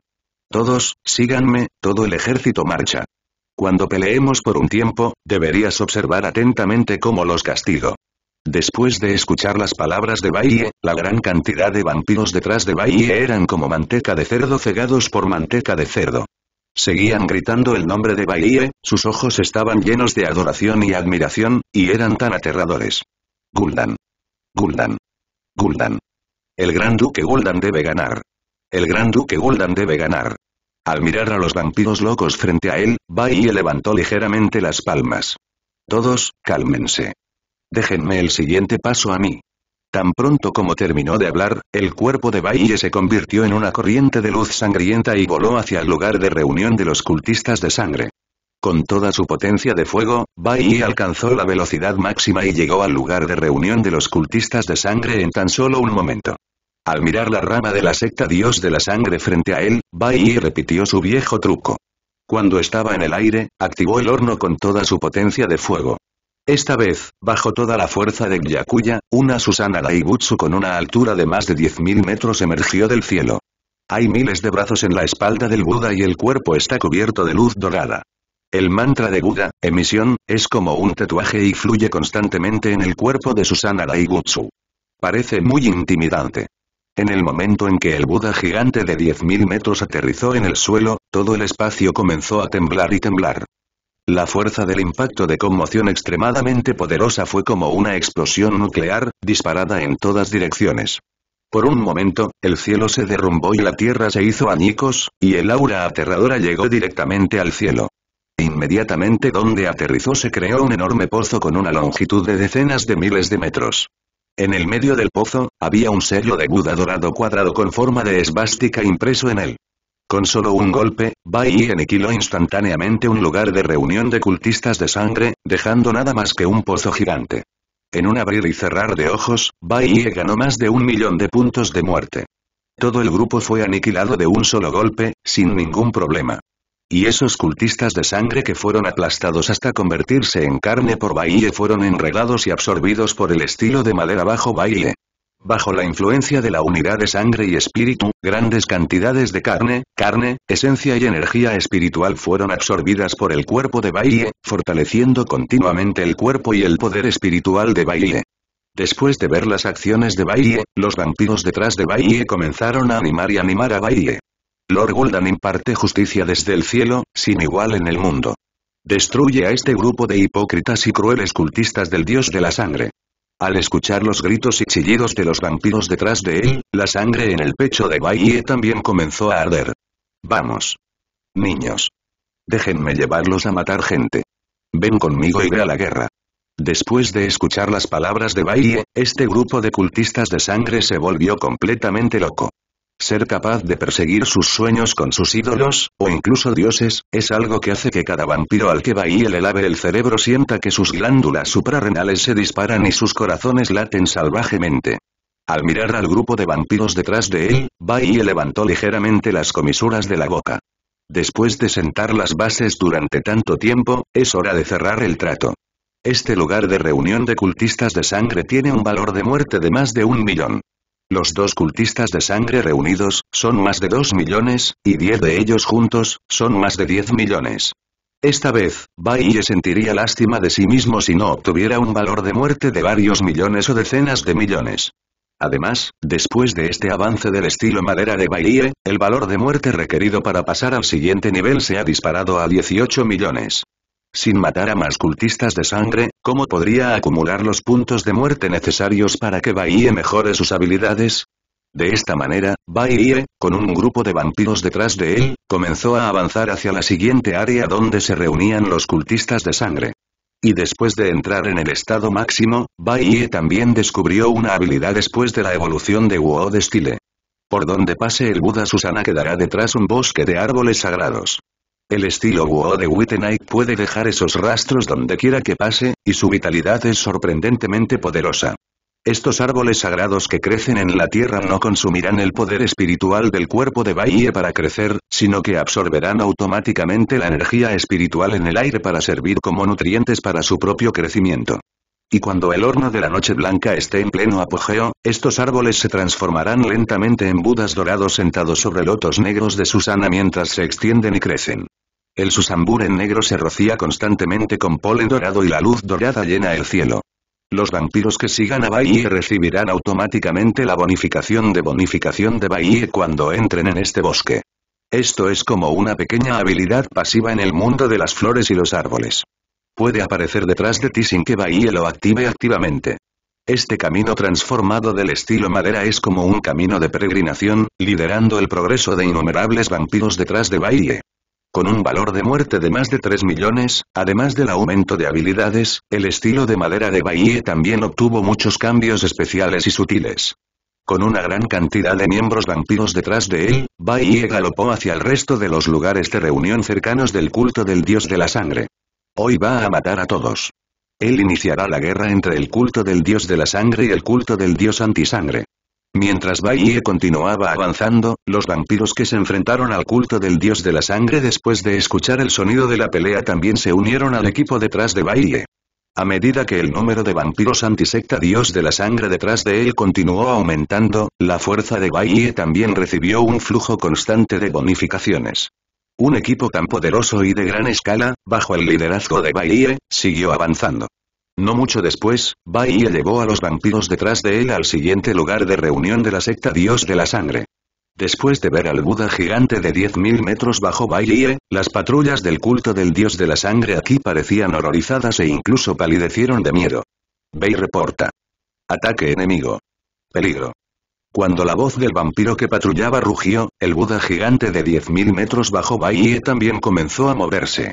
Todos, síganme, todo el ejército marcha. Cuando peleemos por un tiempo, deberías observar atentamente cómo los castigo. Después de escuchar las palabras de Baille, la gran cantidad de vampiros detrás de Baiye eran como manteca de cerdo cegados por manteca de cerdo. Seguían gritando el nombre de Baiye, sus ojos estaban llenos de adoración y admiración, y eran tan aterradores. Guldan. Guldan. Guldan. El gran duque Guldan debe ganar. El gran duque Gul'dan debe ganar. Al mirar a los vampiros locos frente a él, Baille levantó ligeramente las palmas. Todos, cálmense. Déjenme el siguiente paso a mí. Tan pronto como terminó de hablar, el cuerpo de Baille se convirtió en una corriente de luz sangrienta y voló hacia el lugar de reunión de los cultistas de sangre. Con toda su potencia de fuego, Baiye alcanzó la velocidad máxima y llegó al lugar de reunión de los cultistas de sangre en tan solo un momento. Al mirar la rama de la secta Dios de la Sangre frente a él, Bai repitió su viejo truco. Cuando estaba en el aire, activó el horno con toda su potencia de fuego. Esta vez, bajo toda la fuerza de Gyakuya, una Susana Daibutsu con una altura de más de 10.000 metros emergió del cielo. Hay miles de brazos en la espalda del Buda y el cuerpo está cubierto de luz dorada. El mantra de Buda, emisión, es como un tatuaje y fluye constantemente en el cuerpo de Susana Daibutsu. Parece muy intimidante. En el momento en que el Buda gigante de 10.000 metros aterrizó en el suelo, todo el espacio comenzó a temblar y temblar. La fuerza del impacto de conmoción extremadamente poderosa fue como una explosión nuclear, disparada en todas direcciones. Por un momento, el cielo se derrumbó y la tierra se hizo añicos, y el aura aterradora llegó directamente al cielo. Inmediatamente donde aterrizó se creó un enorme pozo con una longitud de decenas de miles de metros. En el medio del pozo, había un sello de Buda dorado cuadrado con forma de esvástica impreso en él. Con solo un golpe, Bai aniquiló instantáneamente un lugar de reunión de cultistas de sangre, dejando nada más que un pozo gigante. En un abrir y cerrar de ojos, Bai ganó más de un millón de puntos de muerte. Todo el grupo fue aniquilado de un solo golpe, sin ningún problema. Y esos cultistas de sangre que fueron aplastados hasta convertirse en carne por Baile fueron enredados y absorbidos por el estilo de madera bajo Baile. Bajo la influencia de la unidad de sangre y espíritu, grandes cantidades de carne, carne, esencia y energía espiritual fueron absorbidas por el cuerpo de Baile, fortaleciendo continuamente el cuerpo y el poder espiritual de Baile. Después de ver las acciones de Baile, los vampiros detrás de Baile comenzaron a animar y animar a Baile. Lord Gul'dan imparte justicia desde el cielo, sin igual en el mundo. Destruye a este grupo de hipócritas y crueles cultistas del dios de la sangre. Al escuchar los gritos y chillidos de los vampiros detrás de él, la sangre en el pecho de Baie también comenzó a arder. Vamos. Niños. Déjenme llevarlos a matar gente. Ven conmigo y ve a la guerra. Después de escuchar las palabras de Baie, este grupo de cultistas de sangre se volvió completamente loco. Ser capaz de perseguir sus sueños con sus ídolos, o incluso dioses, es algo que hace que cada vampiro al que Bahiel le lave el cerebro sienta que sus glándulas suprarrenales se disparan y sus corazones laten salvajemente. Al mirar al grupo de vampiros detrás de él, Bahiel levantó ligeramente las comisuras de la boca. Después de sentar las bases durante tanto tiempo, es hora de cerrar el trato. Este lugar de reunión de cultistas de sangre tiene un valor de muerte de más de un millón. Los dos cultistas de sangre reunidos, son más de 2 millones, y 10 de ellos juntos, son más de 10 millones. Esta vez, Baiye sentiría lástima de sí mismo si no obtuviera un valor de muerte de varios millones o decenas de millones. Además, después de este avance del estilo madera de Baiye, el valor de muerte requerido para pasar al siguiente nivel se ha disparado a 18 millones sin matar a más cultistas de sangre, ¿cómo podría acumular los puntos de muerte necesarios para que Baiye mejore sus habilidades? De esta manera, Baiye, con un grupo de vampiros detrás de él, comenzó a avanzar hacia la siguiente área donde se reunían los cultistas de sangre. Y después de entrar en el estado máximo, Baiye también descubrió una habilidad después de la evolución de Wuo de Stile. Por donde pase el Buda Susana quedará detrás un bosque de árboles sagrados. El estilo Wu de Wittenite puede dejar esos rastros donde quiera que pase, y su vitalidad es sorprendentemente poderosa. Estos árboles sagrados que crecen en la tierra no consumirán el poder espiritual del cuerpo de Baiye para crecer, sino que absorberán automáticamente la energía espiritual en el aire para servir como nutrientes para su propio crecimiento. Y cuando el horno de la noche blanca esté en pleno apogeo, estos árboles se transformarán lentamente en budas dorados sentados sobre lotos negros de Susana mientras se extienden y crecen. El susambur en negro se rocía constantemente con polen dorado y la luz dorada llena el cielo. Los vampiros que sigan a Baiye recibirán automáticamente la bonificación de bonificación de Bahie cuando entren en este bosque. Esto es como una pequeña habilidad pasiva en el mundo de las flores y los árboles. Puede aparecer detrás de ti sin que Bahie lo active activamente. Este camino transformado del estilo madera es como un camino de peregrinación, liderando el progreso de innumerables vampiros detrás de Bahie. Con un valor de muerte de más de 3 millones, además del aumento de habilidades, el estilo de madera de Bahie también obtuvo muchos cambios especiales y sutiles. Con una gran cantidad de miembros vampiros detrás de él, Bahie galopó hacia el resto de los lugares de reunión cercanos del culto del dios de la sangre. Hoy va a matar a todos. Él iniciará la guerra entre el culto del dios de la sangre y el culto del dios antisangre. Mientras Baie continuaba avanzando, los vampiros que se enfrentaron al culto del dios de la sangre después de escuchar el sonido de la pelea también se unieron al equipo detrás de Baie. A medida que el número de vampiros antisecta dios de la sangre detrás de él continuó aumentando, la fuerza de Baie también recibió un flujo constante de bonificaciones. Un equipo tan poderoso y de gran escala, bajo el liderazgo de Baie, siguió avanzando. No mucho después, Bai llevó a los vampiros detrás de él al siguiente lugar de reunión de la secta Dios de la Sangre. Después de ver al Buda gigante de 10.000 metros bajo Ye, las patrullas del culto del dios de la sangre aquí parecían horrorizadas e incluso palidecieron de miedo. Bay reporta. Ataque enemigo. Peligro. Cuando la voz del vampiro que patrullaba rugió, el Buda gigante de 10.000 metros bajo Ye también comenzó a moverse.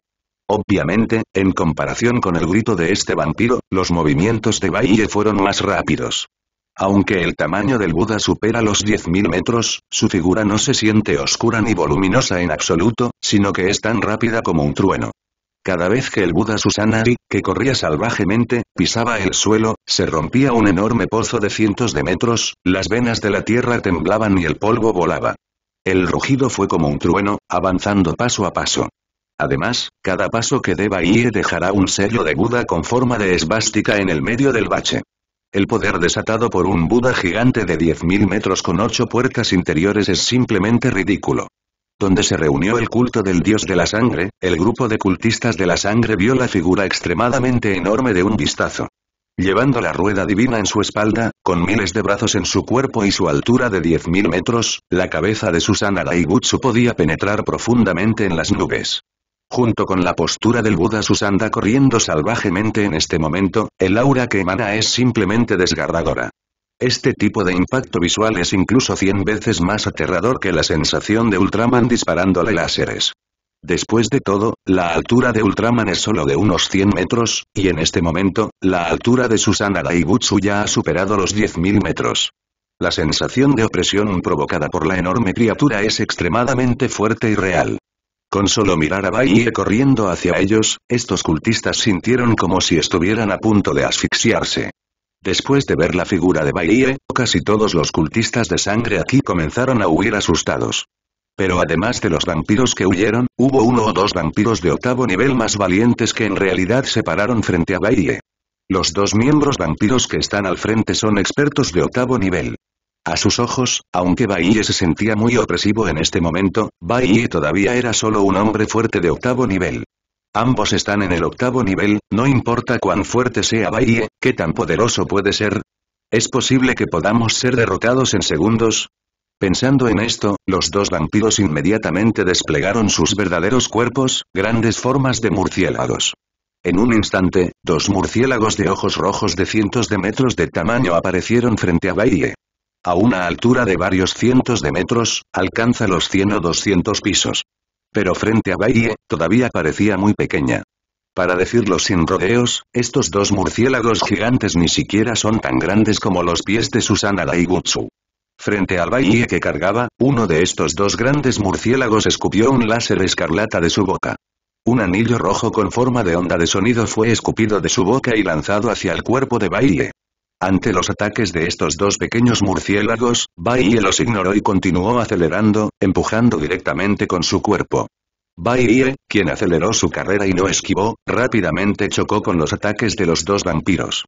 Obviamente, en comparación con el grito de este vampiro, los movimientos de Baille fueron más rápidos. Aunque el tamaño del Buda supera los 10.000 metros, su figura no se siente oscura ni voluminosa en absoluto, sino que es tan rápida como un trueno. Cada vez que el Buda Susanari, que corría salvajemente, pisaba el suelo, se rompía un enorme pozo de cientos de metros, las venas de la tierra temblaban y el polvo volaba. El rugido fue como un trueno, avanzando paso a paso. Además, cada paso que deba ir dejará un sello de Buda con forma de esvástica en el medio del bache. El poder desatado por un Buda gigante de 10.000 metros con ocho puertas interiores es simplemente ridículo. Donde se reunió el culto del dios de la sangre, el grupo de cultistas de la sangre vio la figura extremadamente enorme de un vistazo. Llevando la rueda divina en su espalda, con miles de brazos en su cuerpo y su altura de 10.000 metros, la cabeza de Susana Daibutsu podía penetrar profundamente en las nubes. Junto con la postura del Buda Susanda corriendo salvajemente en este momento, el aura que emana es simplemente desgarradora. Este tipo de impacto visual es incluso 100 veces más aterrador que la sensación de Ultraman disparándole láseres. Después de todo, la altura de Ultraman es solo de unos 100 metros, y en este momento, la altura de Susana Daibutsu ya ha superado los 10.000 metros. La sensación de opresión provocada por la enorme criatura es extremadamente fuerte y real. Con solo mirar a Baiye corriendo hacia ellos, estos cultistas sintieron como si estuvieran a punto de asfixiarse. Después de ver la figura de Baie, casi todos los cultistas de sangre aquí comenzaron a huir asustados. Pero además de los vampiros que huyeron, hubo uno o dos vampiros de octavo nivel más valientes que en realidad se pararon frente a Baiye. Los dos miembros vampiros que están al frente son expertos de octavo nivel. A sus ojos, aunque Baille se sentía muy opresivo en este momento, Baille todavía era solo un hombre fuerte de octavo nivel. Ambos están en el octavo nivel, no importa cuán fuerte sea Baille, qué tan poderoso puede ser. ¿Es posible que podamos ser derrotados en segundos? Pensando en esto, los dos vampiros inmediatamente desplegaron sus verdaderos cuerpos, grandes formas de murciélagos. En un instante, dos murciélagos de ojos rojos de cientos de metros de tamaño aparecieron frente a Baille. A una altura de varios cientos de metros, alcanza los 100 o 200 pisos. Pero frente a Baile, todavía parecía muy pequeña. Para decirlo sin rodeos, estos dos murciélagos gigantes ni siquiera son tan grandes como los pies de Susana Daigutsu. Frente al Baile que cargaba, uno de estos dos grandes murciélagos escupió un láser escarlata de su boca. Un anillo rojo con forma de onda de sonido fue escupido de su boca y lanzado hacia el cuerpo de Baile. Ante los ataques de estos dos pequeños murciélagos, Bai los ignoró y continuó acelerando, empujando directamente con su cuerpo. Bai quien aceleró su carrera y no esquivó, rápidamente chocó con los ataques de los dos vampiros.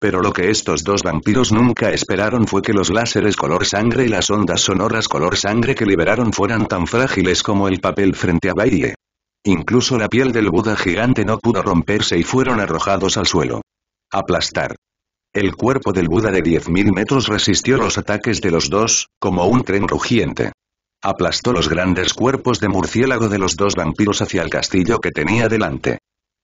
Pero lo que estos dos vampiros nunca esperaron fue que los láseres color sangre y las ondas sonoras color sangre que liberaron fueran tan frágiles como el papel frente a Bai Incluso la piel del Buda gigante no pudo romperse y fueron arrojados al suelo. Aplastar. El cuerpo del Buda de 10.000 metros resistió los ataques de los dos, como un tren rugiente. Aplastó los grandes cuerpos de murciélago de los dos vampiros hacia el castillo que tenía delante.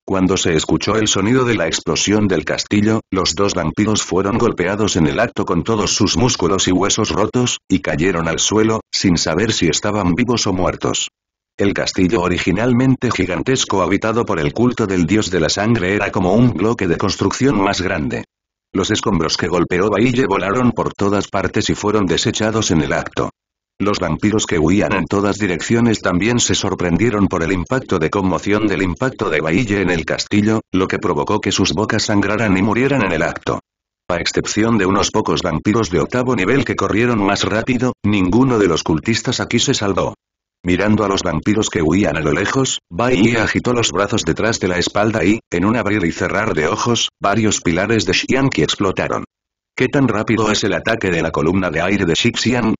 Cuando se escuchó el sonido de la explosión del castillo, los dos vampiros fueron golpeados en el acto con todos sus músculos y huesos rotos, y cayeron al suelo, sin saber si estaban vivos o muertos. El castillo originalmente gigantesco habitado por el culto del dios de la sangre era como un bloque de construcción más grande. Los escombros que golpeó Bahille volaron por todas partes y fueron desechados en el acto. Los vampiros que huían en todas direcciones también se sorprendieron por el impacto de conmoción del impacto de Bahille en el castillo, lo que provocó que sus bocas sangraran y murieran en el acto. A excepción de unos pocos vampiros de octavo nivel que corrieron más rápido, ninguno de los cultistas aquí se salvó. Mirando a los vampiros que huían a lo lejos, Bai Yi agitó los brazos detrás de la espalda y, en un abrir y cerrar de ojos, varios pilares de Xianqi explotaron. ¿Qué tan rápido es el ataque de la columna de aire de Xixian?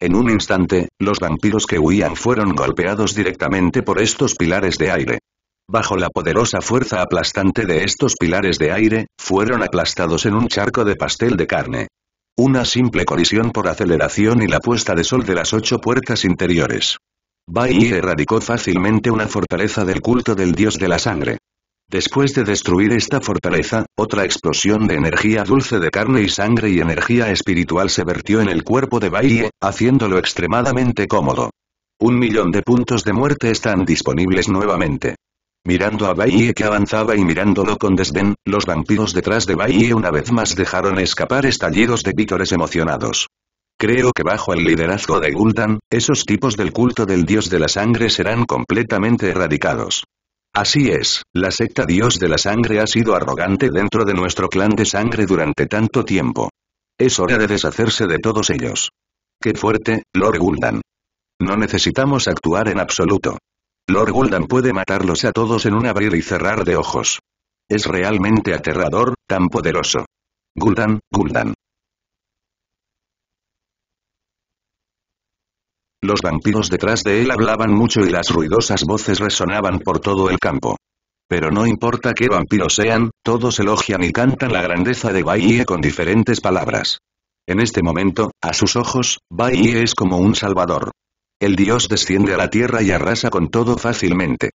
En un instante, los vampiros que huían fueron golpeados directamente por estos pilares de aire. Bajo la poderosa fuerza aplastante de estos pilares de aire, fueron aplastados en un charco de pastel de carne. Una simple colisión por aceleración y la puesta de sol de las ocho puertas interiores. Bai erradicó fácilmente una fortaleza del culto del dios de la sangre. Después de destruir esta fortaleza, otra explosión de energía dulce de carne y sangre y energía espiritual se vertió en el cuerpo de Baiye, haciéndolo extremadamente cómodo. Un millón de puntos de muerte están disponibles nuevamente. Mirando a Baiye que avanzaba y mirándolo con desdén, los vampiros detrás de Baiye una vez más dejaron escapar estallidos de vítores emocionados. Creo que bajo el liderazgo de Gul'dan, esos tipos del culto del dios de la sangre serán completamente erradicados. Así es, la secta dios de la sangre ha sido arrogante dentro de nuestro clan de sangre durante tanto tiempo. Es hora de deshacerse de todos ellos. ¡Qué fuerte, Lord Gul'dan! No necesitamos actuar en absoluto. Lord Gul'dan puede matarlos a todos en un abrir y cerrar de ojos. Es realmente aterrador, tan poderoso. Gul'dan, Gul'dan. Los vampiros detrás de él hablaban mucho y las ruidosas voces resonaban por todo el campo. Pero no importa qué vampiros sean, todos elogian y cantan la grandeza de Baie con diferentes palabras. En este momento, a sus ojos, Baiye es como un salvador. El dios desciende a la tierra y arrasa con todo fácilmente.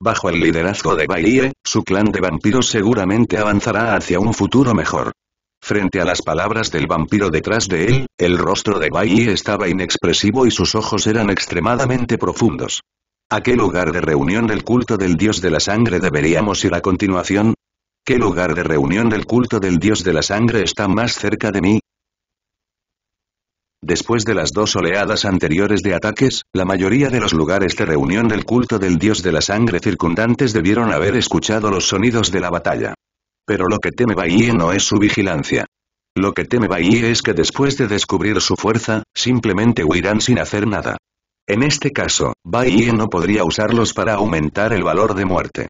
Bajo el liderazgo de Baiye, su clan de vampiros seguramente avanzará hacia un futuro mejor. Frente a las palabras del vampiro detrás de él, el rostro de Bai estaba inexpresivo y sus ojos eran extremadamente profundos. ¿A qué lugar de reunión del culto del dios de la sangre deberíamos ir a continuación? ¿Qué lugar de reunión del culto del dios de la sangre está más cerca de mí? Después de las dos oleadas anteriores de ataques, la mayoría de los lugares de reunión del culto del dios de la sangre circundantes debieron haber escuchado los sonidos de la batalla. Pero lo que teme Bahie no es su vigilancia. Lo que teme Bahie es que después de descubrir su fuerza, simplemente huirán sin hacer nada. En este caso, Bahie no podría usarlos para aumentar el valor de muerte.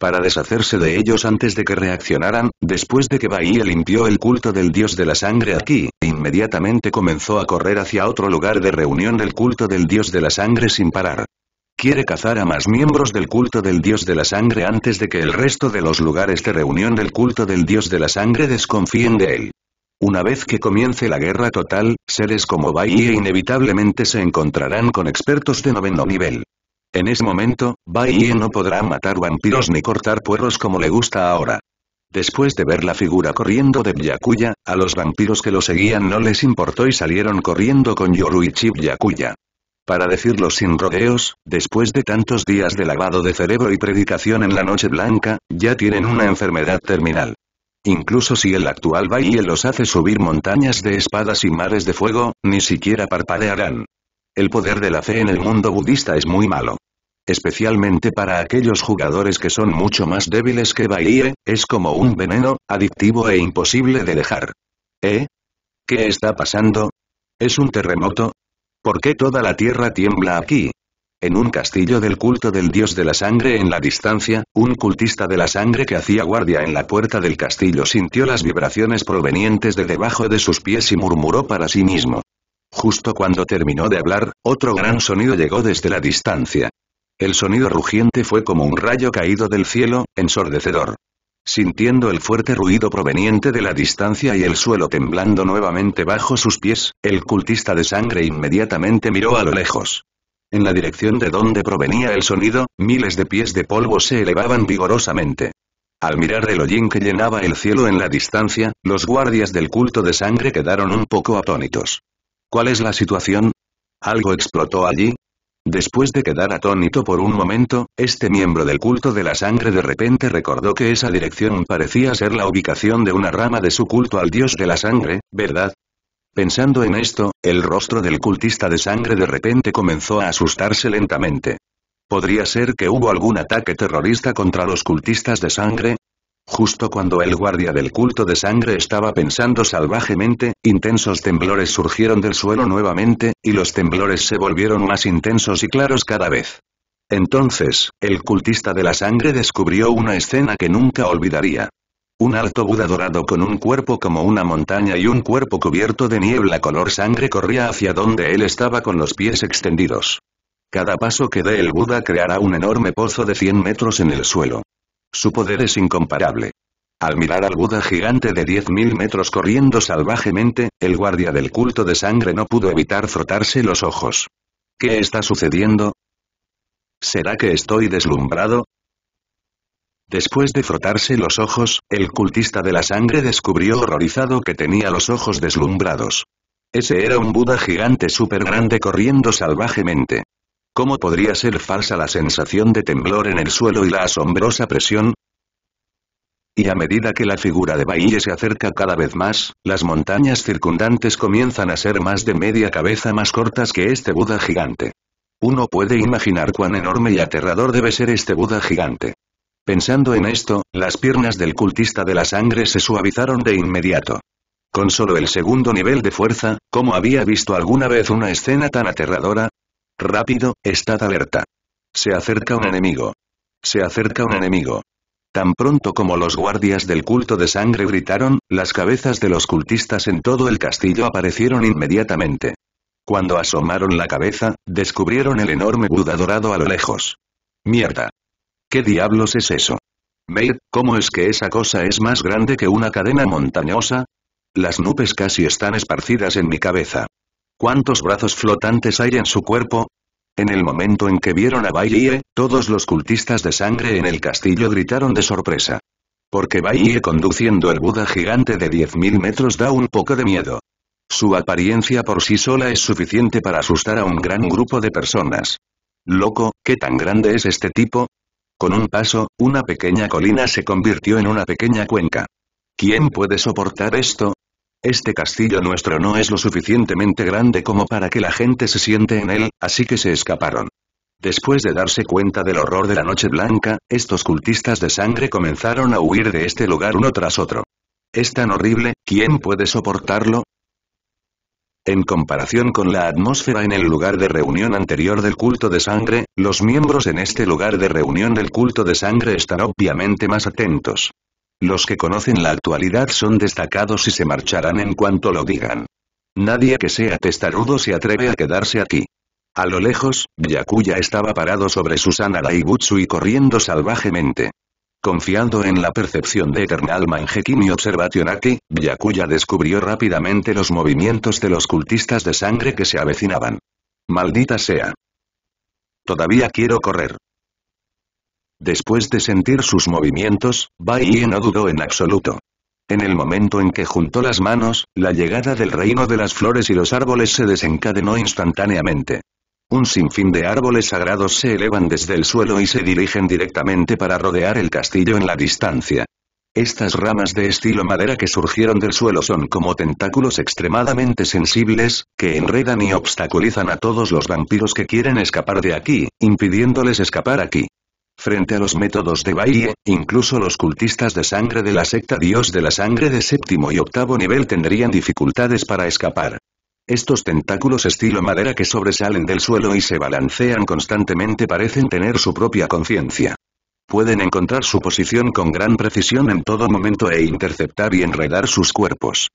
Para deshacerse de ellos antes de que reaccionaran, después de que Bahie limpió el culto del dios de la sangre aquí, inmediatamente comenzó a correr hacia otro lugar de reunión del culto del dios de la sangre sin parar. Quiere cazar a más miembros del culto del dios de la sangre antes de que el resto de los lugares de reunión del culto del dios de la sangre desconfíen de él. Una vez que comience la guerra total, seres como Baiye inevitablemente se encontrarán con expertos de noveno nivel. En ese momento, Baiye no podrá matar vampiros ni cortar puerros como le gusta ahora. Después de ver la figura corriendo de Byakuya, a los vampiros que lo seguían no les importó y salieron corriendo con Yoruichi Byakuya. Para decirlo sin rodeos, después de tantos días de lavado de cerebro y predicación en la noche blanca, ya tienen una enfermedad terminal. Incluso si el actual Baiye los hace subir montañas de espadas y mares de fuego, ni siquiera parpadearán. El poder de la fe en el mundo budista es muy malo. Especialmente para aquellos jugadores que son mucho más débiles que Baiye. es como un veneno, adictivo e imposible de dejar. ¿Eh? ¿Qué está pasando? ¿Es un terremoto? ¿Por qué toda la tierra tiembla aquí? En un castillo del culto del dios de la sangre en la distancia, un cultista de la sangre que hacía guardia en la puerta del castillo sintió las vibraciones provenientes de debajo de sus pies y murmuró para sí mismo. Justo cuando terminó de hablar, otro gran sonido llegó desde la distancia. El sonido rugiente fue como un rayo caído del cielo, ensordecedor. Sintiendo el fuerte ruido proveniente de la distancia y el suelo temblando nuevamente bajo sus pies, el cultista de sangre inmediatamente miró a lo lejos. En la dirección de donde provenía el sonido, miles de pies de polvo se elevaban vigorosamente. Al mirar el hollín que llenaba el cielo en la distancia, los guardias del culto de sangre quedaron un poco atónitos. ¿Cuál es la situación? ¿Algo explotó allí? Después de quedar atónito por un momento, este miembro del culto de la sangre de repente recordó que esa dirección parecía ser la ubicación de una rama de su culto al dios de la sangre, ¿verdad? Pensando en esto, el rostro del cultista de sangre de repente comenzó a asustarse lentamente. ¿Podría ser que hubo algún ataque terrorista contra los cultistas de sangre? Justo cuando el guardia del culto de sangre estaba pensando salvajemente, intensos temblores surgieron del suelo nuevamente, y los temblores se volvieron más intensos y claros cada vez. Entonces, el cultista de la sangre descubrió una escena que nunca olvidaría. Un alto Buda dorado con un cuerpo como una montaña y un cuerpo cubierto de niebla color sangre corría hacia donde él estaba con los pies extendidos. Cada paso que dé el Buda creará un enorme pozo de 100 metros en el suelo. Su poder es incomparable. Al mirar al Buda gigante de 10.000 metros corriendo salvajemente, el guardia del culto de sangre no pudo evitar frotarse los ojos. ¿Qué está sucediendo? ¿Será que estoy deslumbrado? Después de frotarse los ojos, el cultista de la sangre descubrió horrorizado que tenía los ojos deslumbrados. Ese era un Buda gigante súper grande corriendo salvajemente. ¿Cómo podría ser falsa la sensación de temblor en el suelo y la asombrosa presión? Y a medida que la figura de Bailey se acerca cada vez más, las montañas circundantes comienzan a ser más de media cabeza más cortas que este Buda gigante. Uno puede imaginar cuán enorme y aterrador debe ser este Buda gigante. Pensando en esto, las piernas del cultista de la sangre se suavizaron de inmediato. Con solo el segundo nivel de fuerza, ¿cómo había visto alguna vez una escena tan aterradora? Rápido, estad alerta. Se acerca un enemigo. Se acerca un enemigo. Tan pronto como los guardias del culto de sangre gritaron, las cabezas de los cultistas en todo el castillo aparecieron inmediatamente. Cuando asomaron la cabeza, descubrieron el enorme Buda dorado a lo lejos. Mierda. ¿Qué diablos es eso? Meir, ¿cómo es que esa cosa es más grande que una cadena montañosa? Las nubes casi están esparcidas en mi cabeza. ¿Cuántos brazos flotantes hay en su cuerpo? En el momento en que vieron a Baiye, todos los cultistas de sangre en el castillo gritaron de sorpresa. Porque Baiye conduciendo el Buda gigante de 10.000 metros da un poco de miedo. Su apariencia por sí sola es suficiente para asustar a un gran grupo de personas. Loco, ¿qué tan grande es este tipo? Con un paso, una pequeña colina se convirtió en una pequeña cuenca. ¿Quién puede soportar esto? Este castillo nuestro no es lo suficientemente grande como para que la gente se siente en él, así que se escaparon. Después de darse cuenta del horror de la noche blanca, estos cultistas de sangre comenzaron a huir de este lugar uno tras otro. Es tan horrible, ¿quién puede soportarlo? En comparación con la atmósfera en el lugar de reunión anterior del culto de sangre, los miembros en este lugar de reunión del culto de sangre están obviamente más atentos. Los que conocen la actualidad son destacados y se marcharán en cuanto lo digan. Nadie que sea testarudo se atreve a quedarse aquí. A lo lejos, Yakuya estaba parado sobre Susana Daibutsu y corriendo salvajemente. Confiando en la percepción de Eternal Manjekin y Observationaki, Yakuya descubrió rápidamente los movimientos de los cultistas de sangre que se avecinaban. Maldita sea. Todavía quiero correr. Después de sentir sus movimientos, Bai no dudó en absoluto. En el momento en que juntó las manos, la llegada del reino de las flores y los árboles se desencadenó instantáneamente. Un sinfín de árboles sagrados se elevan desde el suelo y se dirigen directamente para rodear el castillo en la distancia. Estas ramas de estilo madera que surgieron del suelo son como tentáculos extremadamente sensibles, que enredan y obstaculizan a todos los vampiros que quieren escapar de aquí, impidiéndoles escapar aquí. Frente a los métodos de Baile, incluso los cultistas de sangre de la secta Dios de la Sangre de séptimo y octavo nivel tendrían dificultades para escapar. Estos tentáculos estilo madera que sobresalen del suelo y se balancean constantemente parecen tener su propia conciencia. Pueden encontrar su posición con gran precisión en todo momento e interceptar y enredar sus cuerpos.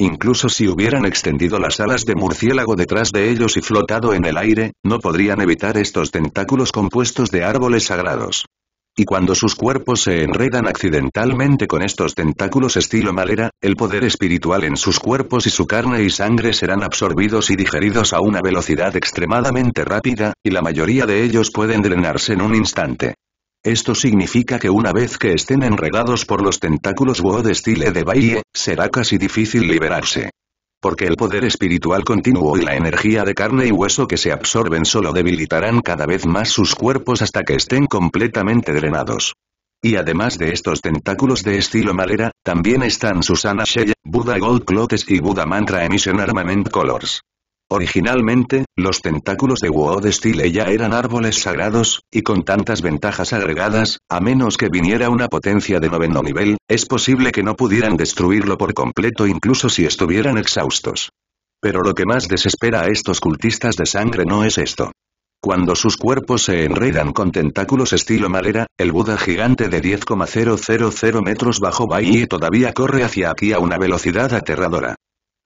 Incluso si hubieran extendido las alas de murciélago detrás de ellos y flotado en el aire, no podrían evitar estos tentáculos compuestos de árboles sagrados. Y cuando sus cuerpos se enredan accidentalmente con estos tentáculos estilo madera, el poder espiritual en sus cuerpos y su carne y sangre serán absorbidos y digeridos a una velocidad extremadamente rápida, y la mayoría de ellos pueden drenarse en un instante. Esto significa que una vez que estén enredados por los tentáculos Wood Style de Baie, será casi difícil liberarse. Porque el poder espiritual continuo y la energía de carne y hueso que se absorben solo debilitarán cada vez más sus cuerpos hasta que estén completamente drenados. Y además de estos tentáculos de estilo madera, también están Susana Shell, Buddha Gold Clothes y Buddha Mantra Emission Armament Colors. Originalmente, los tentáculos de de Style ya eran árboles sagrados, y con tantas ventajas agregadas, a menos que viniera una potencia de noveno nivel, es posible que no pudieran destruirlo por completo incluso si estuvieran exhaustos. Pero lo que más desespera a estos cultistas de sangre no es esto. Cuando sus cuerpos se enredan con tentáculos estilo madera, el Buda gigante de 10,000 metros bajo y todavía corre hacia aquí a una velocidad aterradora.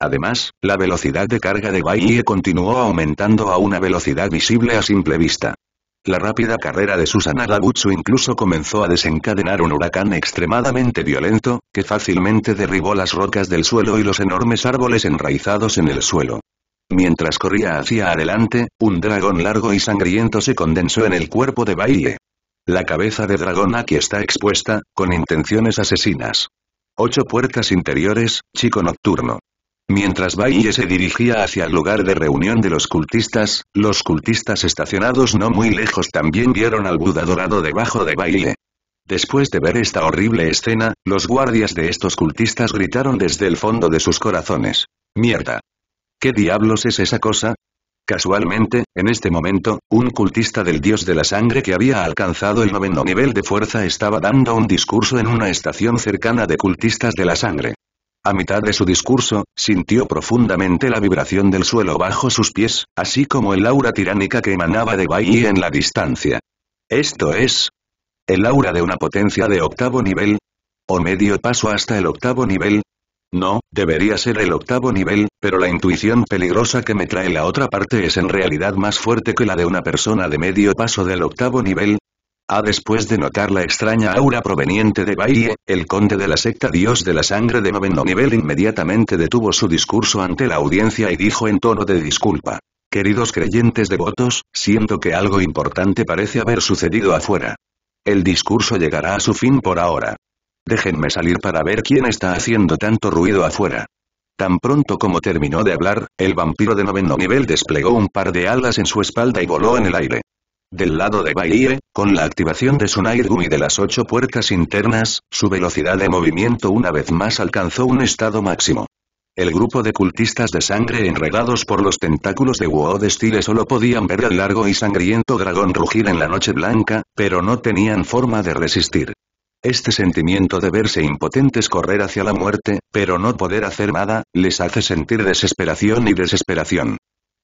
Además, la velocidad de carga de Baiye continuó aumentando a una velocidad visible a simple vista. La rápida carrera de Susana incluso comenzó a desencadenar un huracán extremadamente violento, que fácilmente derribó las rocas del suelo y los enormes árboles enraizados en el suelo. Mientras corría hacia adelante, un dragón largo y sangriento se condensó en el cuerpo de Baiye. La cabeza de dragón aquí está expuesta, con intenciones asesinas. Ocho puertas interiores, chico nocturno. Mientras Baille se dirigía hacia el lugar de reunión de los cultistas, los cultistas estacionados no muy lejos también vieron al Buda dorado debajo de Baille. Después de ver esta horrible escena, los guardias de estos cultistas gritaron desde el fondo de sus corazones. ¡Mierda! ¿Qué diablos es esa cosa? Casualmente, en este momento, un cultista del dios de la sangre que había alcanzado el noveno nivel de fuerza estaba dando un discurso en una estación cercana de cultistas de la sangre. A mitad de su discurso, sintió profundamente la vibración del suelo bajo sus pies, así como el aura tiránica que emanaba de Bai en la distancia. Esto es... El aura de una potencia de octavo nivel. O medio paso hasta el octavo nivel, no, debería ser el octavo nivel, pero la intuición peligrosa que me trae la otra parte es en realidad más fuerte que la de una persona de medio paso del octavo nivel, a ah, después de notar la extraña aura proveniente de Bailey, el conde de la secta Dios de la Sangre de noveno nivel inmediatamente detuvo su discurso ante la audiencia y dijo en tono de disculpa. Queridos creyentes devotos, siento que algo importante parece haber sucedido afuera. El discurso llegará a su fin por ahora. Déjenme salir para ver quién está haciendo tanto ruido afuera. Tan pronto como terminó de hablar, el vampiro de noveno nivel desplegó un par de alas en su espalda y voló en el aire del lado de Baie, con la activación de nairgum y de las ocho puertas internas, su velocidad de movimiento una vez más alcanzó un estado máximo. El grupo de cultistas de sangre enredados por los tentáculos de Wo de solo podían ver al largo y sangriento dragón rugir en la noche blanca, pero no tenían forma de resistir. Este sentimiento de verse impotentes correr hacia la muerte, pero no poder hacer nada, les hace sentir desesperación y desesperación.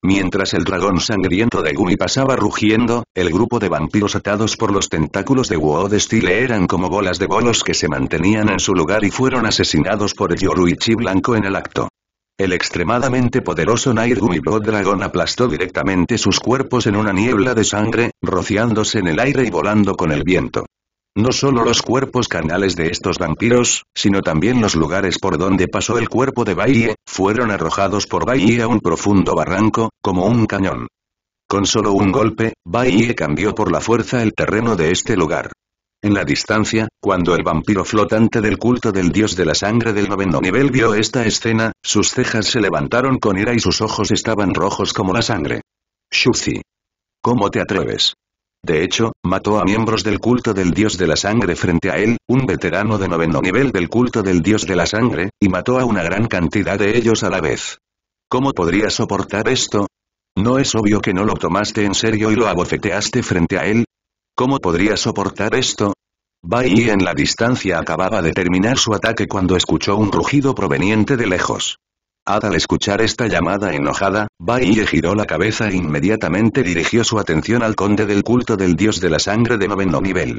Mientras el dragón sangriento de Gumi pasaba rugiendo, el grupo de vampiros atados por los tentáculos de de eran como bolas de bolos que se mantenían en su lugar y fueron asesinados por Yoruichi Blanco en el acto. El extremadamente poderoso Nair Gumi Blood Dragon aplastó directamente sus cuerpos en una niebla de sangre, rociándose en el aire y volando con el viento. No solo los cuerpos canales de estos vampiros, sino también los lugares por donde pasó el cuerpo de Baiye, fueron arrojados por Baiye a un profundo barranco, como un cañón. Con solo un golpe, Baiye cambió por la fuerza el terreno de este lugar. En la distancia, cuando el vampiro flotante del culto del dios de la sangre del noveno nivel vio esta escena, sus cejas se levantaron con ira y sus ojos estaban rojos como la sangre. Shuzi. ¿Cómo te atreves? De hecho, mató a miembros del culto del dios de la sangre frente a él, un veterano de noveno nivel del culto del dios de la sangre, y mató a una gran cantidad de ellos a la vez. ¿Cómo podría soportar esto? ¿No es obvio que no lo tomaste en serio y lo abofeteaste frente a él? ¿Cómo podría soportar esto? Bai en la distancia acababa de terminar su ataque cuando escuchó un rugido proveniente de lejos al escuchar esta llamada enojada, Baille giró la cabeza e inmediatamente dirigió su atención al conde del culto del dios de la sangre de noveno nivel.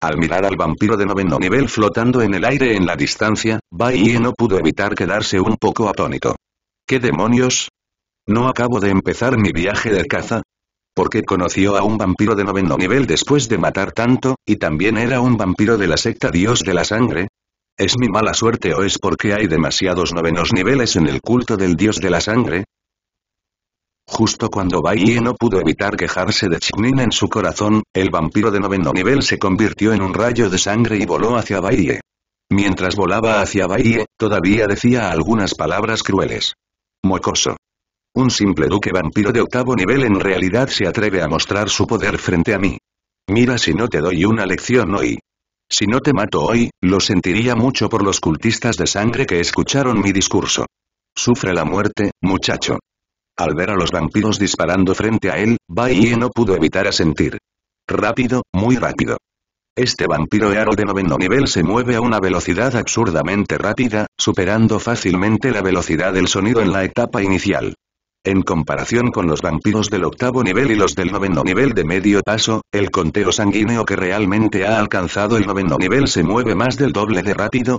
Al mirar al vampiro de noveno nivel flotando en el aire en la distancia, Baille no pudo evitar quedarse un poco atónito. ¿Qué demonios? ¿No acabo de empezar mi viaje de caza? ¿Por qué conoció a un vampiro de noveno nivel después de matar tanto, y también era un vampiro de la secta Dios de la Sangre? ¿Es mi mala suerte o es porque hay demasiados novenos niveles en el culto del dios de la sangre? Justo cuando Baiye no pudo evitar quejarse de Chinin en su corazón, el vampiro de noveno nivel se convirtió en un rayo de sangre y voló hacia Baiye. Mientras volaba hacia Baiye, todavía decía algunas palabras crueles. Mocoso. Un simple duque vampiro de octavo nivel en realidad se atreve a mostrar su poder frente a mí. Mira si no te doy una lección hoy. Si no te mato hoy, lo sentiría mucho por los cultistas de sangre que escucharon mi discurso. Sufre la muerte, muchacho. Al ver a los vampiros disparando frente a él, Baie no pudo evitar asentir. Rápido, muy rápido. Este vampiro Earo de noveno nivel se mueve a una velocidad absurdamente rápida, superando fácilmente la velocidad del sonido en la etapa inicial. En comparación con los vampiros del octavo nivel y los del noveno nivel de medio paso, el conteo sanguíneo que realmente ha alcanzado el noveno nivel se mueve más del doble de rápido.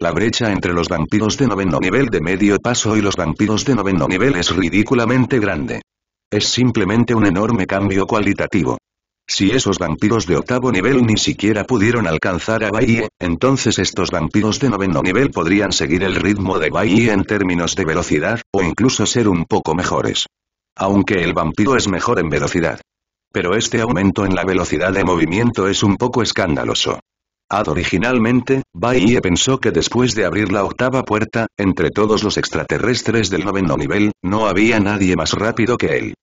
La brecha entre los vampiros de noveno nivel de medio paso y los vampiros de noveno nivel es ridículamente grande. Es simplemente un enorme cambio cualitativo. Si esos vampiros de octavo nivel ni siquiera pudieron alcanzar a Bai, entonces estos vampiros de noveno nivel podrían seguir el ritmo de Bai en términos de velocidad, o incluso ser un poco mejores. Aunque el vampiro es mejor en velocidad. Pero este aumento en la velocidad de movimiento es un poco escandaloso. Ad originalmente, Bai pensó que después de abrir la octava puerta, entre todos los extraterrestres del noveno nivel, no había nadie más rápido que él.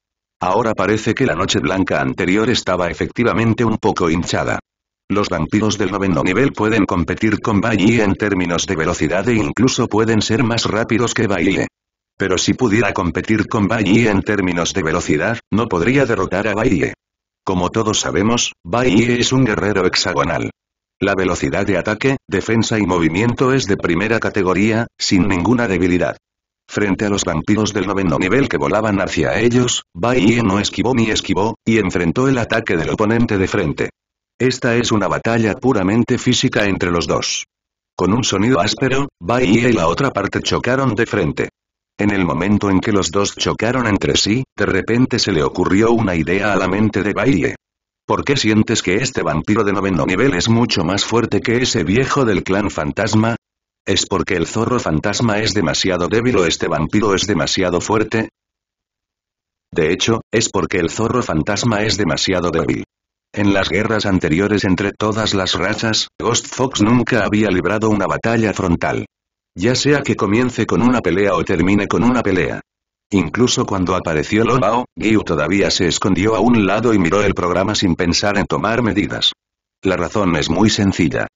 Ahora parece que la noche blanca anterior estaba efectivamente un poco hinchada. Los vampiros del noveno nivel pueden competir con Bailly en términos de velocidad e incluso pueden ser más rápidos que Bailly. Pero si pudiera competir con Bailly en términos de velocidad, no podría derrotar a Bailly. Como todos sabemos, Bailly es un guerrero hexagonal. La velocidad de ataque, defensa y movimiento es de primera categoría, sin ninguna debilidad. Frente a los vampiros del noveno nivel que volaban hacia ellos, Bai no esquivó ni esquivó, y enfrentó el ataque del oponente de frente. Esta es una batalla puramente física entre los dos. Con un sonido áspero, Bai y la otra parte chocaron de frente. En el momento en que los dos chocaron entre sí, de repente se le ocurrió una idea a la mente de Bai ¿Por qué sientes que este vampiro de noveno nivel es mucho más fuerte que ese viejo del clan fantasma? ¿Es porque el zorro fantasma es demasiado débil o este vampiro es demasiado fuerte? De hecho, es porque el zorro fantasma es demasiado débil. En las guerras anteriores entre todas las razas, Ghost Fox nunca había librado una batalla frontal. Ya sea que comience con una pelea o termine con una pelea. Incluso cuando apareció Lolao, Gyu todavía se escondió a un lado y miró el programa sin pensar en tomar medidas. La razón es muy sencilla.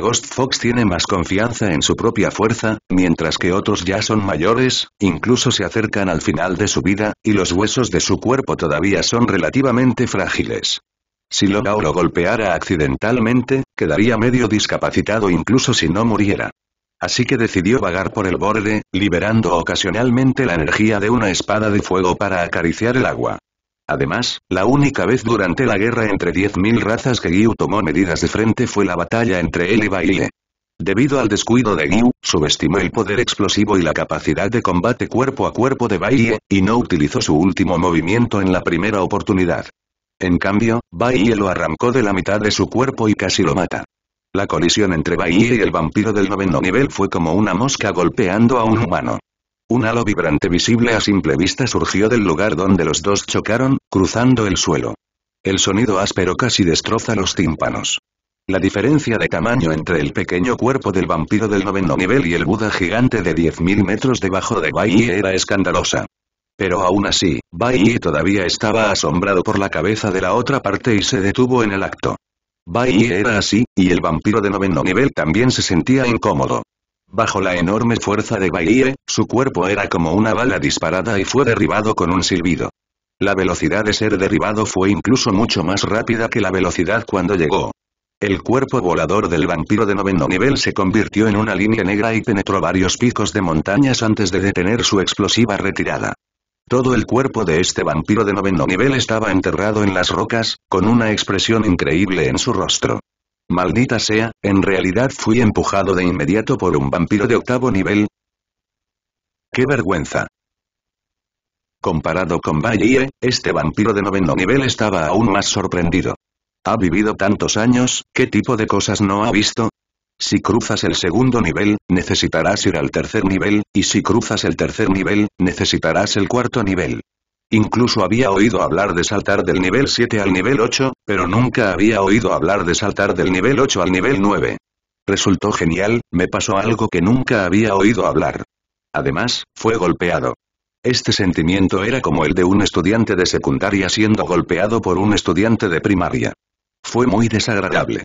Ghost Fox tiene más confianza en su propia fuerza, mientras que otros ya son mayores, incluso se acercan al final de su vida, y los huesos de su cuerpo todavía son relativamente frágiles. Si Logao lo golpeara accidentalmente, quedaría medio discapacitado incluso si no muriera. Así que decidió vagar por el borde, liberando ocasionalmente la energía de una espada de fuego para acariciar el agua. Además, la única vez durante la guerra entre 10.000 razas que Gyu tomó medidas de frente fue la batalla entre él y Baile. Debido al descuido de Gyu, subestimó el poder explosivo y la capacidad de combate cuerpo a cuerpo de Baile, y no utilizó su último movimiento en la primera oportunidad. En cambio, Baile lo arrancó de la mitad de su cuerpo y casi lo mata. La colisión entre Baile y el vampiro del noveno nivel fue como una mosca golpeando a un humano. Un halo vibrante visible a simple vista surgió del lugar donde los dos chocaron, cruzando el suelo. El sonido áspero casi destroza los tímpanos. La diferencia de tamaño entre el pequeño cuerpo del vampiro del noveno nivel y el Buda gigante de 10.000 metros debajo de Bai era escandalosa. Pero aún así, Bai todavía estaba asombrado por la cabeza de la otra parte y se detuvo en el acto. Bai era así, y el vampiro de noveno nivel también se sentía incómodo. Bajo la enorme fuerza de Baillie, su cuerpo era como una bala disparada y fue derribado con un silbido. La velocidad de ser derribado fue incluso mucho más rápida que la velocidad cuando llegó. El cuerpo volador del vampiro de noveno nivel se convirtió en una línea negra y penetró varios picos de montañas antes de detener su explosiva retirada. Todo el cuerpo de este vampiro de noveno nivel estaba enterrado en las rocas, con una expresión increíble en su rostro. Maldita sea, en realidad fui empujado de inmediato por un vampiro de octavo nivel. ¡Qué vergüenza! Comparado con Valle, este vampiro de noveno nivel estaba aún más sorprendido. Ha vivido tantos años, ¿qué tipo de cosas no ha visto? Si cruzas el segundo nivel, necesitarás ir al tercer nivel, y si cruzas el tercer nivel, necesitarás el cuarto nivel. Incluso había oído hablar de saltar del nivel 7 al nivel 8, pero nunca había oído hablar de saltar del nivel 8 al nivel 9. Resultó genial, me pasó algo que nunca había oído hablar. Además, fue golpeado. Este sentimiento era como el de un estudiante de secundaria siendo golpeado por un estudiante de primaria. Fue muy desagradable.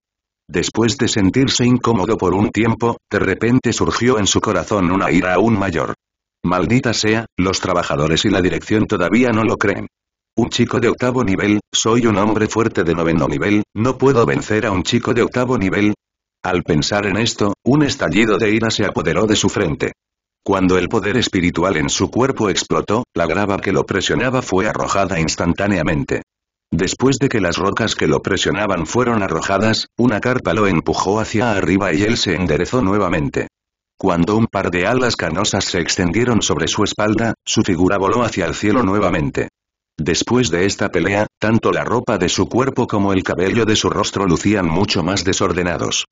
Después de sentirse incómodo por un tiempo, de repente surgió en su corazón una ira aún mayor. Maldita sea, los trabajadores y la dirección todavía no lo creen. Un chico de octavo nivel, soy un hombre fuerte de noveno nivel, no puedo vencer a un chico de octavo nivel. Al pensar en esto, un estallido de ira se apoderó de su frente. Cuando el poder espiritual en su cuerpo explotó, la grava que lo presionaba fue arrojada instantáneamente. Después de que las rocas que lo presionaban fueron arrojadas, una carpa lo empujó hacia arriba y él se enderezó nuevamente. Cuando un par de alas canosas se extendieron sobre su espalda, su figura voló hacia el cielo nuevamente. Después de esta pelea, tanto la ropa de su cuerpo como el cabello de su rostro lucían mucho más desordenados.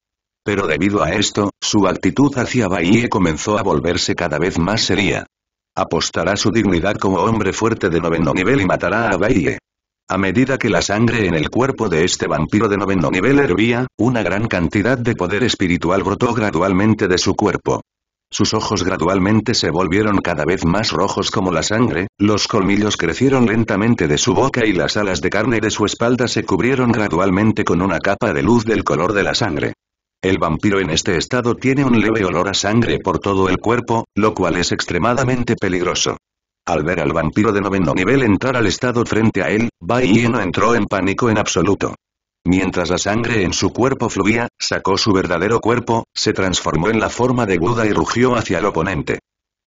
Pero debido a esto, su actitud hacia Bahie comenzó a volverse cada vez más seria. Apostará su dignidad como hombre fuerte de noveno nivel y matará a Baie. A medida que la sangre en el cuerpo de este vampiro de noveno nivel hervía, una gran cantidad de poder espiritual brotó gradualmente de su cuerpo. Sus ojos gradualmente se volvieron cada vez más rojos como la sangre, los colmillos crecieron lentamente de su boca y las alas de carne de su espalda se cubrieron gradualmente con una capa de luz del color de la sangre. El vampiro en este estado tiene un leve olor a sangre por todo el cuerpo, lo cual es extremadamente peligroso. Al ver al vampiro de noveno nivel entrar al estado frente a él, Bai no entró en pánico en absoluto. Mientras la sangre en su cuerpo fluía, sacó su verdadero cuerpo, se transformó en la forma de Buda y rugió hacia el oponente.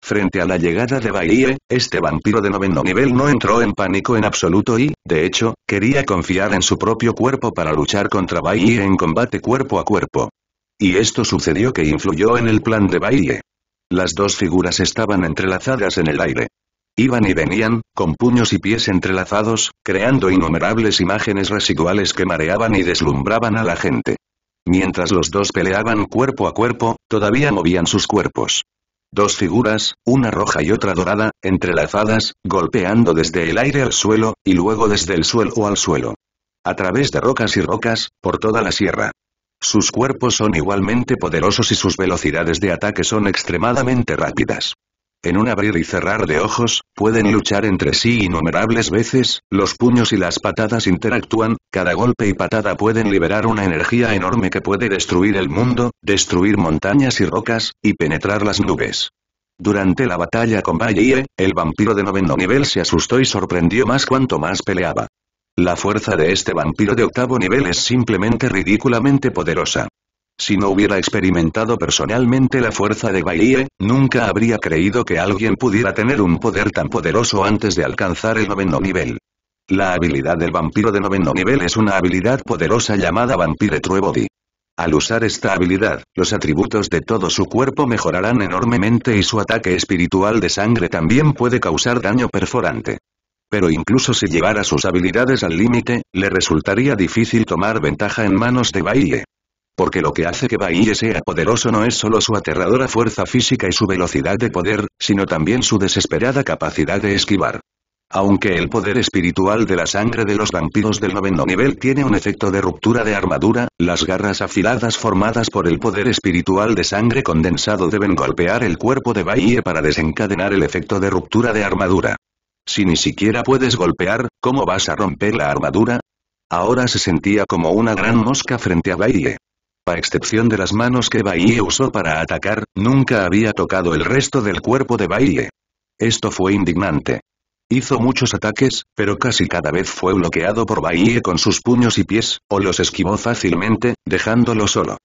Frente a la llegada de Baiye, este vampiro de noveno nivel no entró en pánico en absoluto y, de hecho, quería confiar en su propio cuerpo para luchar contra Baiye en combate cuerpo a cuerpo. Y esto sucedió que influyó en el plan de Baiye. Las dos figuras estaban entrelazadas en el aire. Iban y venían, con puños y pies entrelazados, creando innumerables imágenes residuales que mareaban y deslumbraban a la gente. Mientras los dos peleaban cuerpo a cuerpo, todavía movían sus cuerpos. Dos figuras, una roja y otra dorada, entrelazadas, golpeando desde el aire al suelo, y luego desde el suelo al suelo. A través de rocas y rocas, por toda la sierra. Sus cuerpos son igualmente poderosos y sus velocidades de ataque son extremadamente rápidas. En un abrir y cerrar de ojos, pueden luchar entre sí innumerables veces, los puños y las patadas interactúan, cada golpe y patada pueden liberar una energía enorme que puede destruir el mundo, destruir montañas y rocas, y penetrar las nubes. Durante la batalla con Baye, el vampiro de noveno nivel se asustó y sorprendió más cuanto más peleaba. La fuerza de este vampiro de octavo nivel es simplemente ridículamente poderosa. Si no hubiera experimentado personalmente la fuerza de Bailey, nunca habría creído que alguien pudiera tener un poder tan poderoso antes de alcanzar el noveno nivel. La habilidad del vampiro de noveno nivel es una habilidad poderosa llamada Vampire True Body. Al usar esta habilidad, los atributos de todo su cuerpo mejorarán enormemente y su ataque espiritual de sangre también puede causar daño perforante. Pero incluso si llevara sus habilidades al límite, le resultaría difícil tomar ventaja en manos de Baiye. Porque lo que hace que Baiye sea poderoso no es solo su aterradora fuerza física y su velocidad de poder, sino también su desesperada capacidad de esquivar. Aunque el poder espiritual de la sangre de los vampiros del noveno nivel tiene un efecto de ruptura de armadura, las garras afiladas formadas por el poder espiritual de sangre condensado deben golpear el cuerpo de Baiye para desencadenar el efecto de ruptura de armadura. Si ni siquiera puedes golpear, ¿cómo vas a romper la armadura? Ahora se sentía como una gran mosca frente a Baiye a excepción de las manos que Baie usó para atacar, nunca había tocado el resto del cuerpo de Baie. Esto fue indignante. Hizo muchos ataques, pero casi cada vez fue bloqueado por Bahie con sus puños y pies, o los esquivó fácilmente, dejándolo solo.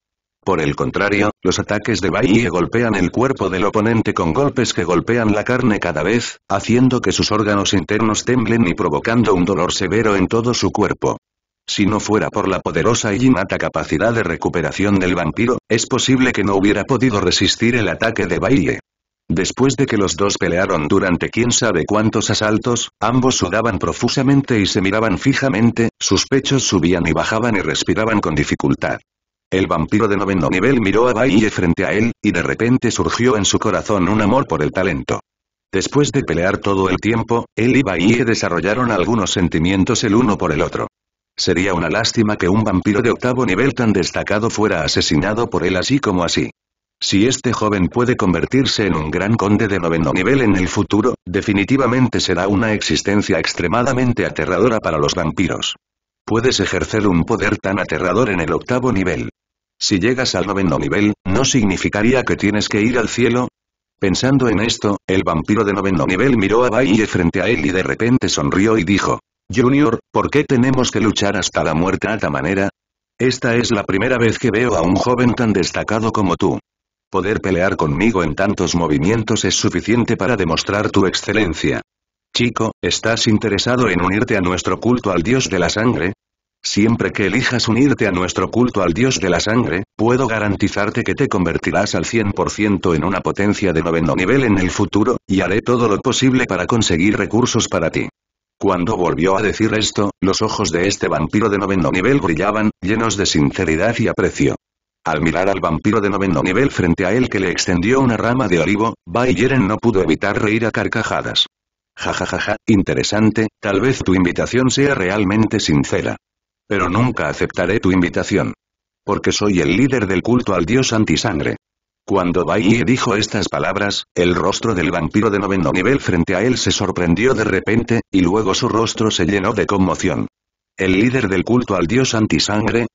Por el contrario, los ataques de Bahie golpean el cuerpo del oponente con golpes que golpean la carne cada vez, haciendo que sus órganos internos temblen y provocando un dolor severo en todo su cuerpo. Si no fuera por la poderosa y innata capacidad de recuperación del vampiro, es posible que no hubiera podido resistir el ataque de Baile. Después de que los dos pelearon durante quién sabe cuántos asaltos, ambos sudaban profusamente y se miraban fijamente, sus pechos subían y bajaban y respiraban con dificultad. El vampiro de noveno nivel miró a Baille frente a él, y de repente surgió en su corazón un amor por el talento. Después de pelear todo el tiempo, él y Baille desarrollaron algunos sentimientos el uno por el otro. Sería una lástima que un vampiro de octavo nivel tan destacado fuera asesinado por él así como así. Si este joven puede convertirse en un gran conde de noveno nivel en el futuro, definitivamente será una existencia extremadamente aterradora para los vampiros. Puedes ejercer un poder tan aterrador en el octavo nivel. Si llegas al noveno nivel, ¿no significaría que tienes que ir al cielo? Pensando en esto, el vampiro de noveno nivel miró a Baiye frente a él y de repente sonrió y dijo, Junior, ¿por qué tenemos que luchar hasta la muerte a esta manera? Esta es la primera vez que veo a un joven tan destacado como tú. Poder pelear conmigo en tantos movimientos es suficiente para demostrar tu excelencia. Chico, ¿estás interesado en unirte a nuestro culto al dios de la sangre? Siempre que elijas unirte a nuestro culto al dios de la sangre, puedo garantizarte que te convertirás al 100% en una potencia de noveno nivel en el futuro, y haré todo lo posible para conseguir recursos para ti. Cuando volvió a decir esto, los ojos de este vampiro de noveno nivel brillaban, llenos de sinceridad y aprecio. Al mirar al vampiro de noveno nivel frente a él que le extendió una rama de olivo, Bayeren no pudo evitar reír a carcajadas. Jajajaja, interesante, tal vez tu invitación sea realmente sincera. Pero nunca aceptaré tu invitación. Porque soy el líder del culto al dios antisangre. Cuando Baie dijo estas palabras, el rostro del vampiro de noveno nivel frente a él se sorprendió de repente, y luego su rostro se llenó de conmoción. ¿El líder del culto al dios antisangre?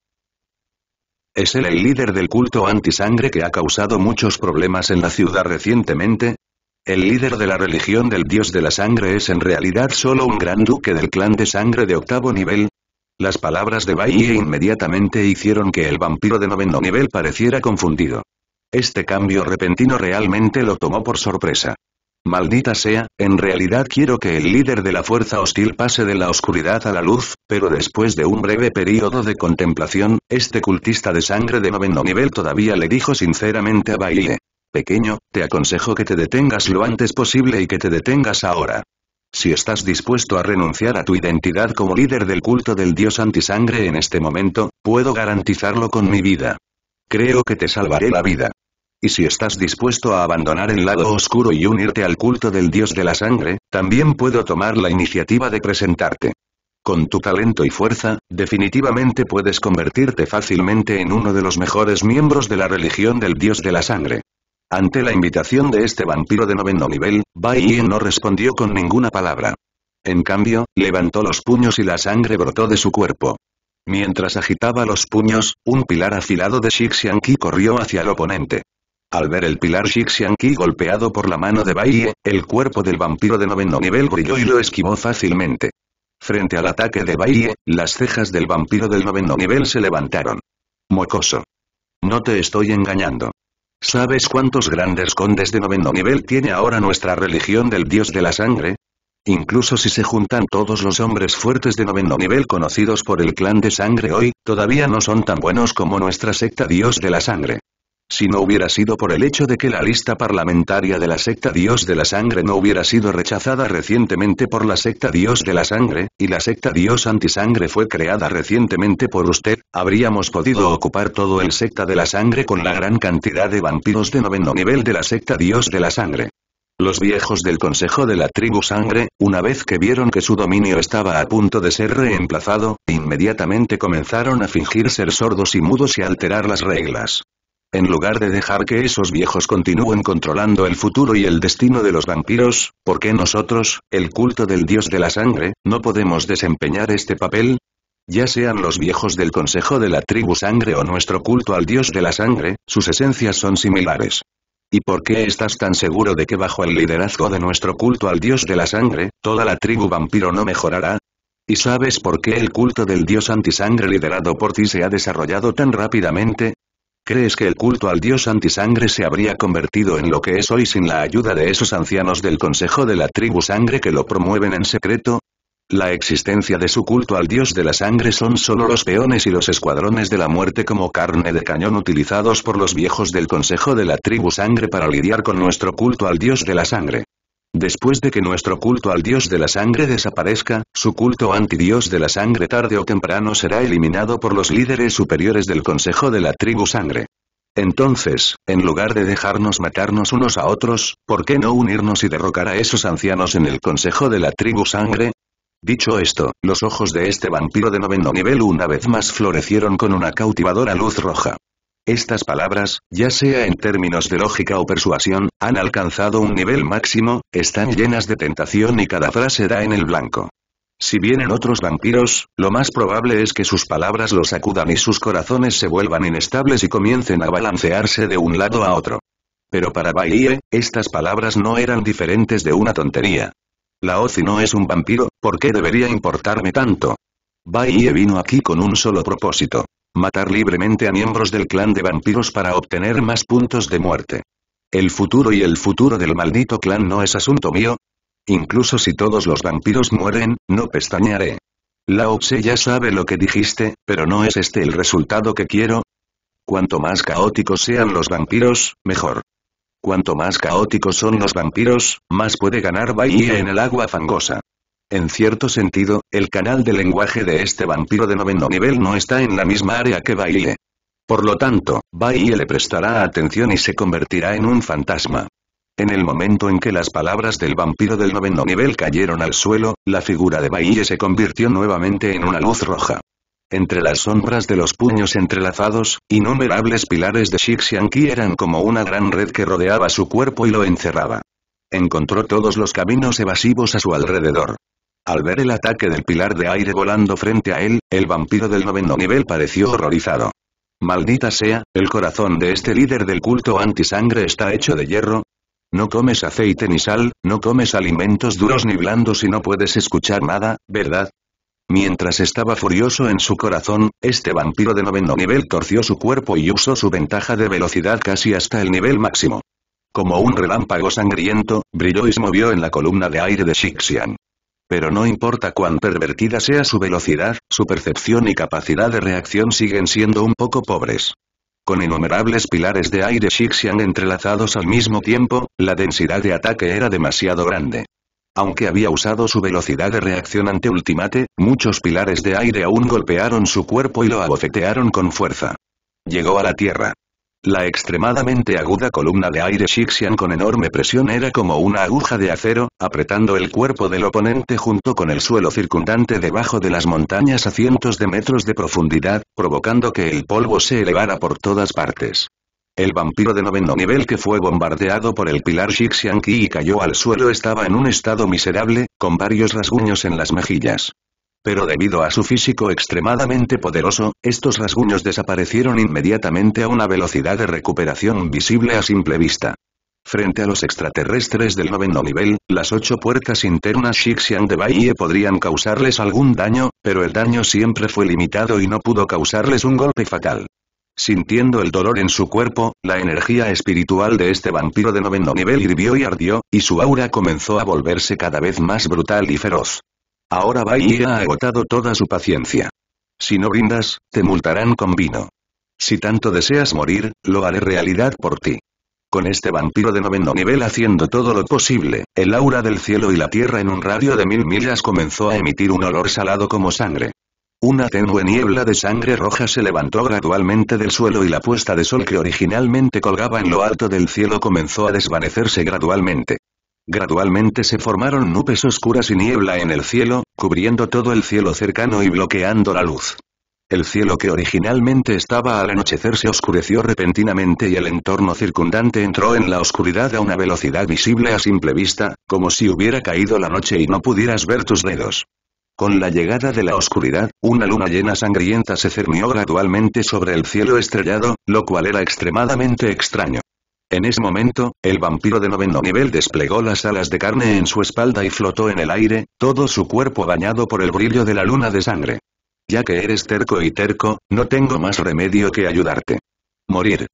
¿Es él el líder del culto antisangre que ha causado muchos problemas en la ciudad recientemente? El líder de la religión del dios de la sangre es en realidad solo un gran duque del clan de sangre de octavo nivel, las palabras de Baie inmediatamente hicieron que el vampiro de noveno nivel pareciera confundido. Este cambio repentino realmente lo tomó por sorpresa. Maldita sea, en realidad quiero que el líder de la fuerza hostil pase de la oscuridad a la luz, pero después de un breve periodo de contemplación, este cultista de sangre de noveno nivel todavía le dijo sinceramente a Baile. Pequeño, te aconsejo que te detengas lo antes posible y que te detengas ahora. Si estás dispuesto a renunciar a tu identidad como líder del culto del dios antisangre en este momento, puedo garantizarlo con mi vida. Creo que te salvaré la vida. Y si estás dispuesto a abandonar el lado oscuro y unirte al culto del dios de la sangre, también puedo tomar la iniciativa de presentarte. Con tu talento y fuerza, definitivamente puedes convertirte fácilmente en uno de los mejores miembros de la religión del dios de la sangre. Ante la invitación de este vampiro de noveno nivel, Bai no respondió con ninguna palabra. En cambio, levantó los puños y la sangre brotó de su cuerpo. Mientras agitaba los puños, un pilar afilado de Xixianqi corrió hacia el oponente. Al ver el pilar Xixianqi golpeado por la mano de Baie, el cuerpo del vampiro de noveno nivel brilló y lo esquivó fácilmente. Frente al ataque de Baiye, las cejas del vampiro del noveno nivel se levantaron. Mocoso. No te estoy engañando. ¿Sabes cuántos grandes condes de noveno nivel tiene ahora nuestra religión del dios de la sangre? Incluso si se juntan todos los hombres fuertes de noveno nivel conocidos por el clan de sangre hoy, todavía no son tan buenos como nuestra secta Dios de la Sangre. Si no hubiera sido por el hecho de que la lista parlamentaria de la secta Dios de la Sangre no hubiera sido rechazada recientemente por la secta Dios de la Sangre, y la secta Dios Antisangre fue creada recientemente por usted, habríamos podido ocupar todo el secta de la Sangre con la gran cantidad de vampiros de noveno nivel de la secta Dios de la Sangre. Los viejos del Consejo de la Tribu Sangre, una vez que vieron que su dominio estaba a punto de ser reemplazado, inmediatamente comenzaron a fingir ser sordos y mudos y alterar las reglas. En lugar de dejar que esos viejos continúen controlando el futuro y el destino de los vampiros, ¿por qué nosotros, el culto del dios de la sangre, no podemos desempeñar este papel? Ya sean los viejos del Consejo de la Tribu Sangre o nuestro culto al dios de la sangre, sus esencias son similares. ¿Y por qué estás tan seguro de que bajo el liderazgo de nuestro culto al dios de la sangre, toda la tribu vampiro no mejorará? ¿Y sabes por qué el culto del dios antisangre liderado por ti se ha desarrollado tan rápidamente? ¿Crees que el culto al dios antisangre se habría convertido en lo que es hoy sin la ayuda de esos ancianos del Consejo de la Tribu Sangre que lo promueven en secreto? La existencia de su culto al dios de la sangre son solo los peones y los escuadrones de la muerte como carne de cañón utilizados por los viejos del consejo de la tribu sangre para lidiar con nuestro culto al dios de la sangre. Después de que nuestro culto al dios de la sangre desaparezca, su culto antidios de la sangre tarde o temprano será eliminado por los líderes superiores del consejo de la tribu sangre. Entonces, en lugar de dejarnos matarnos unos a otros, ¿por qué no unirnos y derrocar a esos ancianos en el consejo de la tribu sangre? Dicho esto, los ojos de este vampiro de noveno nivel una vez más florecieron con una cautivadora luz roja. Estas palabras, ya sea en términos de lógica o persuasión, han alcanzado un nivel máximo, están llenas de tentación y cada frase da en el blanco. Si vienen otros vampiros, lo más probable es que sus palabras los acudan y sus corazones se vuelvan inestables y comiencen a balancearse de un lado a otro. Pero para Bailey, estas palabras no eran diferentes de una tontería. La Ozi no es un vampiro, ¿por qué debería importarme tanto? y vino aquí con un solo propósito. Matar libremente a miembros del clan de vampiros para obtener más puntos de muerte. El futuro y el futuro del maldito clan no es asunto mío. Incluso si todos los vampiros mueren, no pestañearé. La ya sabe lo que dijiste, pero ¿no es este el resultado que quiero? Cuanto más caóticos sean los vampiros, mejor. Cuanto más caóticos son los vampiros, más puede ganar Bahía en el agua fangosa. En cierto sentido, el canal de lenguaje de este vampiro de noveno nivel no está en la misma área que Baile. Por lo tanto, Bahía le prestará atención y se convertirá en un fantasma. En el momento en que las palabras del vampiro del noveno nivel cayeron al suelo, la figura de Baille se convirtió nuevamente en una luz roja. Entre las sombras de los puños entrelazados, innumerables pilares de Xixianqi eran como una gran red que rodeaba su cuerpo y lo encerraba. Encontró todos los caminos evasivos a su alrededor. Al ver el ataque del pilar de aire volando frente a él, el vampiro del noveno nivel pareció horrorizado. Maldita sea, el corazón de este líder del culto antisangre está hecho de hierro, no comes aceite ni sal, no comes alimentos duros ni blandos y no puedes escuchar nada, ¿verdad? Mientras estaba furioso en su corazón, este vampiro de noveno nivel torció su cuerpo y usó su ventaja de velocidad casi hasta el nivel máximo. Como un relámpago sangriento, brilló y se movió en la columna de aire de Shixian. Pero no importa cuán pervertida sea su velocidad, su percepción y capacidad de reacción siguen siendo un poco pobres. Con innumerables pilares de aire Shixian entrelazados al mismo tiempo, la densidad de ataque era demasiado grande. Aunque había usado su velocidad de reacción ante Ultimate, muchos pilares de aire aún golpearon su cuerpo y lo abofetearon con fuerza. Llegó a la Tierra. La extremadamente aguda columna de aire Shixian con enorme presión era como una aguja de acero, apretando el cuerpo del oponente junto con el suelo circundante debajo de las montañas a cientos de metros de profundidad, provocando que el polvo se elevara por todas partes. El vampiro de noveno nivel que fue bombardeado por el pilar Shixian-Ki y cayó al suelo estaba en un estado miserable, con varios rasguños en las mejillas. Pero debido a su físico extremadamente poderoso, estos rasguños desaparecieron inmediatamente a una velocidad de recuperación visible a simple vista. Frente a los extraterrestres del noveno nivel, las ocho puertas internas Xixian de Baiye podrían causarles algún daño, pero el daño siempre fue limitado y no pudo causarles un golpe fatal. Sintiendo el dolor en su cuerpo, la energía espiritual de este vampiro de noveno nivel hirvió y ardió, y su aura comenzó a volverse cada vez más brutal y feroz. Ahora Bai ha agotado toda su paciencia. Si no brindas, te multarán con vino. Si tanto deseas morir, lo haré realidad por ti. Con este vampiro de noveno nivel haciendo todo lo posible, el aura del cielo y la tierra en un radio de mil millas comenzó a emitir un olor salado como sangre. Una tenue niebla de sangre roja se levantó gradualmente del suelo y la puesta de sol que originalmente colgaba en lo alto del cielo comenzó a desvanecerse gradualmente. Gradualmente se formaron nubes oscuras y niebla en el cielo, cubriendo todo el cielo cercano y bloqueando la luz. El cielo que originalmente estaba al anochecer se oscureció repentinamente y el entorno circundante entró en la oscuridad a una velocidad visible a simple vista, como si hubiera caído la noche y no pudieras ver tus dedos. Con la llegada de la oscuridad, una luna llena sangrienta se cernió gradualmente sobre el cielo estrellado, lo cual era extremadamente extraño. En ese momento, el vampiro de noveno nivel desplegó las alas de carne en su espalda y flotó en el aire, todo su cuerpo bañado por el brillo de la luna de sangre. Ya que eres terco y terco, no tengo más remedio que ayudarte. Morir.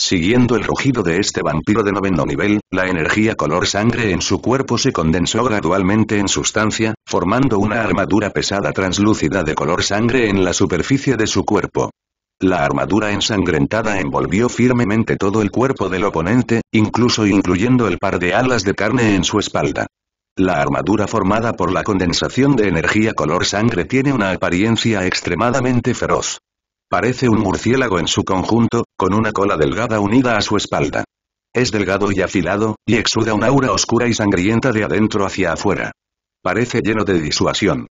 Siguiendo el rugido de este vampiro de noveno nivel, la energía color sangre en su cuerpo se condensó gradualmente en sustancia, formando una armadura pesada translúcida de color sangre en la superficie de su cuerpo. La armadura ensangrentada envolvió firmemente todo el cuerpo del oponente, incluso incluyendo el par de alas de carne en su espalda. La armadura formada por la condensación de energía color sangre tiene una apariencia extremadamente feroz. Parece un murciélago en su conjunto, con una cola delgada unida a su espalda. Es delgado y afilado, y exuda un aura oscura y sangrienta de adentro hacia afuera. Parece lleno de disuasión.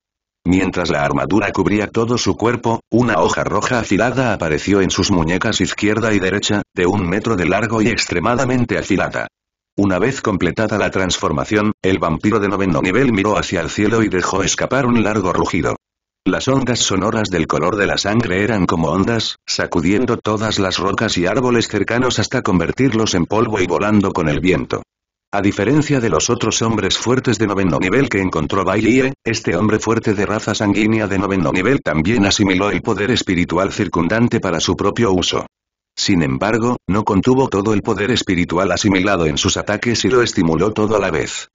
Mientras la armadura cubría todo su cuerpo, una hoja roja afilada apareció en sus muñecas izquierda y derecha, de un metro de largo y extremadamente afilada. Una vez completada la transformación, el vampiro de noveno nivel miró hacia el cielo y dejó escapar un largo rugido. Las ondas sonoras del color de la sangre eran como ondas, sacudiendo todas las rocas y árboles cercanos hasta convertirlos en polvo y volando con el viento. A diferencia de los otros hombres fuertes de noveno nivel que encontró Bailie, este hombre fuerte de raza sanguínea de noveno nivel también asimiló el poder espiritual circundante para su propio uso. Sin embargo, no contuvo todo el poder espiritual asimilado en sus ataques y lo estimuló todo a la vez.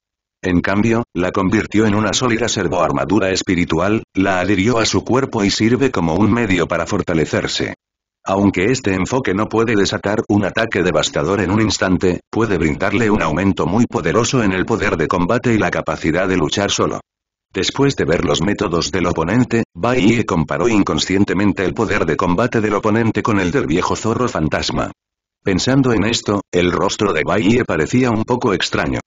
En cambio, la convirtió en una sólida armadura espiritual, la adhirió a su cuerpo y sirve como un medio para fortalecerse. Aunque este enfoque no puede desatar un ataque devastador en un instante, puede brindarle un aumento muy poderoso en el poder de combate y la capacidad de luchar solo. Después de ver los métodos del oponente, Bai comparó inconscientemente el poder de combate del oponente con el del viejo zorro fantasma. Pensando en esto, el rostro de Bai parecía un poco extraño.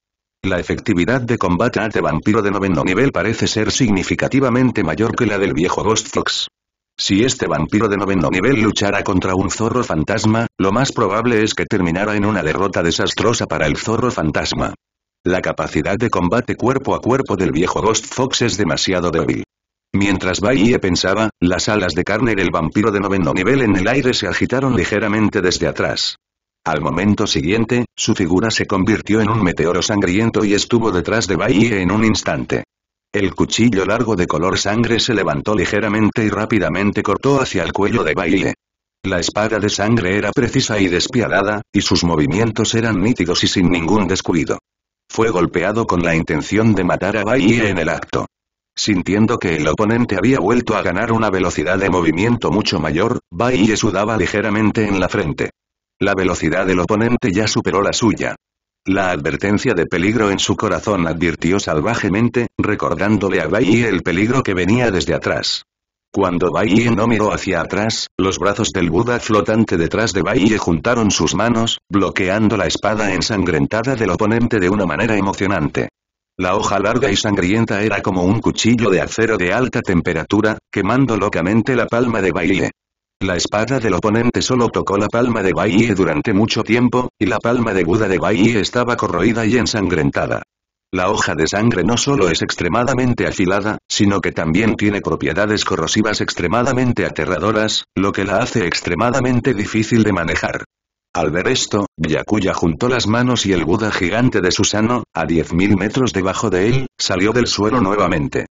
La efectividad de combate ante vampiro de noveno nivel parece ser significativamente mayor que la del viejo Ghost Fox. Si este vampiro de noveno nivel luchara contra un zorro fantasma, lo más probable es que terminara en una derrota desastrosa para el zorro fantasma. La capacidad de combate cuerpo a cuerpo del viejo Ghost Fox es demasiado débil. Mientras Baye pensaba, las alas de carne del vampiro de noveno nivel en el aire se agitaron ligeramente desde atrás. Al momento siguiente, su figura se convirtió en un meteoro sangriento y estuvo detrás de Baye en un instante. El cuchillo largo de color sangre se levantó ligeramente y rápidamente cortó hacia el cuello de Baille. La espada de sangre era precisa y despiadada, y sus movimientos eran nítidos y sin ningún descuido. Fue golpeado con la intención de matar a Bahie en el acto. Sintiendo que el oponente había vuelto a ganar una velocidad de movimiento mucho mayor, Baiye sudaba ligeramente en la frente. La velocidad del oponente ya superó la suya. La advertencia de peligro en su corazón advirtió salvajemente, recordándole a Baiye el peligro que venía desde atrás. Cuando Baiye no miró hacia atrás, los brazos del Buda flotante detrás de Baiye juntaron sus manos, bloqueando la espada ensangrentada del oponente de una manera emocionante. La hoja larga y sangrienta era como un cuchillo de acero de alta temperatura, quemando locamente la palma de Baiye. La espada del oponente solo tocó la palma de Baiye durante mucho tiempo, y la palma de Buda de Baiye estaba corroída y ensangrentada. La hoja de sangre no solo es extremadamente afilada, sino que también tiene propiedades corrosivas extremadamente aterradoras, lo que la hace extremadamente difícil de manejar. Al ver esto, Yakuya juntó las manos y el Buda gigante de Susano, a 10.000 metros debajo de él, salió del suelo nuevamente.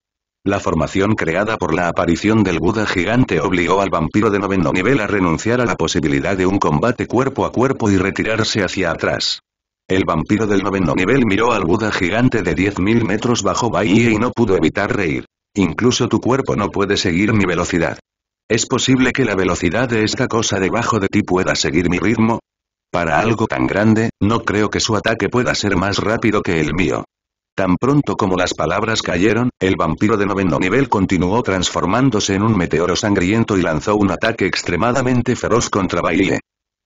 La formación creada por la aparición del Buda gigante obligó al vampiro de noveno nivel a renunciar a la posibilidad de un combate cuerpo a cuerpo y retirarse hacia atrás. El vampiro del noveno nivel miró al Buda gigante de 10.000 metros bajo Bahía y no pudo evitar reír. Incluso tu cuerpo no puede seguir mi velocidad. ¿Es posible que la velocidad de esta cosa debajo de ti pueda seguir mi ritmo? Para algo tan grande, no creo que su ataque pueda ser más rápido que el mío. Tan pronto como las palabras cayeron, el vampiro de noveno nivel continuó transformándose en un meteoro sangriento y lanzó un ataque extremadamente feroz contra Baile.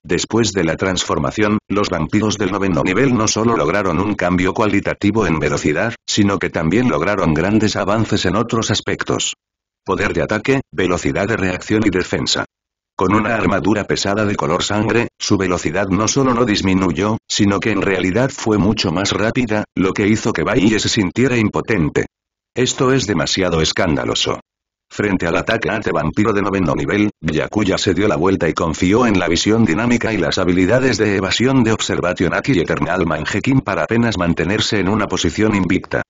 Después de la transformación, los vampiros del noveno nivel no solo lograron un cambio cualitativo en velocidad, sino que también lograron grandes avances en otros aspectos. Poder de ataque, velocidad de reacción y defensa. Con una armadura pesada de color sangre, su velocidad no solo no disminuyó, sino que en realidad fue mucho más rápida, lo que hizo que Baille se sintiera impotente. Esto es demasiado escandaloso. Frente al ataque ante vampiro de noveno nivel, Yakuya se dio la vuelta y confió en la visión dinámica y las habilidades de evasión de Observation Aki y Eternal manjekin para apenas mantenerse en una posición invicta.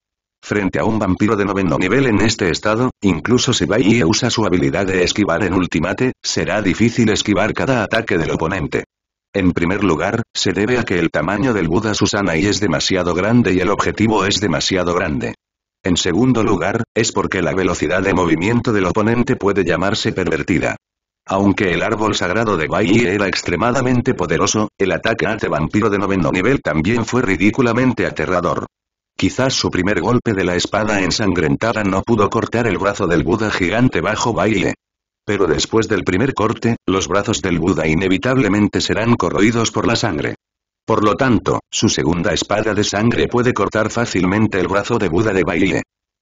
Frente a un vampiro de noveno nivel en este estado, incluso si Baiye usa su habilidad de esquivar en ultimate, será difícil esquivar cada ataque del oponente. En primer lugar, se debe a que el tamaño del Buda Susanai es demasiado grande y el objetivo es demasiado grande. En segundo lugar, es porque la velocidad de movimiento del oponente puede llamarse pervertida. Aunque el árbol sagrado de Bai era extremadamente poderoso, el ataque ante vampiro de noveno nivel también fue ridículamente aterrador. Quizás su primer golpe de la espada ensangrentada no pudo cortar el brazo del Buda gigante bajo baile. Pero después del primer corte, los brazos del Buda inevitablemente serán corroídos por la sangre. Por lo tanto, su segunda espada de sangre puede cortar fácilmente el brazo de Buda de baile.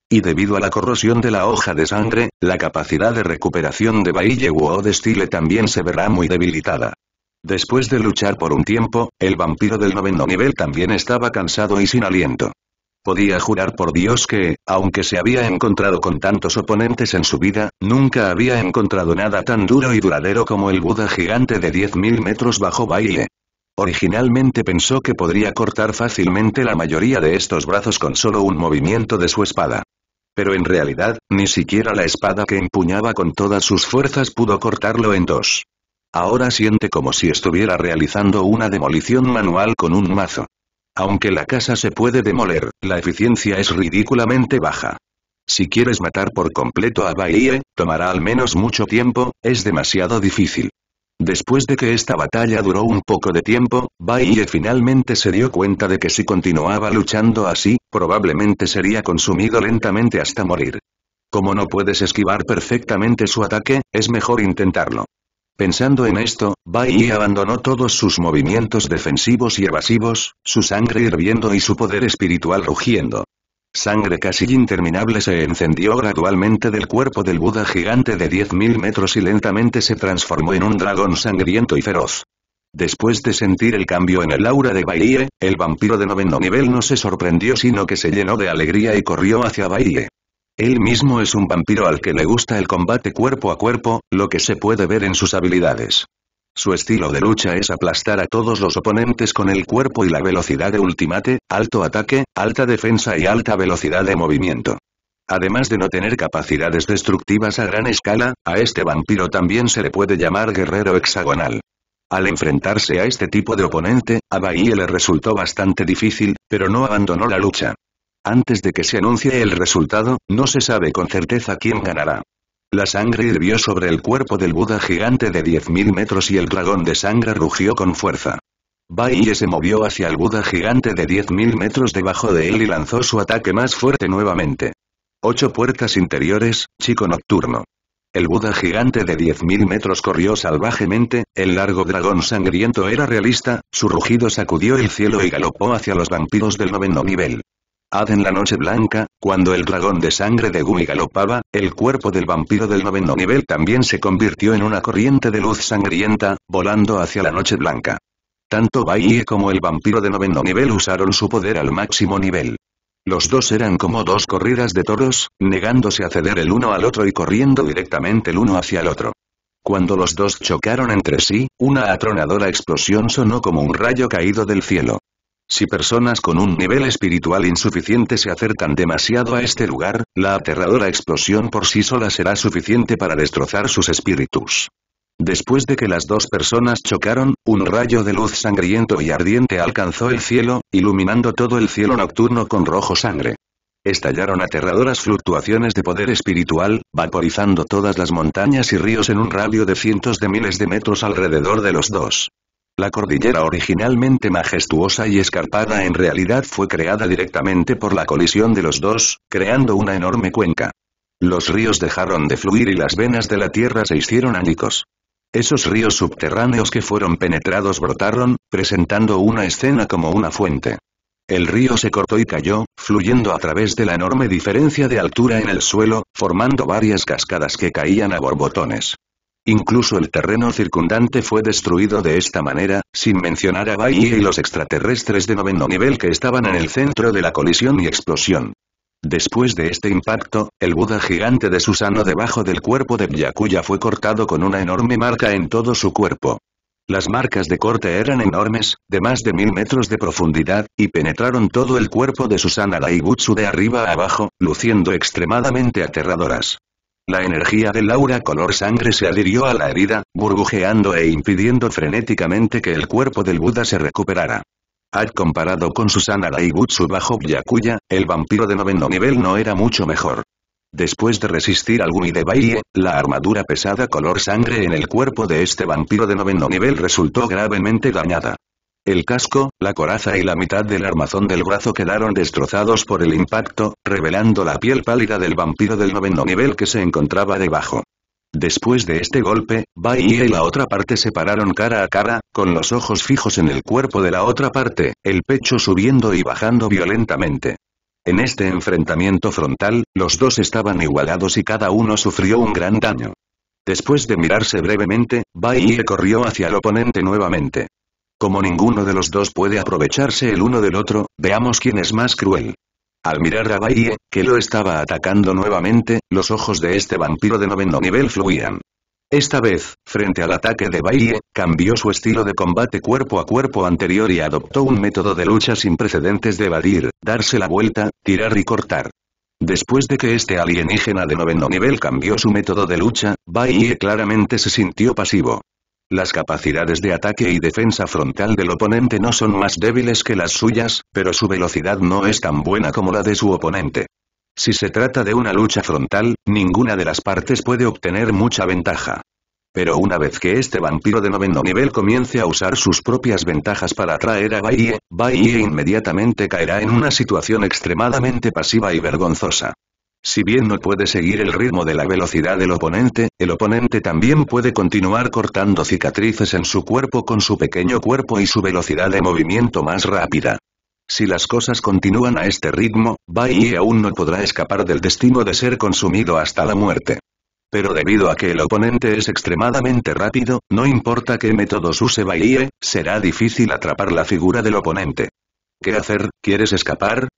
Y debido a la corrosión de la hoja de sangre, la capacidad de recuperación de Baile o de también se verá muy debilitada. Después de luchar por un tiempo, el vampiro del noveno nivel también estaba cansado y sin aliento. Podía jurar por Dios que, aunque se había encontrado con tantos oponentes en su vida, nunca había encontrado nada tan duro y duradero como el Buda gigante de 10.000 metros bajo baile. Originalmente pensó que podría cortar fácilmente la mayoría de estos brazos con solo un movimiento de su espada. Pero en realidad, ni siquiera la espada que empuñaba con todas sus fuerzas pudo cortarlo en dos. Ahora siente como si estuviera realizando una demolición manual con un mazo. Aunque la casa se puede demoler, la eficiencia es ridículamente baja. Si quieres matar por completo a Bahie, tomará al menos mucho tiempo, es demasiado difícil. Después de que esta batalla duró un poco de tiempo, Bahie finalmente se dio cuenta de que si continuaba luchando así, probablemente sería consumido lentamente hasta morir. Como no puedes esquivar perfectamente su ataque, es mejor intentarlo. Pensando en esto, Bai abandonó todos sus movimientos defensivos y evasivos, su sangre hirviendo y su poder espiritual rugiendo. Sangre casi interminable se encendió gradualmente del cuerpo del Buda gigante de 10.000 metros y lentamente se transformó en un dragón sangriento y feroz. Después de sentir el cambio en el aura de Baiye, el vampiro de noveno nivel no se sorprendió sino que se llenó de alegría y corrió hacia Baiye. Él mismo es un vampiro al que le gusta el combate cuerpo a cuerpo, lo que se puede ver en sus habilidades. Su estilo de lucha es aplastar a todos los oponentes con el cuerpo y la velocidad de ultimate, alto ataque, alta defensa y alta velocidad de movimiento. Además de no tener capacidades destructivas a gran escala, a este vampiro también se le puede llamar guerrero hexagonal. Al enfrentarse a este tipo de oponente, a Bahía le resultó bastante difícil, pero no abandonó la lucha. Antes de que se anuncie el resultado, no se sabe con certeza quién ganará. La sangre hirvió sobre el cuerpo del Buda gigante de 10.000 metros y el dragón de sangre rugió con fuerza. Baiye se movió hacia el Buda gigante de 10.000 metros debajo de él y lanzó su ataque más fuerte nuevamente. Ocho puertas interiores, chico nocturno. El Buda gigante de 10.000 metros corrió salvajemente, el largo dragón sangriento era realista, su rugido sacudió el cielo y galopó hacia los vampiros del noveno nivel. Ad en la noche blanca, cuando el dragón de sangre de Gumi galopaba, el cuerpo del vampiro del noveno nivel también se convirtió en una corriente de luz sangrienta, volando hacia la noche blanca. Tanto Baiye como el vampiro de noveno nivel usaron su poder al máximo nivel. Los dos eran como dos corridas de toros, negándose a ceder el uno al otro y corriendo directamente el uno hacia el otro. Cuando los dos chocaron entre sí, una atronadora explosión sonó como un rayo caído del cielo. Si personas con un nivel espiritual insuficiente se acercan demasiado a este lugar, la aterradora explosión por sí sola será suficiente para destrozar sus espíritus. Después de que las dos personas chocaron, un rayo de luz sangriento y ardiente alcanzó el cielo, iluminando todo el cielo nocturno con rojo sangre. Estallaron aterradoras fluctuaciones de poder espiritual, vaporizando todas las montañas y ríos en un radio de cientos de miles de metros alrededor de los dos. La cordillera originalmente majestuosa y escarpada en realidad fue creada directamente por la colisión de los dos, creando una enorme cuenca. Los ríos dejaron de fluir y las venas de la tierra se hicieron ánicos. Esos ríos subterráneos que fueron penetrados brotaron, presentando una escena como una fuente. El río se cortó y cayó, fluyendo a través de la enorme diferencia de altura en el suelo, formando varias cascadas que caían a borbotones. Incluso el terreno circundante fue destruido de esta manera, sin mencionar a Bahía y los extraterrestres de noveno nivel que estaban en el centro de la colisión y explosión. Después de este impacto, el Buda gigante de Susano debajo del cuerpo de Byakuya fue cortado con una enorme marca en todo su cuerpo. Las marcas de corte eran enormes, de más de mil metros de profundidad, y penetraron todo el cuerpo de Susana Daibutsu de arriba a abajo, luciendo extremadamente aterradoras. La energía del aura color sangre se adhirió a la herida, burbujeando e impidiendo frenéticamente que el cuerpo del Buda se recuperara. Ad comparado con Susana Raibutsu bajo Byakuya, el vampiro de noveno nivel no era mucho mejor. Después de resistir algún baile, la armadura pesada color sangre en el cuerpo de este vampiro de noveno nivel resultó gravemente dañada. El casco, la coraza y la mitad del armazón del brazo quedaron destrozados por el impacto, revelando la piel pálida del vampiro del noveno nivel que se encontraba debajo. Después de este golpe, Bahía y la otra parte se pararon cara a cara, con los ojos fijos en el cuerpo de la otra parte, el pecho subiendo y bajando violentamente. En este enfrentamiento frontal, los dos estaban igualados y cada uno sufrió un gran daño. Después de mirarse brevemente, Bahía corrió hacia el oponente nuevamente. Como ninguno de los dos puede aprovecharse el uno del otro, veamos quién es más cruel. Al mirar a Baie, que lo estaba atacando nuevamente, los ojos de este vampiro de noveno nivel fluían. Esta vez, frente al ataque de Baie, cambió su estilo de combate cuerpo a cuerpo anterior y adoptó un método de lucha sin precedentes de evadir, darse la vuelta, tirar y cortar. Después de que este alienígena de noveno nivel cambió su método de lucha, Baie claramente se sintió pasivo. Las capacidades de ataque y defensa frontal del oponente no son más débiles que las suyas, pero su velocidad no es tan buena como la de su oponente. Si se trata de una lucha frontal, ninguna de las partes puede obtener mucha ventaja. Pero una vez que este vampiro de noveno nivel comience a usar sus propias ventajas para atraer a Baie, Baie inmediatamente caerá en una situación extremadamente pasiva y vergonzosa. Si bien no puede seguir el ritmo de la velocidad del oponente, el oponente también puede continuar cortando cicatrices en su cuerpo con su pequeño cuerpo y su velocidad de movimiento más rápida. Si las cosas continúan a este ritmo, Bai aún no podrá escapar del destino de ser consumido hasta la muerte. Pero debido a que el oponente es extremadamente rápido, no importa qué métodos use Bai será difícil atrapar la figura del oponente. ¿Qué hacer? ¿Quieres escapar?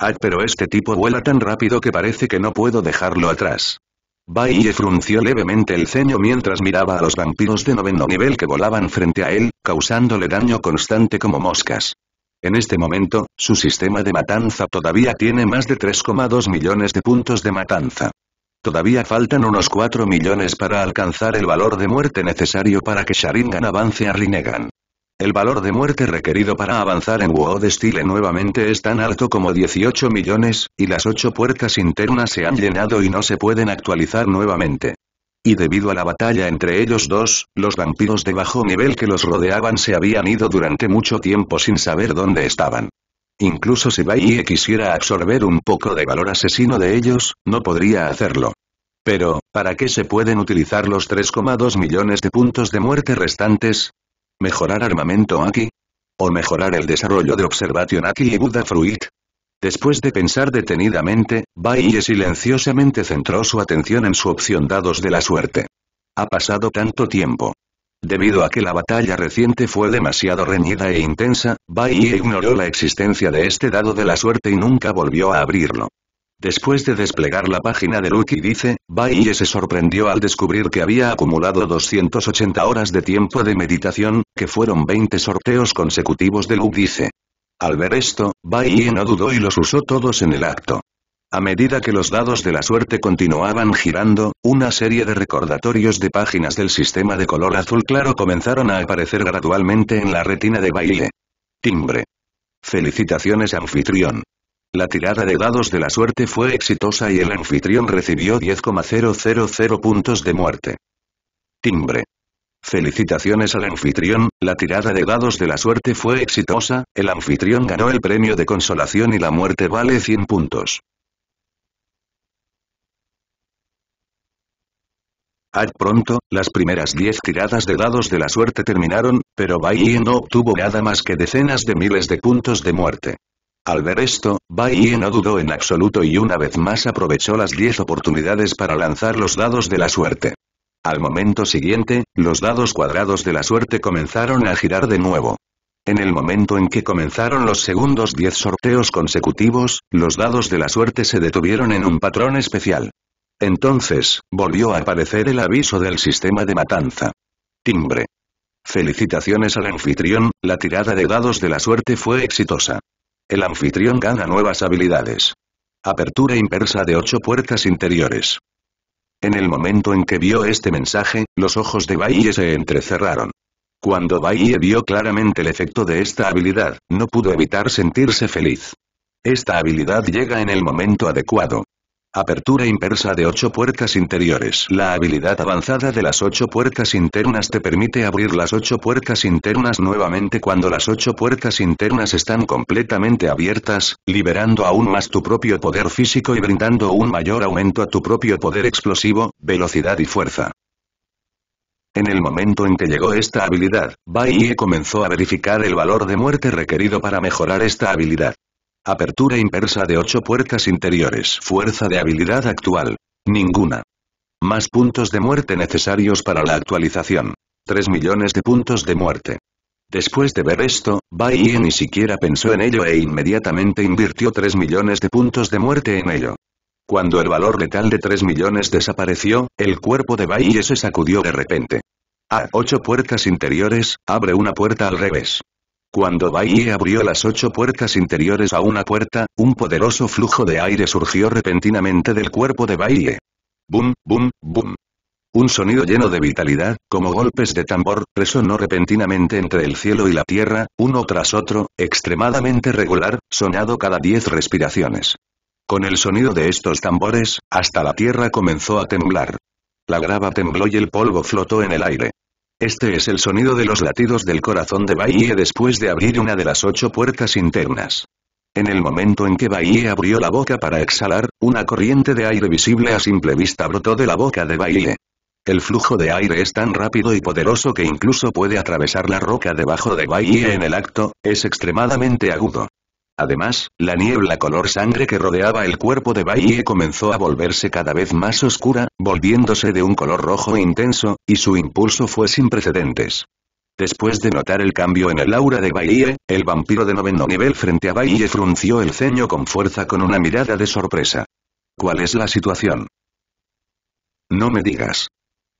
Ah, pero este tipo vuela tan rápido que parece que no puedo dejarlo atrás. Baille frunció levemente el ceño mientras miraba a los vampiros de noveno nivel que volaban frente a él, causándole daño constante como moscas. En este momento, su sistema de matanza todavía tiene más de 3,2 millones de puntos de matanza. Todavía faltan unos 4 millones para alcanzar el valor de muerte necesario para que Sharingan avance a Rinnegan. El valor de muerte requerido para avanzar en de Style nuevamente es tan alto como 18 millones, y las 8 puertas internas se han llenado y no se pueden actualizar nuevamente. Y debido a la batalla entre ellos dos, los vampiros de bajo nivel que los rodeaban se habían ido durante mucho tiempo sin saber dónde estaban. Incluso si Baie quisiera absorber un poco de valor asesino de ellos, no podría hacerlo. Pero, ¿para qué se pueden utilizar los 3,2 millones de puntos de muerte restantes? ¿Mejorar armamento Aki? ¿O mejorar el desarrollo de observación Aki y Buddha Fruit? Después de pensar detenidamente, Baiye silenciosamente centró su atención en su opción dados de la suerte. Ha pasado tanto tiempo. Debido a que la batalla reciente fue demasiado reñida e intensa, Baiye ignoró la existencia de este dado de la suerte y nunca volvió a abrirlo. Después de desplegar la página de Lucky dice, Baille se sorprendió al descubrir que había acumulado 280 horas de tiempo de meditación, que fueron 20 sorteos consecutivos de Luke dice. Al ver esto, Baille no dudó y los usó todos en el acto. A medida que los dados de la suerte continuaban girando, una serie de recordatorios de páginas del sistema de color azul claro comenzaron a aparecer gradualmente en la retina de Baile. Timbre. Felicitaciones anfitrión. La tirada de dados de la suerte fue exitosa y el anfitrión recibió 10,000 puntos de muerte. Timbre. Felicitaciones al anfitrión, la tirada de dados de la suerte fue exitosa, el anfitrión ganó el premio de consolación y la muerte vale 100 puntos. Ad pronto, las primeras 10 tiradas de dados de la suerte terminaron, pero Bai no obtuvo nada más que decenas de miles de puntos de muerte. Al ver esto, Bai no dudó en absoluto y una vez más aprovechó las 10 oportunidades para lanzar los dados de la suerte. Al momento siguiente, los dados cuadrados de la suerte comenzaron a girar de nuevo. En el momento en que comenzaron los segundos 10 sorteos consecutivos, los dados de la suerte se detuvieron en un patrón especial. Entonces, volvió a aparecer el aviso del sistema de matanza. Timbre. Felicitaciones al anfitrión, la tirada de dados de la suerte fue exitosa. El anfitrión gana nuevas habilidades. Apertura inversa de ocho puertas interiores. En el momento en que vio este mensaje, los ojos de Baye se entrecerraron. Cuando Baye vio claramente el efecto de esta habilidad, no pudo evitar sentirse feliz. Esta habilidad llega en el momento adecuado. Apertura inversa de 8 puertas interiores. La habilidad avanzada de las 8 puertas internas te permite abrir las 8 puertas internas nuevamente cuando las 8 puertas internas están completamente abiertas, liberando aún más tu propio poder físico y brindando un mayor aumento a tu propio poder explosivo, velocidad y fuerza. En el momento en que llegó esta habilidad, Bai comenzó a verificar el valor de muerte requerido para mejorar esta habilidad. Apertura inversa de 8 puertas interiores. Fuerza de habilidad actual. Ninguna. Más puntos de muerte necesarios para la actualización. 3 millones de puntos de muerte. Después de ver esto, Bai ni siquiera pensó en ello e inmediatamente invirtió 3 millones de puntos de muerte en ello. Cuando el valor letal de 3 millones desapareció, el cuerpo de Bai se sacudió de repente. A 8 puertas interiores, abre una puerta al revés. Cuando Bailly abrió las ocho puertas interiores a una puerta, un poderoso flujo de aire surgió repentinamente del cuerpo de Baye. Bum, bum, bum. Un sonido lleno de vitalidad, como golpes de tambor, resonó repentinamente entre el cielo y la tierra, uno tras otro, extremadamente regular, sonado cada diez respiraciones. Con el sonido de estos tambores, hasta la tierra comenzó a temblar. La grava tembló y el polvo flotó en el aire. Este es el sonido de los latidos del corazón de Baiye después de abrir una de las ocho puertas internas. En el momento en que Baiye abrió la boca para exhalar, una corriente de aire visible a simple vista brotó de la boca de baile El flujo de aire es tan rápido y poderoso que incluso puede atravesar la roca debajo de Baiye en el acto, es extremadamente agudo. Además, la niebla color sangre que rodeaba el cuerpo de Baiye comenzó a volverse cada vez más oscura, volviéndose de un color rojo intenso, y su impulso fue sin precedentes. Después de notar el cambio en el aura de Baiye, el vampiro de noveno nivel frente a Baiye frunció el ceño con fuerza con una mirada de sorpresa. ¿Cuál es la situación? No me digas.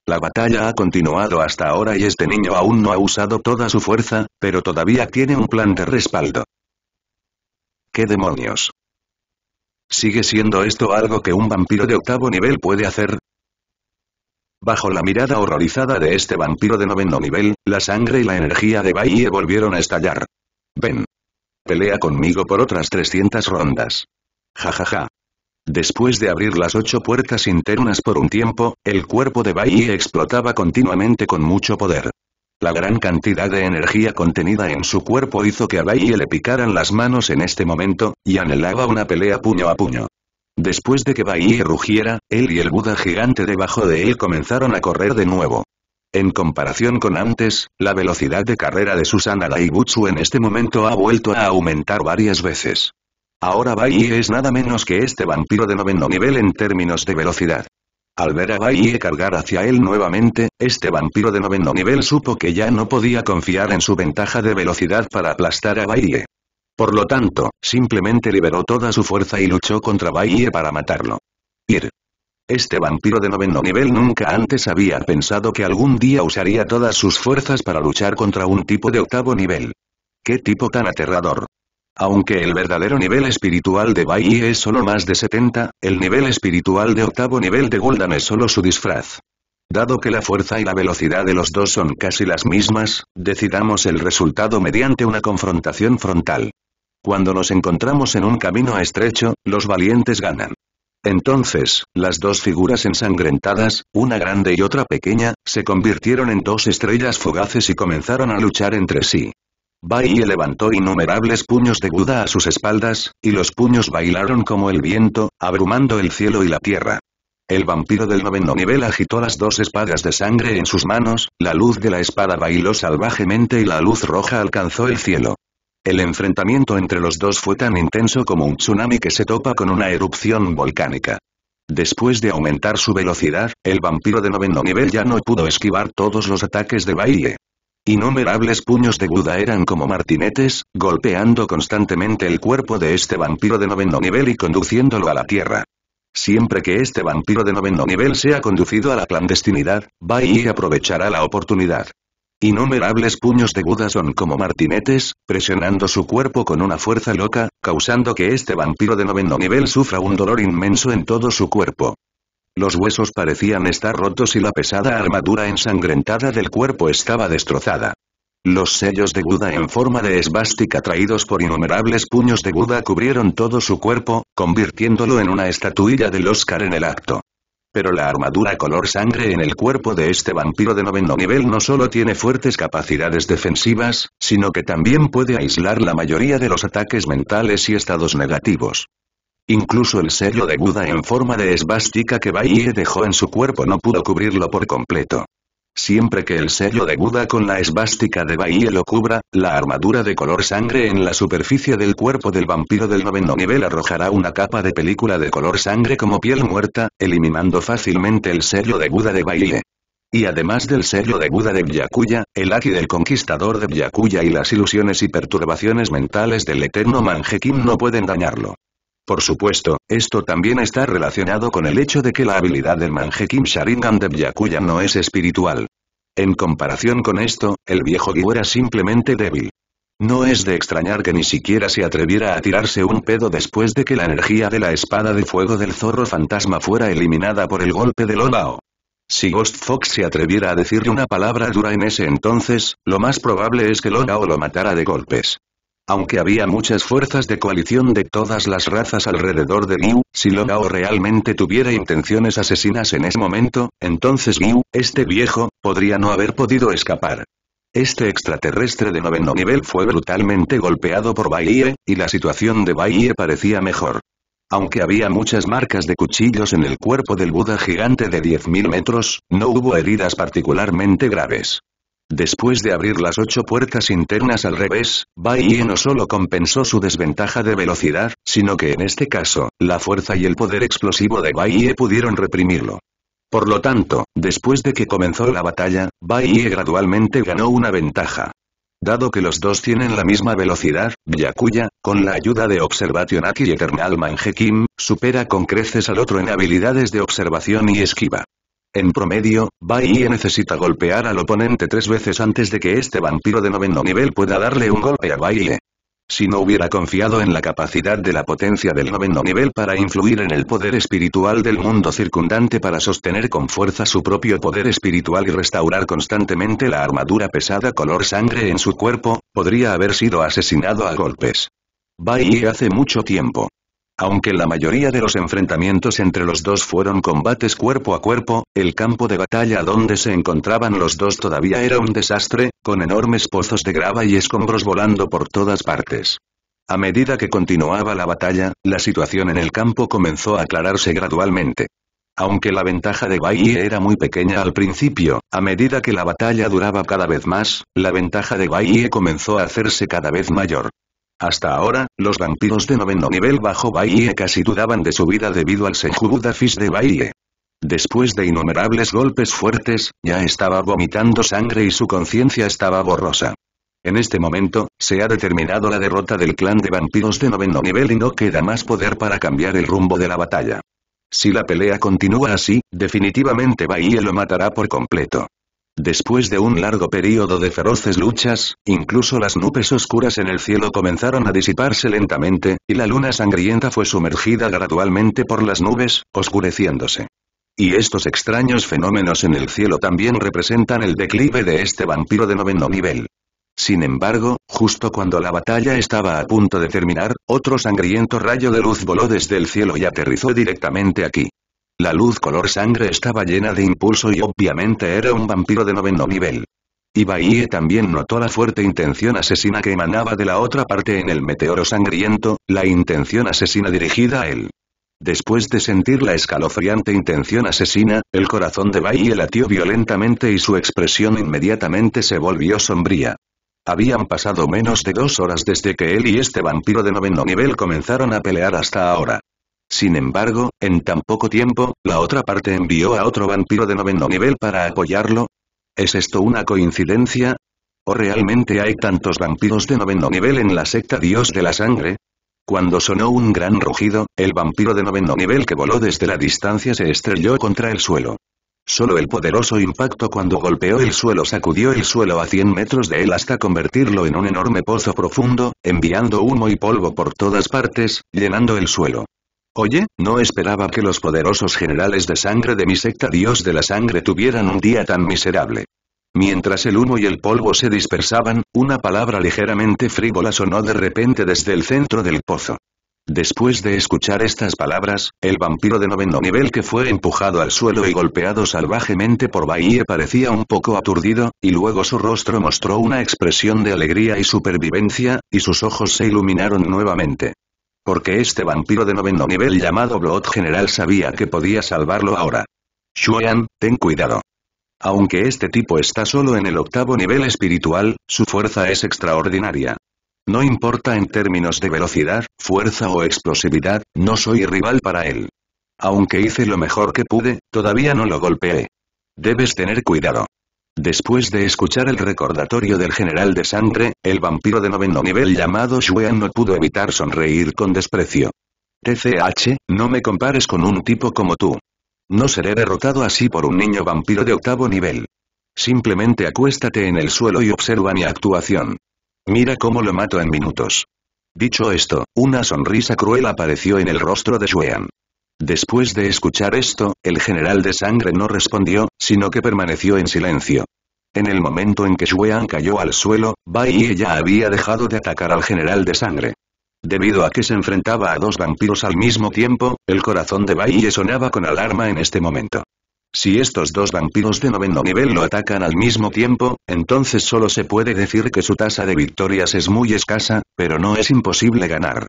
La batalla ha continuado hasta ahora y este niño aún no ha usado toda su fuerza, pero todavía tiene un plan de respaldo. ¿Qué demonios? ¿Sigue siendo esto algo que un vampiro de octavo nivel puede hacer? Bajo la mirada horrorizada de este vampiro de noveno nivel, la sangre y la energía de Baiye volvieron a estallar. Ven. Pelea conmigo por otras 300 rondas. Ja ja ja. Después de abrir las ocho puertas internas por un tiempo, el cuerpo de Baie explotaba continuamente con mucho poder. La gran cantidad de energía contenida en su cuerpo hizo que a Baiye le picaran las manos en este momento, y anhelaba una pelea puño a puño. Después de que Baiye rugiera, él y el Buda gigante debajo de él comenzaron a correr de nuevo. En comparación con antes, la velocidad de carrera de Susana Daibutsu en este momento ha vuelto a aumentar varias veces. Ahora Baiye es nada menos que este vampiro de noveno nivel en términos de velocidad. Al ver a Baie cargar hacia él nuevamente, este vampiro de noveno nivel supo que ya no podía confiar en su ventaja de velocidad para aplastar a Baie. Por lo tanto, simplemente liberó toda su fuerza y luchó contra Baie para matarlo. Ir. Este vampiro de noveno nivel nunca antes había pensado que algún día usaría todas sus fuerzas para luchar contra un tipo de octavo nivel. ¡Qué tipo tan aterrador! Aunque el verdadero nivel espiritual de Bai es solo más de 70, el nivel espiritual de octavo nivel de Goldan es solo su disfraz. Dado que la fuerza y la velocidad de los dos son casi las mismas, decidamos el resultado mediante una confrontación frontal. Cuando nos encontramos en un camino estrecho, los valientes ganan. Entonces, las dos figuras ensangrentadas, una grande y otra pequeña, se convirtieron en dos estrellas fugaces y comenzaron a luchar entre sí. Bai levantó innumerables puños de Buda a sus espaldas, y los puños bailaron como el viento, abrumando el cielo y la tierra. El vampiro del noveno nivel agitó las dos espadas de sangre en sus manos, la luz de la espada bailó salvajemente y la luz roja alcanzó el cielo. El enfrentamiento entre los dos fue tan intenso como un tsunami que se topa con una erupción volcánica. Después de aumentar su velocidad, el vampiro de noveno nivel ya no pudo esquivar todos los ataques de Baile. Innumerables puños de Buda eran como martinetes, golpeando constantemente el cuerpo de este vampiro de noveno nivel y conduciéndolo a la tierra. Siempre que este vampiro de noveno nivel sea conducido a la clandestinidad, va y aprovechará la oportunidad. Innumerables puños de Buda son como martinetes, presionando su cuerpo con una fuerza loca, causando que este vampiro de noveno nivel sufra un dolor inmenso en todo su cuerpo. Los huesos parecían estar rotos y la pesada armadura ensangrentada del cuerpo estaba destrozada. Los sellos de Buda en forma de esvástica traídos por innumerables puños de Buda cubrieron todo su cuerpo, convirtiéndolo en una estatuilla del Oscar en el acto. Pero la armadura color sangre en el cuerpo de este vampiro de noveno nivel no solo tiene fuertes capacidades defensivas, sino que también puede aislar la mayoría de los ataques mentales y estados negativos. Incluso el sello de Buda en forma de esvástica que Baiye dejó en su cuerpo no pudo cubrirlo por completo. Siempre que el sello de Buda con la esvástica de Bahía lo cubra, la armadura de color sangre en la superficie del cuerpo del vampiro del noveno nivel arrojará una capa de película de color sangre como piel muerta, eliminando fácilmente el sello de Buda de Bahía. Y además del sello de Buda de Byakuya, el Aki del conquistador de Byakuya y las ilusiones y perturbaciones mentales del eterno Manjekin no pueden dañarlo. Por supuesto, esto también está relacionado con el hecho de que la habilidad del Kim Sharingan de Byakuya no es espiritual. En comparación con esto, el viejo Gyu era simplemente débil. No es de extrañar que ni siquiera se atreviera a tirarse un pedo después de que la energía de la espada de fuego del zorro fantasma fuera eliminada por el golpe de Lolao. Si Ghost Fox se atreviera a decirle una palabra dura en ese entonces, lo más probable es que Lolao lo matara de golpes. Aunque había muchas fuerzas de coalición de todas las razas alrededor de Liu, si Logao realmente tuviera intenciones asesinas en ese momento, entonces Liu, este viejo, podría no haber podido escapar. Este extraterrestre de noveno nivel fue brutalmente golpeado por Baiye, y la situación de Baiye parecía mejor. Aunque había muchas marcas de cuchillos en el cuerpo del Buda gigante de 10.000 metros, no hubo heridas particularmente graves. Después de abrir las ocho puertas internas al revés, Bai no solo compensó su desventaja de velocidad, sino que en este caso, la fuerza y el poder explosivo de Bai pudieron reprimirlo. Por lo tanto, después de que comenzó la batalla, Bai gradualmente ganó una ventaja. Dado que los dos tienen la misma velocidad, Yakuya, con la ayuda de Observation Aki y Eternal Kim, supera con creces al otro en habilidades de observación y esquiva. En promedio, Bai necesita golpear al oponente tres veces antes de que este vampiro de noveno nivel pueda darle un golpe a Bai si no hubiera confiado en la capacidad de la potencia del noveno nivel para influir en el poder espiritual del mundo circundante para sostener con fuerza su propio poder espiritual y restaurar constantemente la armadura pesada color sangre en su cuerpo, podría haber sido asesinado a golpes. Bai hace mucho tiempo. Aunque la mayoría de los enfrentamientos entre los dos fueron combates cuerpo a cuerpo, el campo de batalla donde se encontraban los dos todavía era un desastre, con enormes pozos de grava y escombros volando por todas partes. A medida que continuaba la batalla, la situación en el campo comenzó a aclararse gradualmente. Aunque la ventaja de Bai era muy pequeña al principio, a medida que la batalla duraba cada vez más, la ventaja de Bai comenzó a hacerse cada vez mayor. Hasta ahora, los vampiros de noveno nivel bajo Baie casi dudaban de su vida debido al Senjuguda de Baie. Después de innumerables golpes fuertes, ya estaba vomitando sangre y su conciencia estaba borrosa. En este momento, se ha determinado la derrota del clan de vampiros de noveno nivel y no queda más poder para cambiar el rumbo de la batalla. Si la pelea continúa así, definitivamente Baie lo matará por completo. Después de un largo periodo de feroces luchas, incluso las nubes oscuras en el cielo comenzaron a disiparse lentamente, y la luna sangrienta fue sumergida gradualmente por las nubes, oscureciéndose. Y estos extraños fenómenos en el cielo también representan el declive de este vampiro de noveno nivel. Sin embargo, justo cuando la batalla estaba a punto de terminar, otro sangriento rayo de luz voló desde el cielo y aterrizó directamente aquí. La luz color sangre estaba llena de impulso y obviamente era un vampiro de noveno nivel. Y Ibaie también notó la fuerte intención asesina que emanaba de la otra parte en el meteoro sangriento, la intención asesina dirigida a él. Después de sentir la escalofriante intención asesina, el corazón de Bahie latió violentamente y su expresión inmediatamente se volvió sombría. Habían pasado menos de dos horas desde que él y este vampiro de noveno nivel comenzaron a pelear hasta ahora. Sin embargo, en tan poco tiempo, la otra parte envió a otro vampiro de noveno nivel para apoyarlo. ¿Es esto una coincidencia? ¿O realmente hay tantos vampiros de noveno nivel en la secta Dios de la Sangre? Cuando sonó un gran rugido, el vampiro de noveno nivel que voló desde la distancia se estrelló contra el suelo. Solo el poderoso impacto cuando golpeó el suelo sacudió el suelo a 100 metros de él hasta convertirlo en un enorme pozo profundo, enviando humo y polvo por todas partes, llenando el suelo. Oye, no esperaba que los poderosos generales de sangre de mi secta Dios de la Sangre tuvieran un día tan miserable. Mientras el humo y el polvo se dispersaban, una palabra ligeramente frívola sonó de repente desde el centro del pozo. Después de escuchar estas palabras, el vampiro de noveno nivel que fue empujado al suelo y golpeado salvajemente por Bahía parecía un poco aturdido, y luego su rostro mostró una expresión de alegría y supervivencia, y sus ojos se iluminaron nuevamente. Porque este vampiro de noveno nivel llamado Blood General sabía que podía salvarlo ahora. Xuan, ten cuidado. Aunque este tipo está solo en el octavo nivel espiritual, su fuerza es extraordinaria. No importa en términos de velocidad, fuerza o explosividad, no soy rival para él. Aunque hice lo mejor que pude, todavía no lo golpeé. Debes tener cuidado. Después de escuchar el recordatorio del general de Sangre, el vampiro de noveno nivel llamado Shuean no pudo evitar sonreír con desprecio. TCH, no me compares con un tipo como tú. No seré derrotado así por un niño vampiro de octavo nivel. Simplemente acuéstate en el suelo y observa mi actuación. Mira cómo lo mato en minutos. Dicho esto, una sonrisa cruel apareció en el rostro de Shuean. Después de escuchar esto, el general de sangre no respondió, sino que permaneció en silencio. En el momento en que Xuean cayó al suelo, Bai ya había dejado de atacar al general de sangre. Debido a que se enfrentaba a dos vampiros al mismo tiempo, el corazón de Bai sonaba con alarma en este momento. Si estos dos vampiros de noveno nivel lo atacan al mismo tiempo, entonces solo se puede decir que su tasa de victorias es muy escasa, pero no es imposible ganar.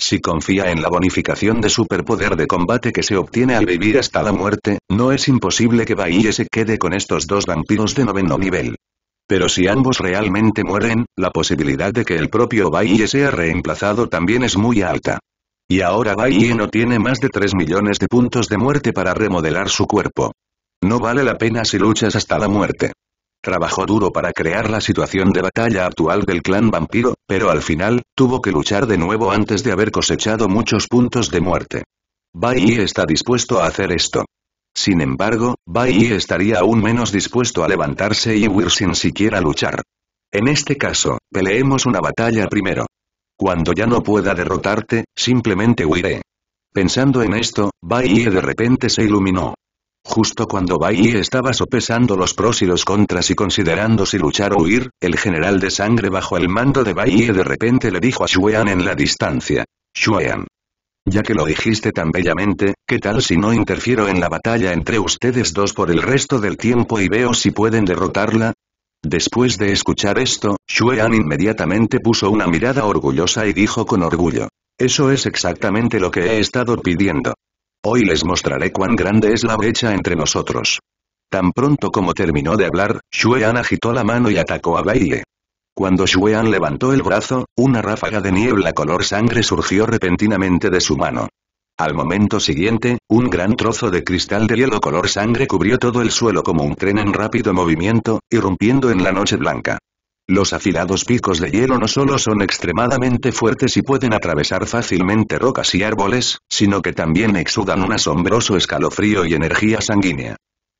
Si confía en la bonificación de superpoder de combate que se obtiene al vivir hasta la muerte, no es imposible que Bahie se quede con estos dos vampiros de noveno nivel. Pero si ambos realmente mueren, la posibilidad de que el propio Bahie sea reemplazado también es muy alta. Y ahora Bahie no tiene más de 3 millones de puntos de muerte para remodelar su cuerpo. No vale la pena si luchas hasta la muerte. Trabajó duro para crear la situación de batalla actual del clan vampiro, pero al final, tuvo que luchar de nuevo antes de haber cosechado muchos puntos de muerte. Bai está dispuesto a hacer esto. Sin embargo, Bai estaría aún menos dispuesto a levantarse y huir sin siquiera luchar. En este caso, peleemos una batalla primero. Cuando ya no pueda derrotarte, simplemente huiré. Pensando en esto, Bai de repente se iluminó. Justo cuando Bai estaba sopesando los pros y los contras y considerando si luchar o huir, el general de sangre bajo el mando de Bai de repente le dijo a Xuean en la distancia. Xuean. Ya que lo dijiste tan bellamente, ¿qué tal si no interfiero en la batalla entre ustedes dos por el resto del tiempo y veo si pueden derrotarla? Después de escuchar esto, Xuean inmediatamente puso una mirada orgullosa y dijo con orgullo. Eso es exactamente lo que he estado pidiendo. Hoy les mostraré cuán grande es la brecha entre nosotros. Tan pronto como terminó de hablar, Shuean agitó la mano y atacó a Baile. Cuando Shuean levantó el brazo, una ráfaga de niebla color sangre surgió repentinamente de su mano. Al momento siguiente, un gran trozo de cristal de hielo color sangre cubrió todo el suelo como un tren en rápido movimiento, irrumpiendo en la noche blanca. Los afilados picos de hielo no solo son extremadamente fuertes y pueden atravesar fácilmente rocas y árboles, sino que también exudan un asombroso escalofrío y energía sanguínea.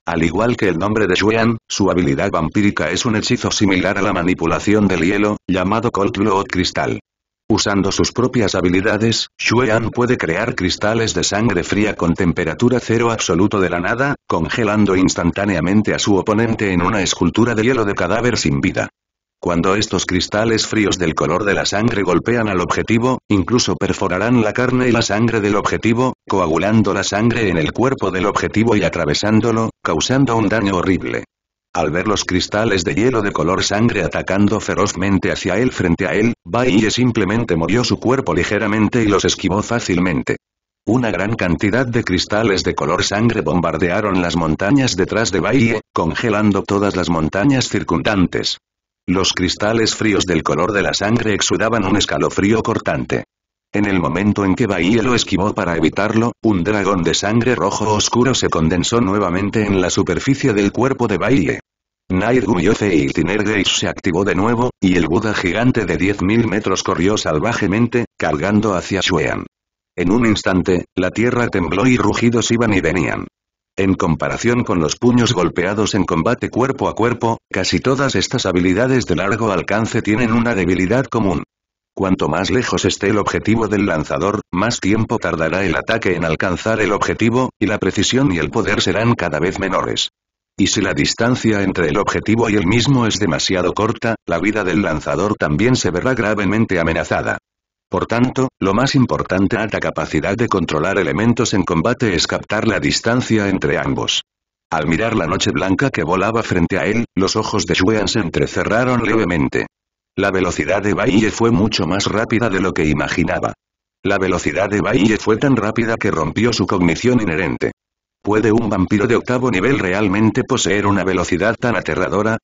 Al igual que el nombre de Xuan, su habilidad vampírica es un hechizo similar a la manipulación del hielo, llamado Cold Blood Crystal. Usando sus propias habilidades, Xuean puede crear cristales de sangre fría con temperatura cero absoluto de la nada, congelando instantáneamente a su oponente en una escultura de hielo de cadáver sin vida. Cuando estos cristales fríos del color de la sangre golpean al objetivo, incluso perforarán la carne y la sangre del objetivo, coagulando la sangre en el cuerpo del objetivo y atravesándolo, causando un daño horrible. Al ver los cristales de hielo de color sangre atacando ferozmente hacia él frente a él, Baille simplemente movió su cuerpo ligeramente y los esquivó fácilmente. Una gran cantidad de cristales de color sangre bombardearon las montañas detrás de Baille, congelando todas las montañas circundantes. Los cristales fríos del color de la sangre exudaban un escalofrío cortante. En el momento en que Bahía lo esquivó para evitarlo, un dragón de sangre rojo oscuro se condensó nuevamente en la superficie del cuerpo de Bahía. Nair y Tiner se activó de nuevo, y el Buda gigante de 10.000 metros corrió salvajemente, cargando hacia Shuean. En un instante, la tierra tembló y rugidos iban y venían. En comparación con los puños golpeados en combate cuerpo a cuerpo, casi todas estas habilidades de largo alcance tienen una debilidad común. Cuanto más lejos esté el objetivo del lanzador, más tiempo tardará el ataque en alcanzar el objetivo, y la precisión y el poder serán cada vez menores. Y si la distancia entre el objetivo y el mismo es demasiado corta, la vida del lanzador también se verá gravemente amenazada. Por tanto, lo más importante a la capacidad de controlar elementos en combate es captar la distancia entre ambos. Al mirar la noche blanca que volaba frente a él, los ojos de Shuean se entrecerraron levemente. La velocidad de Baille fue mucho más rápida de lo que imaginaba. La velocidad de Baille fue tan rápida que rompió su cognición inherente. ¿Puede un vampiro de octavo nivel realmente poseer una velocidad tan aterradora?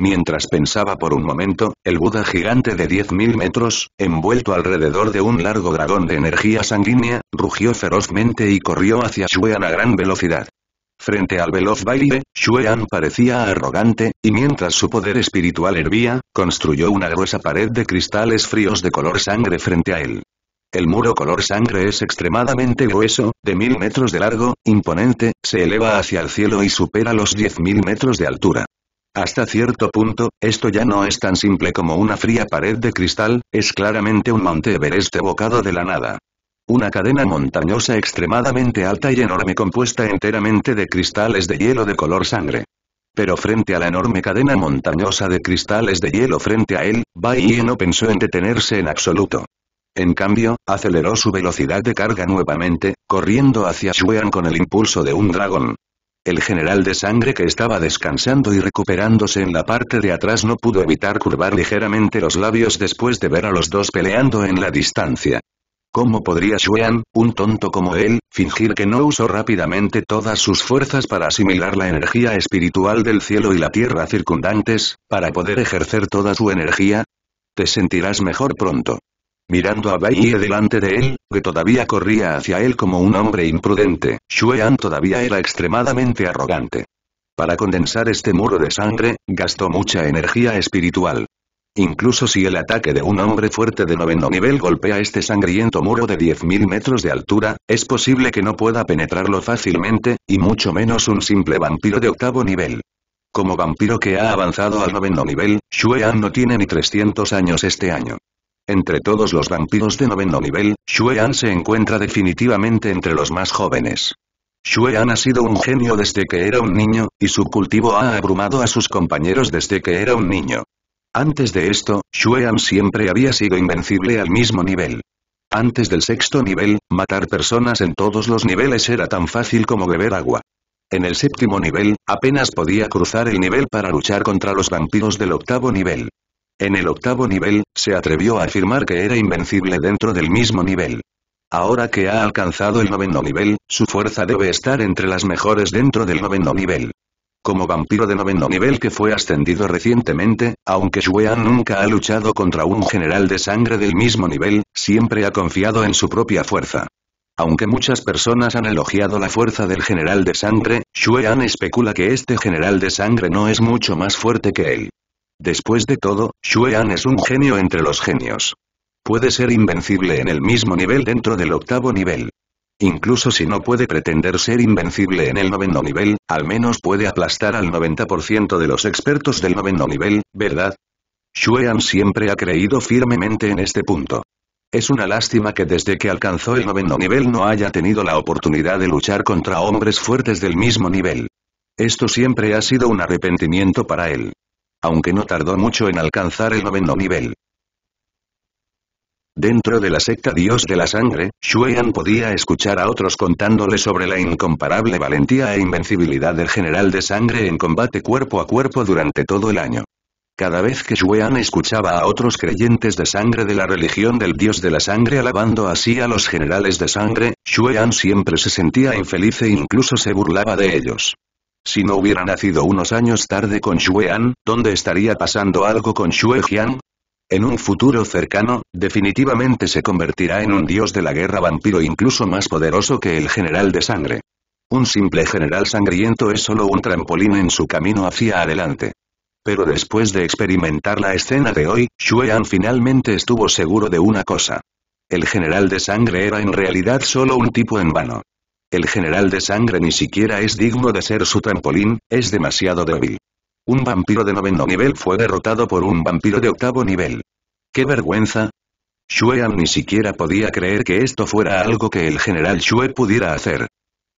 Mientras pensaba por un momento, el Buda gigante de 10.000 metros, envuelto alrededor de un largo dragón de energía sanguínea, rugió ferozmente y corrió hacia Xuean a gran velocidad. Frente al veloz baile, Xuean parecía arrogante, y mientras su poder espiritual hervía, construyó una gruesa pared de cristales fríos de color sangre frente a él. El muro color sangre es extremadamente grueso, de mil metros de largo, imponente, se eleva hacia el cielo y supera los 10.000 metros de altura. Hasta cierto punto, esto ya no es tan simple como una fría pared de cristal, es claramente un monte Everest evocado de la nada. Una cadena montañosa extremadamente alta y enorme compuesta enteramente de cristales de hielo de color sangre. Pero frente a la enorme cadena montañosa de cristales de hielo frente a él, Bai no pensó en detenerse en absoluto. En cambio, aceleró su velocidad de carga nuevamente, corriendo hacia Shuan con el impulso de un dragón. El general de sangre que estaba descansando y recuperándose en la parte de atrás no pudo evitar curvar ligeramente los labios después de ver a los dos peleando en la distancia. ¿Cómo podría Xuan, un tonto como él, fingir que no usó rápidamente todas sus fuerzas para asimilar la energía espiritual del cielo y la tierra circundantes, para poder ejercer toda su energía? Te sentirás mejor pronto. Mirando a Bai delante de él, que todavía corría hacia él como un hombre imprudente, An todavía era extremadamente arrogante. Para condensar este muro de sangre, gastó mucha energía espiritual. Incluso si el ataque de un hombre fuerte de noveno nivel golpea este sangriento muro de 10.000 metros de altura, es posible que no pueda penetrarlo fácilmente, y mucho menos un simple vampiro de octavo nivel. Como vampiro que ha avanzado al noveno nivel, An no tiene ni 300 años este año. Entre todos los vampiros de noveno nivel, Xuean se encuentra definitivamente entre los más jóvenes. Xuean ha sido un genio desde que era un niño, y su cultivo ha abrumado a sus compañeros desde que era un niño. Antes de esto, Xuean siempre había sido invencible al mismo nivel. Antes del sexto nivel, matar personas en todos los niveles era tan fácil como beber agua. En el séptimo nivel, apenas podía cruzar el nivel para luchar contra los vampiros del octavo nivel. En el octavo nivel, se atrevió a afirmar que era invencible dentro del mismo nivel. Ahora que ha alcanzado el noveno nivel, su fuerza debe estar entre las mejores dentro del noveno nivel. Como vampiro de noveno nivel que fue ascendido recientemente, aunque Xuean nunca ha luchado contra un general de sangre del mismo nivel, siempre ha confiado en su propia fuerza. Aunque muchas personas han elogiado la fuerza del general de sangre, Xuean especula que este general de sangre no es mucho más fuerte que él. Después de todo, An es un genio entre los genios. Puede ser invencible en el mismo nivel dentro del octavo nivel. Incluso si no puede pretender ser invencible en el noveno nivel, al menos puede aplastar al 90% de los expertos del noveno nivel, ¿verdad? An siempre ha creído firmemente en este punto. Es una lástima que desde que alcanzó el noveno nivel no haya tenido la oportunidad de luchar contra hombres fuertes del mismo nivel. Esto siempre ha sido un arrepentimiento para él aunque no tardó mucho en alcanzar el noveno nivel. Dentro de la secta Dios de la Sangre, Shueyan podía escuchar a otros contándole sobre la incomparable valentía e invencibilidad del general de sangre en combate cuerpo a cuerpo durante todo el año. Cada vez que Shueyan escuchaba a otros creyentes de sangre de la religión del Dios de la Sangre alabando así a los generales de sangre, Shueyan siempre se sentía infeliz e incluso se burlaba de ellos. Si no hubiera nacido unos años tarde con Xue ¿dónde estaría pasando algo con Xue Jian? En un futuro cercano, definitivamente se convertirá en un dios de la guerra vampiro incluso más poderoso que el general de sangre. Un simple general sangriento es solo un trampolín en su camino hacia adelante. Pero después de experimentar la escena de hoy, Xue finalmente estuvo seguro de una cosa. El general de sangre era en realidad solo un tipo en vano. El general de sangre ni siquiera es digno de ser su trampolín, es demasiado débil. Un vampiro de noveno nivel fue derrotado por un vampiro de octavo nivel. ¡Qué vergüenza! Shuean ni siquiera podía creer que esto fuera algo que el general Shue pudiera hacer.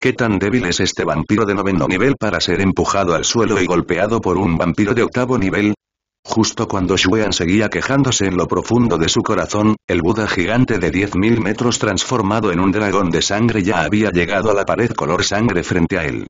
¿Qué tan débil es este vampiro de noveno nivel para ser empujado al suelo y golpeado por un vampiro de octavo nivel? Justo cuando Xuean seguía quejándose en lo profundo de su corazón, el Buda gigante de 10.000 metros transformado en un dragón de sangre ya había llegado a la pared color sangre frente a él.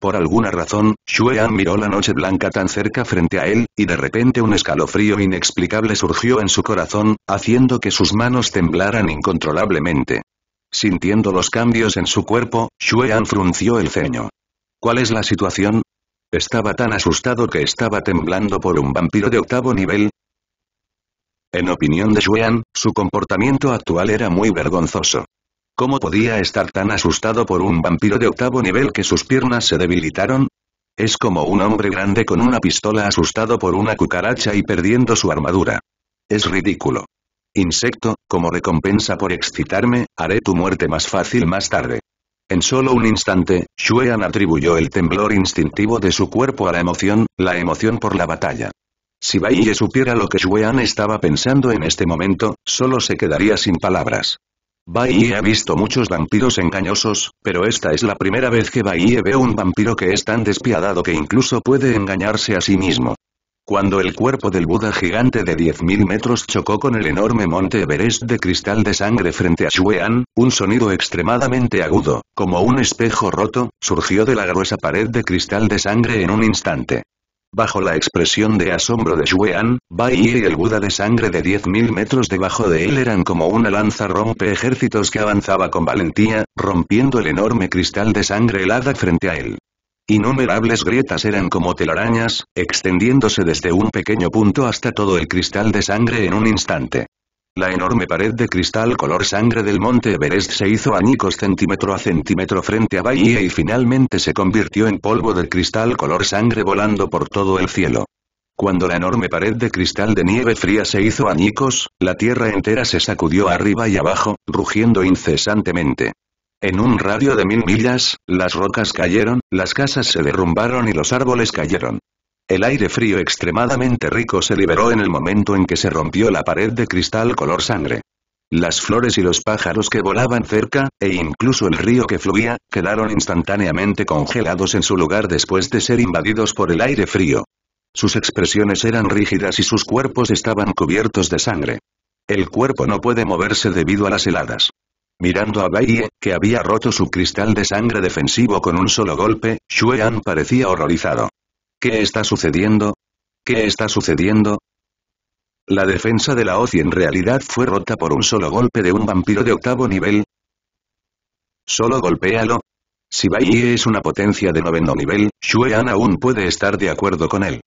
Por alguna razón, Xuean miró la noche blanca tan cerca frente a él, y de repente un escalofrío inexplicable surgió en su corazón, haciendo que sus manos temblaran incontrolablemente. Sintiendo los cambios en su cuerpo, Xuean frunció el ceño. ¿Cuál es la situación? Estaba tan asustado que estaba temblando por un vampiro de octavo nivel. En opinión de Xuean, su comportamiento actual era muy vergonzoso. ¿Cómo podía estar tan asustado por un vampiro de octavo nivel que sus piernas se debilitaron? Es como un hombre grande con una pistola asustado por una cucaracha y perdiendo su armadura. Es ridículo. Insecto, como recompensa por excitarme, haré tu muerte más fácil más tarde. En solo un instante, Xuean atribuyó el temblor instintivo de su cuerpo a la emoción, la emoción por la batalla. Si Baiye supiera lo que Xuean estaba pensando en este momento, solo se quedaría sin palabras. Baiye ha visto muchos vampiros engañosos, pero esta es la primera vez que Baiye ve un vampiro que es tan despiadado que incluso puede engañarse a sí mismo. Cuando el cuerpo del Buda gigante de 10.000 metros chocó con el enorme monte Everest de cristal de sangre frente a Xuean, un sonido extremadamente agudo, como un espejo roto, surgió de la gruesa pared de cristal de sangre en un instante. Bajo la expresión de asombro de Xuean, Bai y el Buda de sangre de 10.000 metros debajo de él eran como una lanza rompe ejércitos que avanzaba con valentía, rompiendo el enorme cristal de sangre helada frente a él. Innumerables grietas eran como telarañas, extendiéndose desde un pequeño punto hasta todo el cristal de sangre en un instante. La enorme pared de cristal color sangre del monte Everest se hizo añicos centímetro a centímetro frente a Bahía y finalmente se convirtió en polvo de cristal color sangre volando por todo el cielo. Cuando la enorme pared de cristal de nieve fría se hizo añicos, la tierra entera se sacudió arriba y abajo, rugiendo incesantemente. En un radio de mil millas, las rocas cayeron, las casas se derrumbaron y los árboles cayeron. El aire frío extremadamente rico se liberó en el momento en que se rompió la pared de cristal color sangre. Las flores y los pájaros que volaban cerca, e incluso el río que fluía, quedaron instantáneamente congelados en su lugar después de ser invadidos por el aire frío. Sus expresiones eran rígidas y sus cuerpos estaban cubiertos de sangre. El cuerpo no puede moverse debido a las heladas. Mirando a Baie, que había roto su cristal de sangre defensivo con un solo golpe, An parecía horrorizado. ¿Qué está sucediendo? ¿Qué está sucediendo? La defensa de la OCI en realidad fue rota por un solo golpe de un vampiro de octavo nivel. Solo golpéalo. Si Bai es una potencia de noveno nivel, An aún puede estar de acuerdo con él.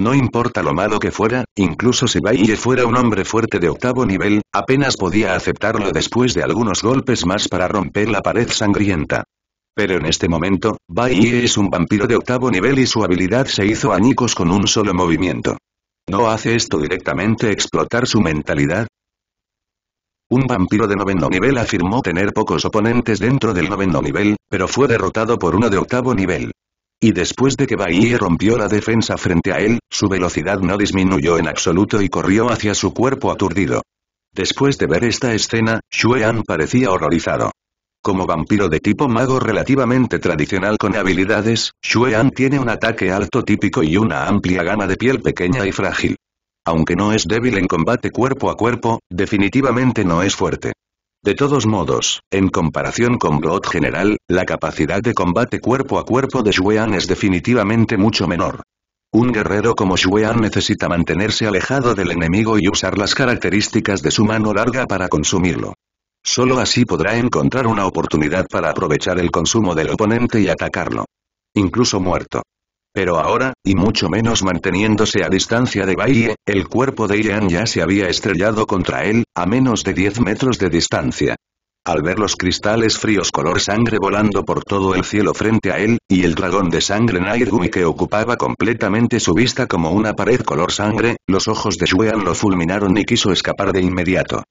No importa lo malo que fuera, incluso si Baiye fuera un hombre fuerte de octavo nivel, apenas podía aceptarlo después de algunos golpes más para romper la pared sangrienta. Pero en este momento, Baiye es un vampiro de octavo nivel y su habilidad se hizo añicos con un solo movimiento. ¿No hace esto directamente explotar su mentalidad? Un vampiro de noveno nivel afirmó tener pocos oponentes dentro del noveno nivel, pero fue derrotado por uno de octavo nivel. Y después de que Bahie rompió la defensa frente a él, su velocidad no disminuyó en absoluto y corrió hacia su cuerpo aturdido. Después de ver esta escena, An parecía horrorizado. Como vampiro de tipo mago relativamente tradicional con habilidades, An tiene un ataque alto típico y una amplia gama de piel pequeña y frágil. Aunque no es débil en combate cuerpo a cuerpo, definitivamente no es fuerte. De todos modos, en comparación con Blood General, la capacidad de combate cuerpo a cuerpo de Xuean es definitivamente mucho menor. Un guerrero como Xuean necesita mantenerse alejado del enemigo y usar las características de su mano larga para consumirlo. Solo así podrá encontrar una oportunidad para aprovechar el consumo del oponente y atacarlo. Incluso muerto. Pero ahora, y mucho menos manteniéndose a distancia de Bailey, el cuerpo de Ian ya se había estrellado contra él, a menos de 10 metros de distancia. Al ver los cristales fríos color sangre volando por todo el cielo frente a él, y el dragón de sangre Nairgumi que ocupaba completamente su vista como una pared color sangre, los ojos de Xuean lo fulminaron y quiso escapar de inmediato.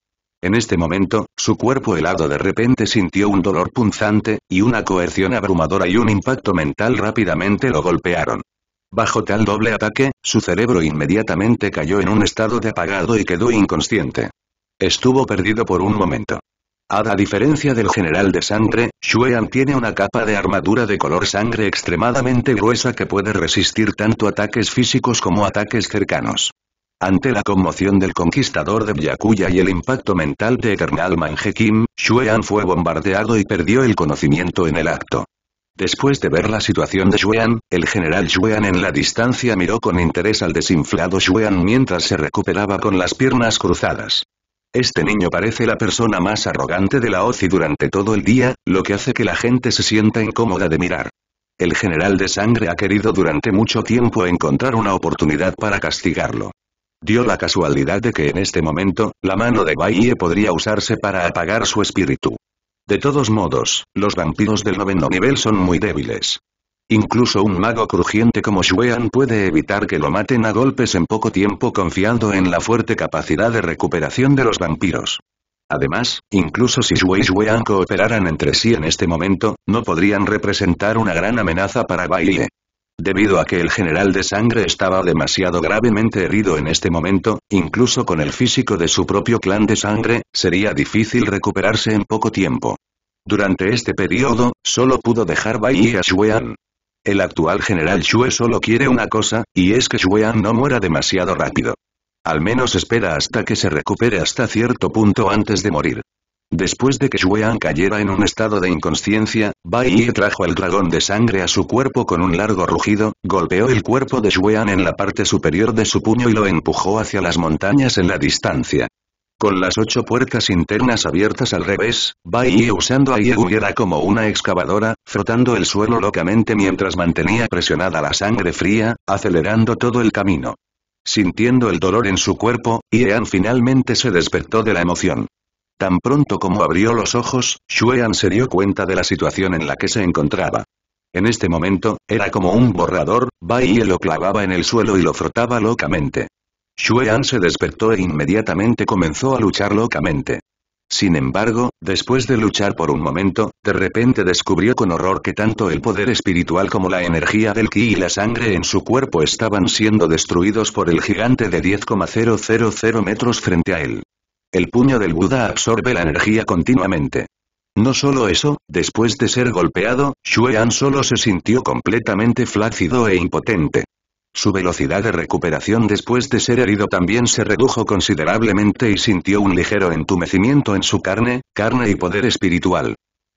En este momento, su cuerpo helado de repente sintió un dolor punzante, y una coerción abrumadora y un impacto mental rápidamente lo golpearon. Bajo tal doble ataque, su cerebro inmediatamente cayó en un estado de apagado y quedó inconsciente. Estuvo perdido por un momento. A la diferencia del general de sangre, Xuean tiene una capa de armadura de color sangre extremadamente gruesa que puede resistir tanto ataques físicos como ataques cercanos. Ante la conmoción del conquistador de Byakuya y el impacto mental de Eternal manjekim, Shuean fue bombardeado y perdió el conocimiento en el acto. Después de ver la situación de Shuean, el general Shuean en la distancia miró con interés al desinflado Shuean mientras se recuperaba con las piernas cruzadas. Este niño parece la persona más arrogante de la OCI durante todo el día, lo que hace que la gente se sienta incómoda de mirar. El general de sangre ha querido durante mucho tiempo encontrar una oportunidad para castigarlo. Dio la casualidad de que en este momento, la mano de Baie podría usarse para apagar su espíritu. De todos modos, los vampiros del noveno nivel son muy débiles. Incluso un mago crujiente como Xuean puede evitar que lo maten a golpes en poco tiempo confiando en la fuerte capacidad de recuperación de los vampiros. Además, incluso si Shui y Xuean cooperaran entre sí en este momento, no podrían representar una gran amenaza para Baiye. Debido a que el general de sangre estaba demasiado gravemente herido en este momento, incluso con el físico de su propio clan de sangre, sería difícil recuperarse en poco tiempo. Durante este periodo, solo pudo dejar Bai a El actual general Xue solo quiere una cosa, y es que Xuean no muera demasiado rápido. Al menos espera hasta que se recupere hasta cierto punto antes de morir. Después de que Xuean cayera en un estado de inconsciencia, Bai Yi trajo el dragón de sangre a su cuerpo con un largo rugido, golpeó el cuerpo de Xuean en la parte superior de su puño y lo empujó hacia las montañas en la distancia. Con las ocho puertas internas abiertas al revés, Bai Yi usando a hubiera como una excavadora, frotando el suelo locamente mientras mantenía presionada la sangre fría, acelerando todo el camino. Sintiendo el dolor en su cuerpo, An finalmente se despertó de la emoción. Tan pronto como abrió los ojos, Xuean se dio cuenta de la situación en la que se encontraba. En este momento, era como un borrador, Bai lo clavaba en el suelo y lo frotaba locamente. Xuean se despertó e inmediatamente comenzó a luchar locamente. Sin embargo, después de luchar por un momento, de repente descubrió con horror que tanto el poder espiritual como la energía del ki y la sangre en su cuerpo estaban siendo destruidos por el gigante de 10,000 metros frente a él. El puño del Buda absorbe la energía continuamente. No solo eso, después de ser golpeado, An solo se sintió completamente flácido e impotente. Su velocidad de recuperación después de ser herido también se redujo considerablemente y sintió un ligero entumecimiento en su carne, carne y poder espiritual.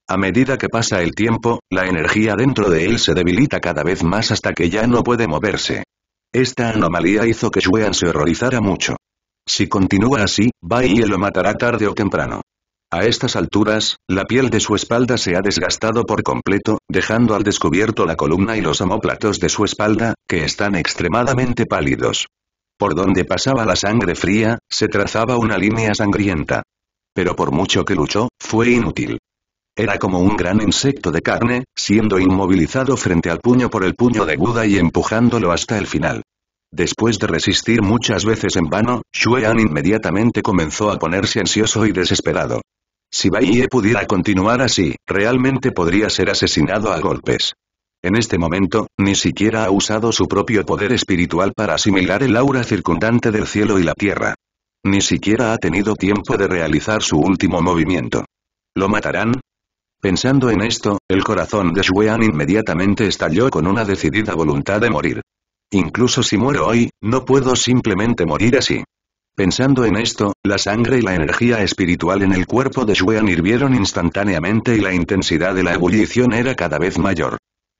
A medida que pasa el tiempo, la energía dentro de él se debilita cada vez más hasta que ya no puede moverse. Esta anomalía hizo que An se horrorizara mucho. Si continúa así, y lo matará tarde o temprano. A estas alturas, la piel de su espalda se ha desgastado por completo, dejando al descubierto la columna y los omóplatos de su espalda, que están extremadamente pálidos. Por donde pasaba la sangre fría, se trazaba una línea sangrienta. Pero por mucho que luchó, fue inútil. Era como un gran insecto de carne, siendo inmovilizado frente al puño por el puño de Buda y empujándolo hasta el final. Después de resistir muchas veces en vano, An inmediatamente comenzó a ponerse ansioso y desesperado. Si Baiye pudiera continuar así, realmente podría ser asesinado a golpes. En este momento, ni siquiera ha usado su propio poder espiritual para asimilar el aura circundante del cielo y la tierra. Ni siquiera ha tenido tiempo de realizar su último movimiento. ¿Lo matarán? Pensando en esto, el corazón de An inmediatamente estalló con una decidida voluntad de morir. Incluso si muero hoy, no puedo simplemente morir así. Pensando en esto, la sangre y la energía espiritual en el cuerpo de Xuean hirvieron instantáneamente y la intensidad de la ebullición era cada vez mayor.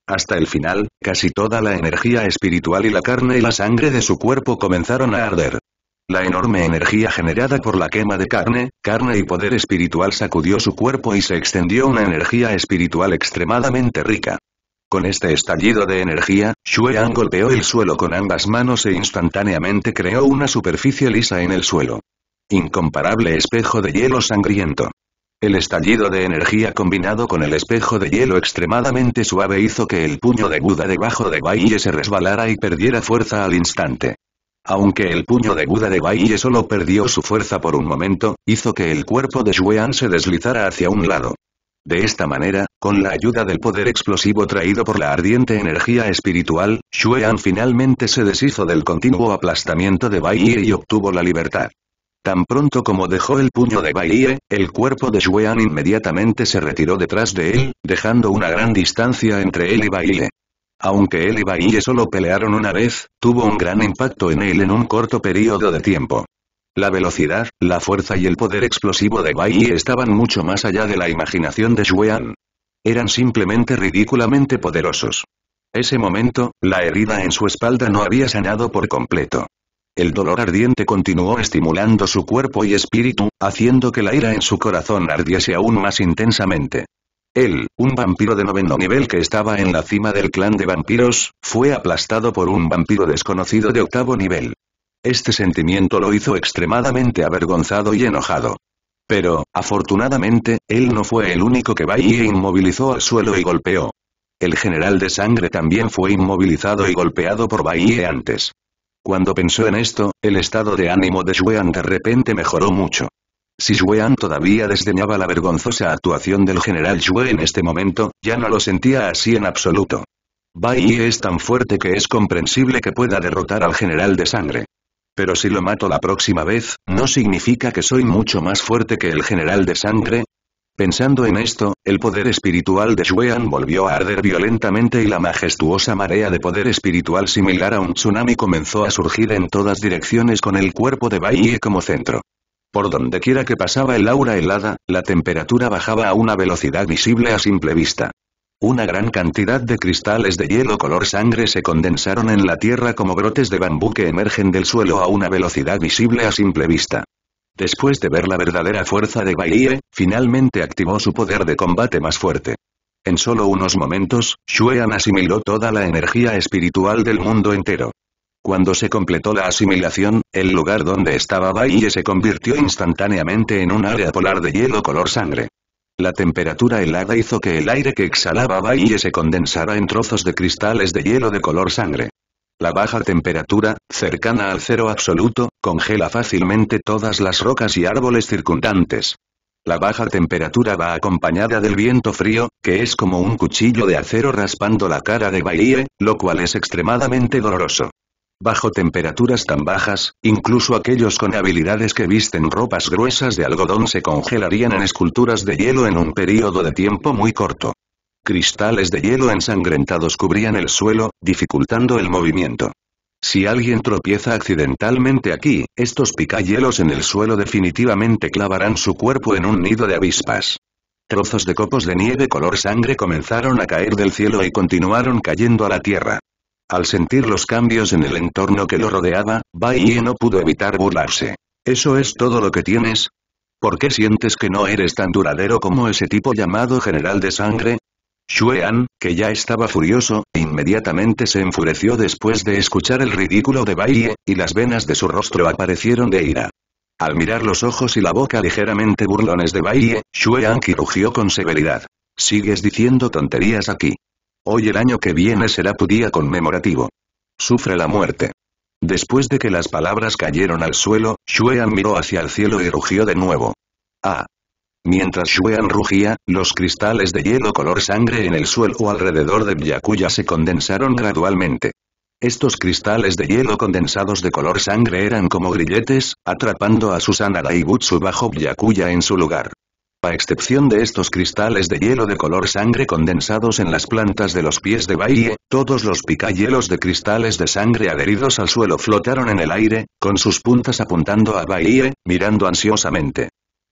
Hasta el final, casi toda la energía espiritual y la carne y la sangre de su cuerpo comenzaron a arder. La enorme energía generada por la quema de carne, carne y poder espiritual sacudió su cuerpo y se extendió una energía espiritual extremadamente rica. Con este estallido de energía, An golpeó el suelo con ambas manos e instantáneamente creó una superficie lisa en el suelo. Incomparable espejo de hielo sangriento. El estallido de energía combinado con el espejo de hielo extremadamente suave hizo que el puño de Buda debajo de Baiye se resbalara y perdiera fuerza al instante. Aunque el puño de Buda de Baiye solo perdió su fuerza por un momento, hizo que el cuerpo de An se deslizara hacia un lado. De esta manera, con la ayuda del poder explosivo traído por la ardiente energía espiritual, Xuean finalmente se deshizo del continuo aplastamiento de Bai y obtuvo la libertad. Tan pronto como dejó el puño de Bai el cuerpo de Xuean inmediatamente se retiró detrás de él, dejando una gran distancia entre él y Bai Aunque él y Bai solo pelearon una vez, tuvo un gran impacto en él en un corto periodo de tiempo. La velocidad, la fuerza y el poder explosivo de Bai estaban mucho más allá de la imaginación de Xuean. Eran simplemente ridículamente poderosos. Ese momento, la herida en su espalda no había sanado por completo. El dolor ardiente continuó estimulando su cuerpo y espíritu, haciendo que la ira en su corazón ardiese aún más intensamente. Él, un vampiro de noveno nivel que estaba en la cima del clan de vampiros, fue aplastado por un vampiro desconocido de octavo nivel. Este sentimiento lo hizo extremadamente avergonzado y enojado. Pero, afortunadamente, él no fue el único que Ye inmovilizó al suelo y golpeó. El general de sangre también fue inmovilizado y golpeado por Ye antes. Cuando pensó en esto, el estado de ánimo de Xuean de repente mejoró mucho. Si Xuean todavía desdeñaba la vergonzosa actuación del general Xue en este momento, ya no lo sentía así en absoluto. Bai es tan fuerte que es comprensible que pueda derrotar al general de sangre. Pero si lo mato la próxima vez, ¿no significa que soy mucho más fuerte que el general de sangre? Pensando en esto, el poder espiritual de Shuean volvió a arder violentamente y la majestuosa marea de poder espiritual similar a un tsunami comenzó a surgir en todas direcciones con el cuerpo de Baiye como centro. Por donde quiera que pasaba el aura helada, la temperatura bajaba a una velocidad visible a simple vista. Una gran cantidad de cristales de hielo color sangre se condensaron en la tierra como brotes de bambú que emergen del suelo a una velocidad visible a simple vista. Después de ver la verdadera fuerza de Baiye, finalmente activó su poder de combate más fuerte. En solo unos momentos, Shueyan asimiló toda la energía espiritual del mundo entero. Cuando se completó la asimilación, el lugar donde estaba Baiye se convirtió instantáneamente en un área polar de hielo color sangre. La temperatura helada hizo que el aire que exhalaba Baille se condensara en trozos de cristales de hielo de color sangre. La baja temperatura, cercana al cero absoluto, congela fácilmente todas las rocas y árboles circundantes. La baja temperatura va acompañada del viento frío, que es como un cuchillo de acero raspando la cara de Baille, lo cual es extremadamente doloroso bajo temperaturas tan bajas, incluso aquellos con habilidades que visten ropas gruesas de algodón se congelarían en esculturas de hielo en un período de tiempo muy corto. Cristales de hielo ensangrentados cubrían el suelo, dificultando el movimiento. Si alguien tropieza accidentalmente aquí, estos picahielos en el suelo definitivamente clavarán su cuerpo en un nido de avispas. Trozos de copos de nieve color sangre comenzaron a caer del cielo y continuaron cayendo a la tierra. Al sentir los cambios en el entorno que lo rodeaba, Baiye no pudo evitar burlarse. ¿Eso es todo lo que tienes? ¿Por qué sientes que no eres tan duradero como ese tipo llamado general de sangre? An, que ya estaba furioso, inmediatamente se enfureció después de escuchar el ridículo de Baiye, y las venas de su rostro aparecieron de ira. Al mirar los ojos y la boca ligeramente burlones de Baiye, Ye, An rugió con severidad. Sigues diciendo tonterías aquí. Hoy el año que viene será tu día conmemorativo. Sufre la muerte. Después de que las palabras cayeron al suelo, Shuean miró hacia el cielo y rugió de nuevo. Ah. Mientras Shuean rugía, los cristales de hielo color sangre en el suelo o alrededor de Byakuya se condensaron gradualmente. Estos cristales de hielo condensados de color sangre eran como grilletes, atrapando a Susana Daibutsu bajo Byakuya en su lugar a excepción de estos cristales de hielo de color sangre condensados en las plantas de los pies de Baie, todos los picayelos de cristales de sangre adheridos al suelo flotaron en el aire, con sus puntas apuntando a Baie, mirando ansiosamente.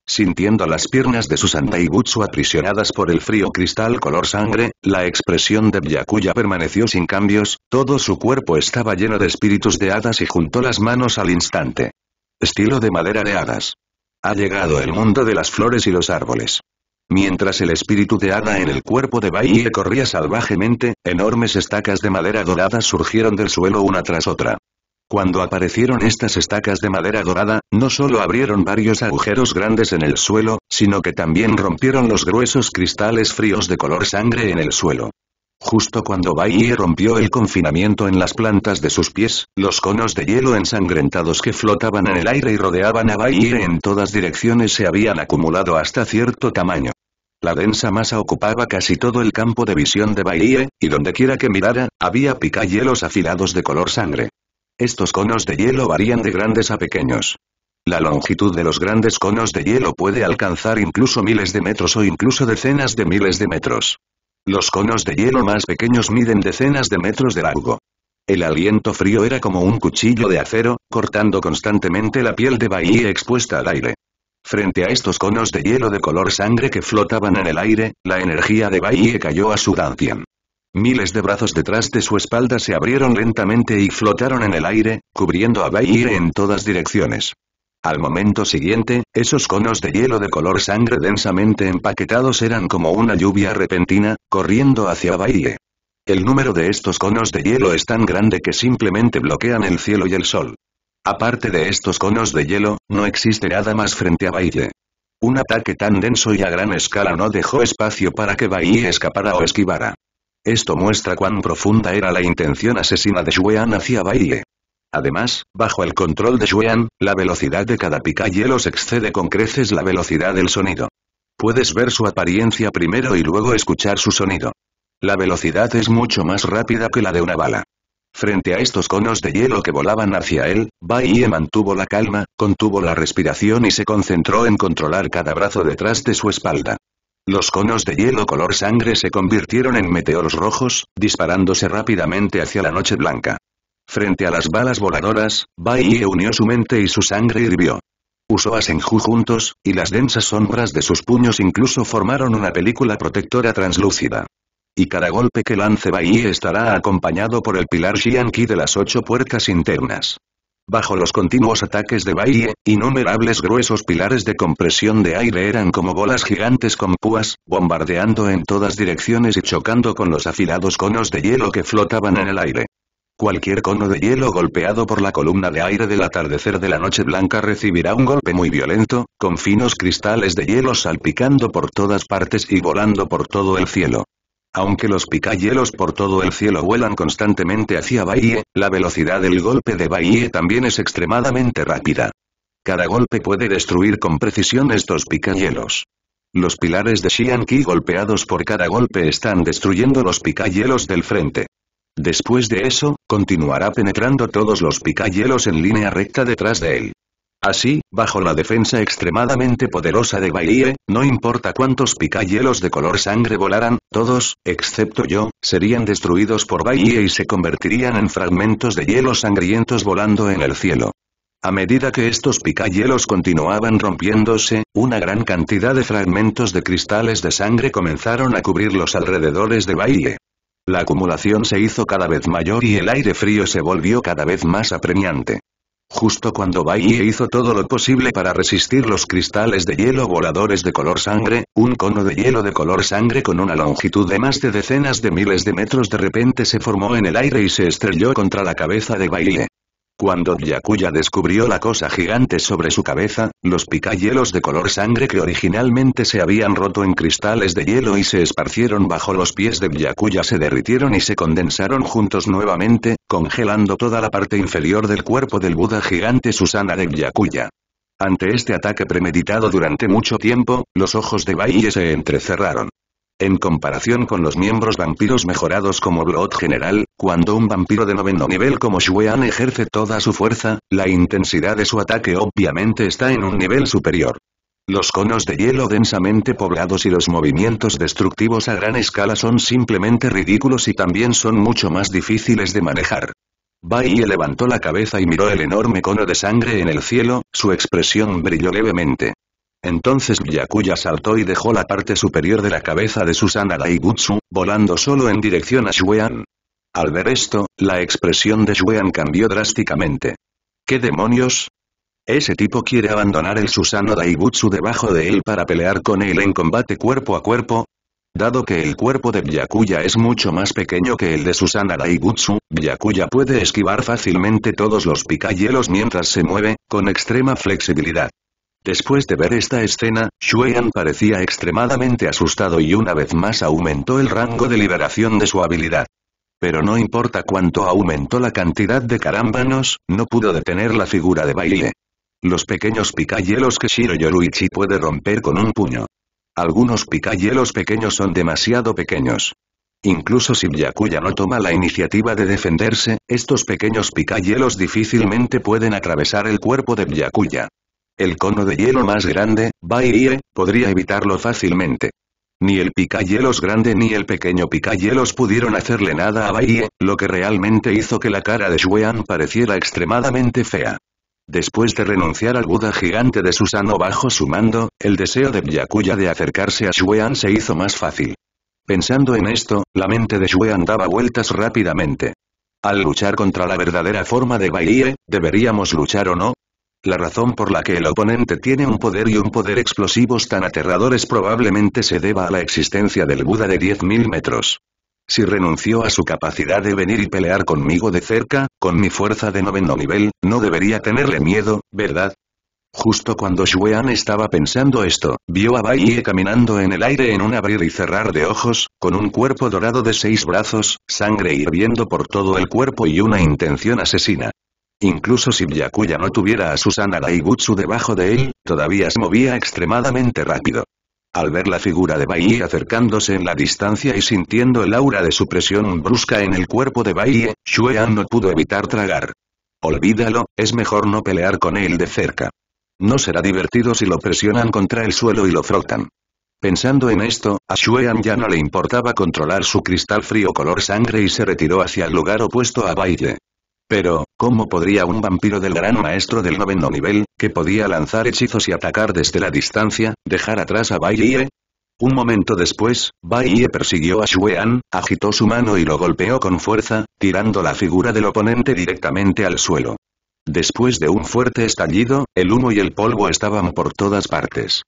Sintiendo las piernas de su santa aprisionadas por el frío cristal color sangre, la expresión de Byakuya permaneció sin cambios, todo su cuerpo estaba lleno de espíritus de hadas y juntó las manos al instante. Estilo de madera de hadas. Ha llegado el mundo de las flores y los árboles. Mientras el espíritu de Hada en el cuerpo de Bailey corría salvajemente, enormes estacas de madera dorada surgieron del suelo una tras otra. Cuando aparecieron estas estacas de madera dorada, no solo abrieron varios agujeros grandes en el suelo, sino que también rompieron los gruesos cristales fríos de color sangre en el suelo. Justo cuando Bailly rompió el confinamiento en las plantas de sus pies, los conos de hielo ensangrentados que flotaban en el aire y rodeaban a Bailly en todas direcciones se habían acumulado hasta cierto tamaño. La densa masa ocupaba casi todo el campo de visión de Bahie, y dondequiera que mirara, había hielos afilados de color sangre. Estos conos de hielo varían de grandes a pequeños. La longitud de los grandes conos de hielo puede alcanzar incluso miles de metros o incluso decenas de miles de metros. Los conos de hielo más pequeños miden decenas de metros de largo. El aliento frío era como un cuchillo de acero, cortando constantemente la piel de Bahía expuesta al aire. Frente a estos conos de hielo de color sangre que flotaban en el aire, la energía de Bahía cayó a su dantian. Miles de brazos detrás de su espalda se abrieron lentamente y flotaron en el aire, cubriendo a Bahía en todas direcciones. Al momento siguiente, esos conos de hielo de color sangre densamente empaquetados eran como una lluvia repentina, corriendo hacia Baile. El número de estos conos de hielo es tan grande que simplemente bloquean el cielo y el sol. Aparte de estos conos de hielo, no existe nada más frente a Baile. Un ataque tan denso y a gran escala no dejó espacio para que Baile escapara o esquivara. Esto muestra cuán profunda era la intención asesina de Shuean hacia Baile. Además, bajo el control de Xuan, la velocidad de cada pica se excede con creces la velocidad del sonido. Puedes ver su apariencia primero y luego escuchar su sonido. La velocidad es mucho más rápida que la de una bala. Frente a estos conos de hielo que volaban hacia él, Bai mantuvo la calma, contuvo la respiración y se concentró en controlar cada brazo detrás de su espalda. Los conos de hielo color sangre se convirtieron en meteoros rojos, disparándose rápidamente hacia la noche blanca. Frente a las balas voladoras, Bai unió su mente y su sangre hirvió. Usó a Senju juntos, y las densas sombras de sus puños incluso formaron una película protectora translúcida. Y cada golpe que lance Bai estará acompañado por el pilar Xianqi de las ocho puertas internas. Bajo los continuos ataques de Bai, innumerables gruesos pilares de compresión de aire eran como bolas gigantes con púas, bombardeando en todas direcciones y chocando con los afilados conos de hielo que flotaban en el aire. Cualquier cono de hielo golpeado por la columna de aire del atardecer de la noche blanca recibirá un golpe muy violento, con finos cristales de hielo salpicando por todas partes y volando por todo el cielo. Aunque los picayelos por todo el cielo vuelan constantemente hacia Bahía, la velocidad del golpe de Bahía también es extremadamente rápida. Cada golpe puede destruir con precisión estos picayelos. Los pilares de Xianqi golpeados por cada golpe están destruyendo los picayelos del frente. Después de eso, Continuará penetrando todos los picayelos en línea recta detrás de él. Así, bajo la defensa extremadamente poderosa de Baillie, no importa cuántos picayelos de color sangre volaran, todos, excepto yo, serían destruidos por Baillie y se convertirían en fragmentos de hielo sangrientos volando en el cielo. A medida que estos picayelos continuaban rompiéndose, una gran cantidad de fragmentos de cristales de sangre comenzaron a cubrir los alrededores de Baillie. La acumulación se hizo cada vez mayor y el aire frío se volvió cada vez más apremiante. Justo cuando Baiye hizo todo lo posible para resistir los cristales de hielo voladores de color sangre, un cono de hielo de color sangre con una longitud de más de decenas de miles de metros de repente se formó en el aire y se estrelló contra la cabeza de Baiye. Cuando Yakuya descubrió la cosa gigante sobre su cabeza, los picayelos de color sangre que originalmente se habían roto en cristales de hielo y se esparcieron bajo los pies de Yakuya se derritieron y se condensaron juntos nuevamente, congelando toda la parte inferior del cuerpo del Buda gigante Susana de Yakuya. Ante este ataque premeditado durante mucho tiempo, los ojos de Baille se entrecerraron. En comparación con los miembros vampiros mejorados como Blood General, cuando un vampiro de noveno nivel como Shuean ejerce toda su fuerza, la intensidad de su ataque obviamente está en un nivel superior. Los conos de hielo densamente poblados y los movimientos destructivos a gran escala son simplemente ridículos y también son mucho más difíciles de manejar. Bai levantó la cabeza y miró el enorme cono de sangre en el cielo, su expresión brilló levemente. Entonces Byakuya saltó y dejó la parte superior de la cabeza de Susana Daibutsu, volando solo en dirección a Shuean. Al ver esto, la expresión de Shuean cambió drásticamente. ¿Qué demonios? Ese tipo quiere abandonar el Susana Daibutsu debajo de él para pelear con él en combate cuerpo a cuerpo, Dado que el cuerpo de Byakuya es mucho más pequeño que el de Susana Daibutsu, Byakuya puede esquivar fácilmente todos los picayelos mientras se mueve, con extrema flexibilidad. Después de ver esta escena, Shueyan parecía extremadamente asustado y una vez más aumentó el rango de liberación de su habilidad. Pero no importa cuánto aumentó la cantidad de carámbanos, no pudo detener la figura de baile. Los pequeños picayelos que Shiro Yoruichi puede romper con un puño. Algunos picayelos pequeños son demasiado pequeños. Incluso si Byakuya no toma la iniciativa de defenderse, estos pequeños picayelos difícilmente pueden atravesar el cuerpo de Byakuya el cono de hielo más grande, Baiye, podría evitarlo fácilmente. Ni el picayelos grande ni el pequeño picayelos pudieron hacerle nada a Baiye, lo que realmente hizo que la cara de Xuean pareciera extremadamente fea. Después de renunciar al Buda gigante de Susano bajo su mando, el deseo de Byakuya de acercarse a Xuean se hizo más fácil. Pensando en esto, la mente de Xuean daba vueltas rápidamente. Al luchar contra la verdadera forma de Baiye, ¿deberíamos luchar o no? La razón por la que el oponente tiene un poder y un poder explosivos tan aterradores probablemente se deba a la existencia del Buda de 10.000 metros. Si renunció a su capacidad de venir y pelear conmigo de cerca, con mi fuerza de noveno nivel, no debería tenerle miedo, ¿verdad? Justo cuando Xuean estaba pensando esto, vio a Bai caminando en el aire en un abrir y cerrar de ojos, con un cuerpo dorado de seis brazos, sangre hirviendo por todo el cuerpo y una intención asesina. Incluso si Byakuya no tuviera a Susana Daibutsu debajo de él, todavía se movía extremadamente rápido. Al ver la figura de Baiye acercándose en la distancia y sintiendo el aura de su presión brusca en el cuerpo de Baiye, Shuean no pudo evitar tragar. Olvídalo, es mejor no pelear con él de cerca. No será divertido si lo presionan contra el suelo y lo frotan. Pensando en esto, a Shuean ya no le importaba controlar su cristal frío color sangre y se retiró hacia el lugar opuesto a Baile. Pero, ¿cómo podría un vampiro del gran maestro del noveno nivel, que podía lanzar hechizos y atacar desde la distancia, dejar atrás a Bai Ye? Un momento después, Bai Ye persiguió a Xuean, agitó su mano y lo golpeó con fuerza, tirando la figura del oponente directamente al suelo. Después de un fuerte estallido, el humo y el polvo estaban por todas partes.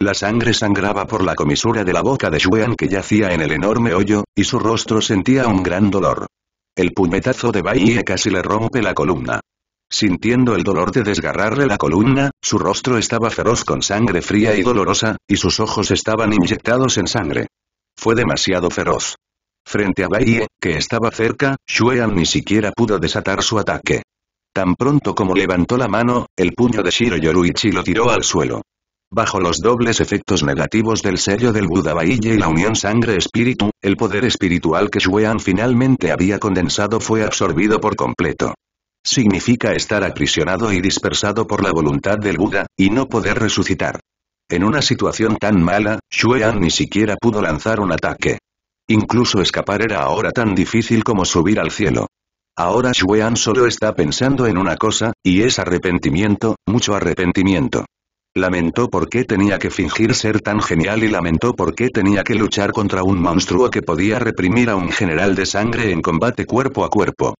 La sangre sangraba por la comisura de la boca de Xuean que yacía en el enorme hoyo, y su rostro sentía un gran dolor. El puñetazo de Bahía casi le rompe la columna. Sintiendo el dolor de desgarrarle la columna, su rostro estaba feroz con sangre fría y dolorosa, y sus ojos estaban inyectados en sangre. Fue demasiado feroz. Frente a Baie, que estaba cerca, Shuean ni siquiera pudo desatar su ataque. Tan pronto como levantó la mano, el puño de Shiro Yoruichi lo tiró al suelo. Bajo los dobles efectos negativos del sello del Buda Bahía y la unión sangre-espíritu, el poder espiritual que Xuean finalmente había condensado fue absorbido por completo. Significa estar aprisionado y dispersado por la voluntad del Buda, y no poder resucitar. En una situación tan mala, Xuean ni siquiera pudo lanzar un ataque. Incluso escapar era ahora tan difícil como subir al cielo. Ahora Xuean solo está pensando en una cosa, y es arrepentimiento, mucho arrepentimiento. Lamentó por qué tenía que fingir ser tan genial y lamentó por qué tenía que luchar contra un monstruo que podía reprimir a un general de sangre en combate cuerpo a cuerpo.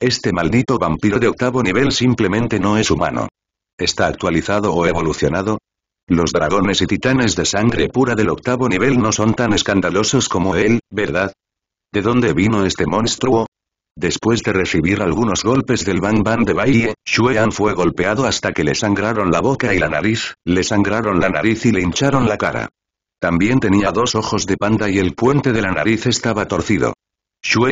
Este maldito vampiro de octavo nivel simplemente no es humano. ¿Está actualizado o evolucionado? Los dragones y titanes de sangre pura del octavo nivel no son tan escandalosos como él, ¿verdad? ¿De dónde vino este monstruo? Después de recibir algunos golpes del Bang Bang de Baie, An fue golpeado hasta que le sangraron la boca y la nariz, le sangraron la nariz y le hincharon la cara. También tenía dos ojos de panda y el puente de la nariz estaba torcido.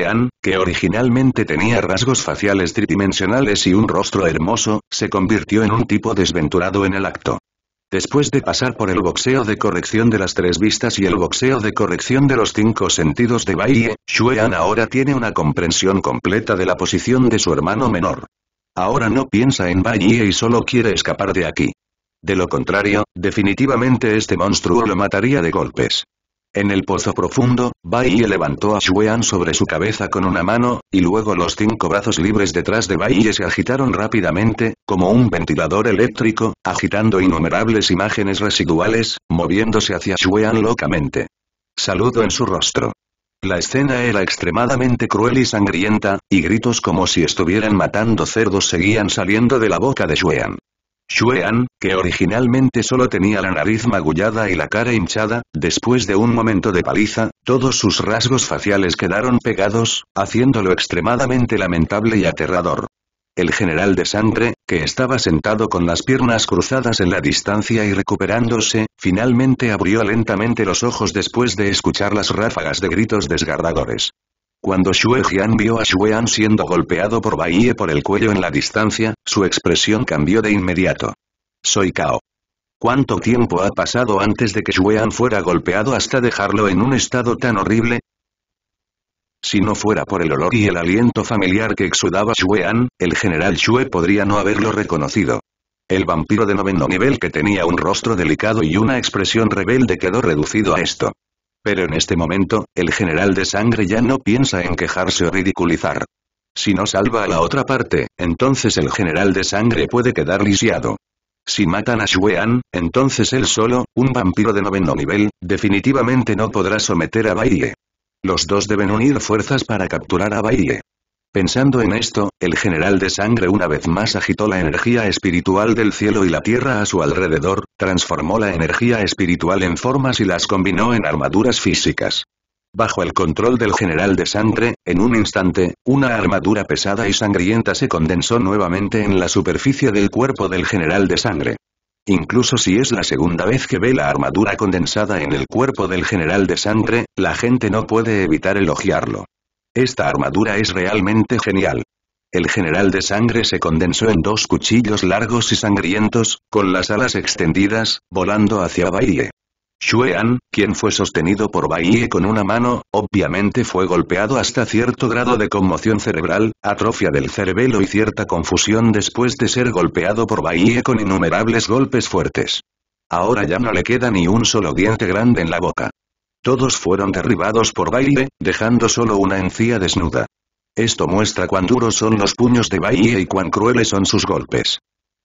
An, que originalmente tenía rasgos faciales tridimensionales y un rostro hermoso, se convirtió en un tipo desventurado en el acto. Después de pasar por el boxeo de corrección de las tres vistas y el boxeo de corrección de los cinco sentidos de Baiye, Xuean ahora tiene una comprensión completa de la posición de su hermano menor. Ahora no piensa en Baiye y solo quiere escapar de aquí. De lo contrario, definitivamente este monstruo lo mataría de golpes. En el pozo profundo, Bai levantó a Xuean sobre su cabeza con una mano, y luego los cinco brazos libres detrás de Bai se agitaron rápidamente, como un ventilador eléctrico, agitando innumerables imágenes residuales, moviéndose hacia Xuean locamente. Saludo en su rostro. La escena era extremadamente cruel y sangrienta, y gritos como si estuvieran matando cerdos seguían saliendo de la boca de Xuean. Shuean, que originalmente solo tenía la nariz magullada y la cara hinchada, después de un momento de paliza, todos sus rasgos faciales quedaron pegados, haciéndolo extremadamente lamentable y aterrador. El general de sangre, que estaba sentado con las piernas cruzadas en la distancia y recuperándose, finalmente abrió lentamente los ojos después de escuchar las ráfagas de gritos desgarradores. Cuando Xue Jian vio a Xue siendo golpeado por Baiye por el cuello en la distancia, su expresión cambió de inmediato. Soy Cao. ¿Cuánto tiempo ha pasado antes de que Xue fuera golpeado hasta dejarlo en un estado tan horrible? Si no fuera por el olor y el aliento familiar que exudaba Xue el general Xue podría no haberlo reconocido. El vampiro de noveno nivel que tenía un rostro delicado y una expresión rebelde quedó reducido a esto. Pero en este momento, el general de sangre ya no piensa en quejarse o ridiculizar. Si no salva a la otra parte, entonces el general de sangre puede quedar lisiado. Si matan a Shuean, entonces él solo, un vampiro de noveno nivel, definitivamente no podrá someter a Baile. Los dos deben unir fuerzas para capturar a Baile. Pensando en esto, el general de sangre una vez más agitó la energía espiritual del cielo y la tierra a su alrededor, transformó la energía espiritual en formas y las combinó en armaduras físicas. Bajo el control del general de sangre, en un instante, una armadura pesada y sangrienta se condensó nuevamente en la superficie del cuerpo del general de sangre. Incluso si es la segunda vez que ve la armadura condensada en el cuerpo del general de sangre, la gente no puede evitar elogiarlo. Esta armadura es realmente genial. El general de sangre se condensó en dos cuchillos largos y sangrientos, con las alas extendidas, volando hacia Baie. Xuean, quien fue sostenido por Baie con una mano, obviamente fue golpeado hasta cierto grado de conmoción cerebral, atrofia del cerebelo y cierta confusión después de ser golpeado por Baie con innumerables golpes fuertes. Ahora ya no le queda ni un solo diente grande en la boca. Todos fueron derribados por Baile, dejando solo una encía desnuda. Esto muestra cuán duros son los puños de Baiye y cuán crueles son sus golpes.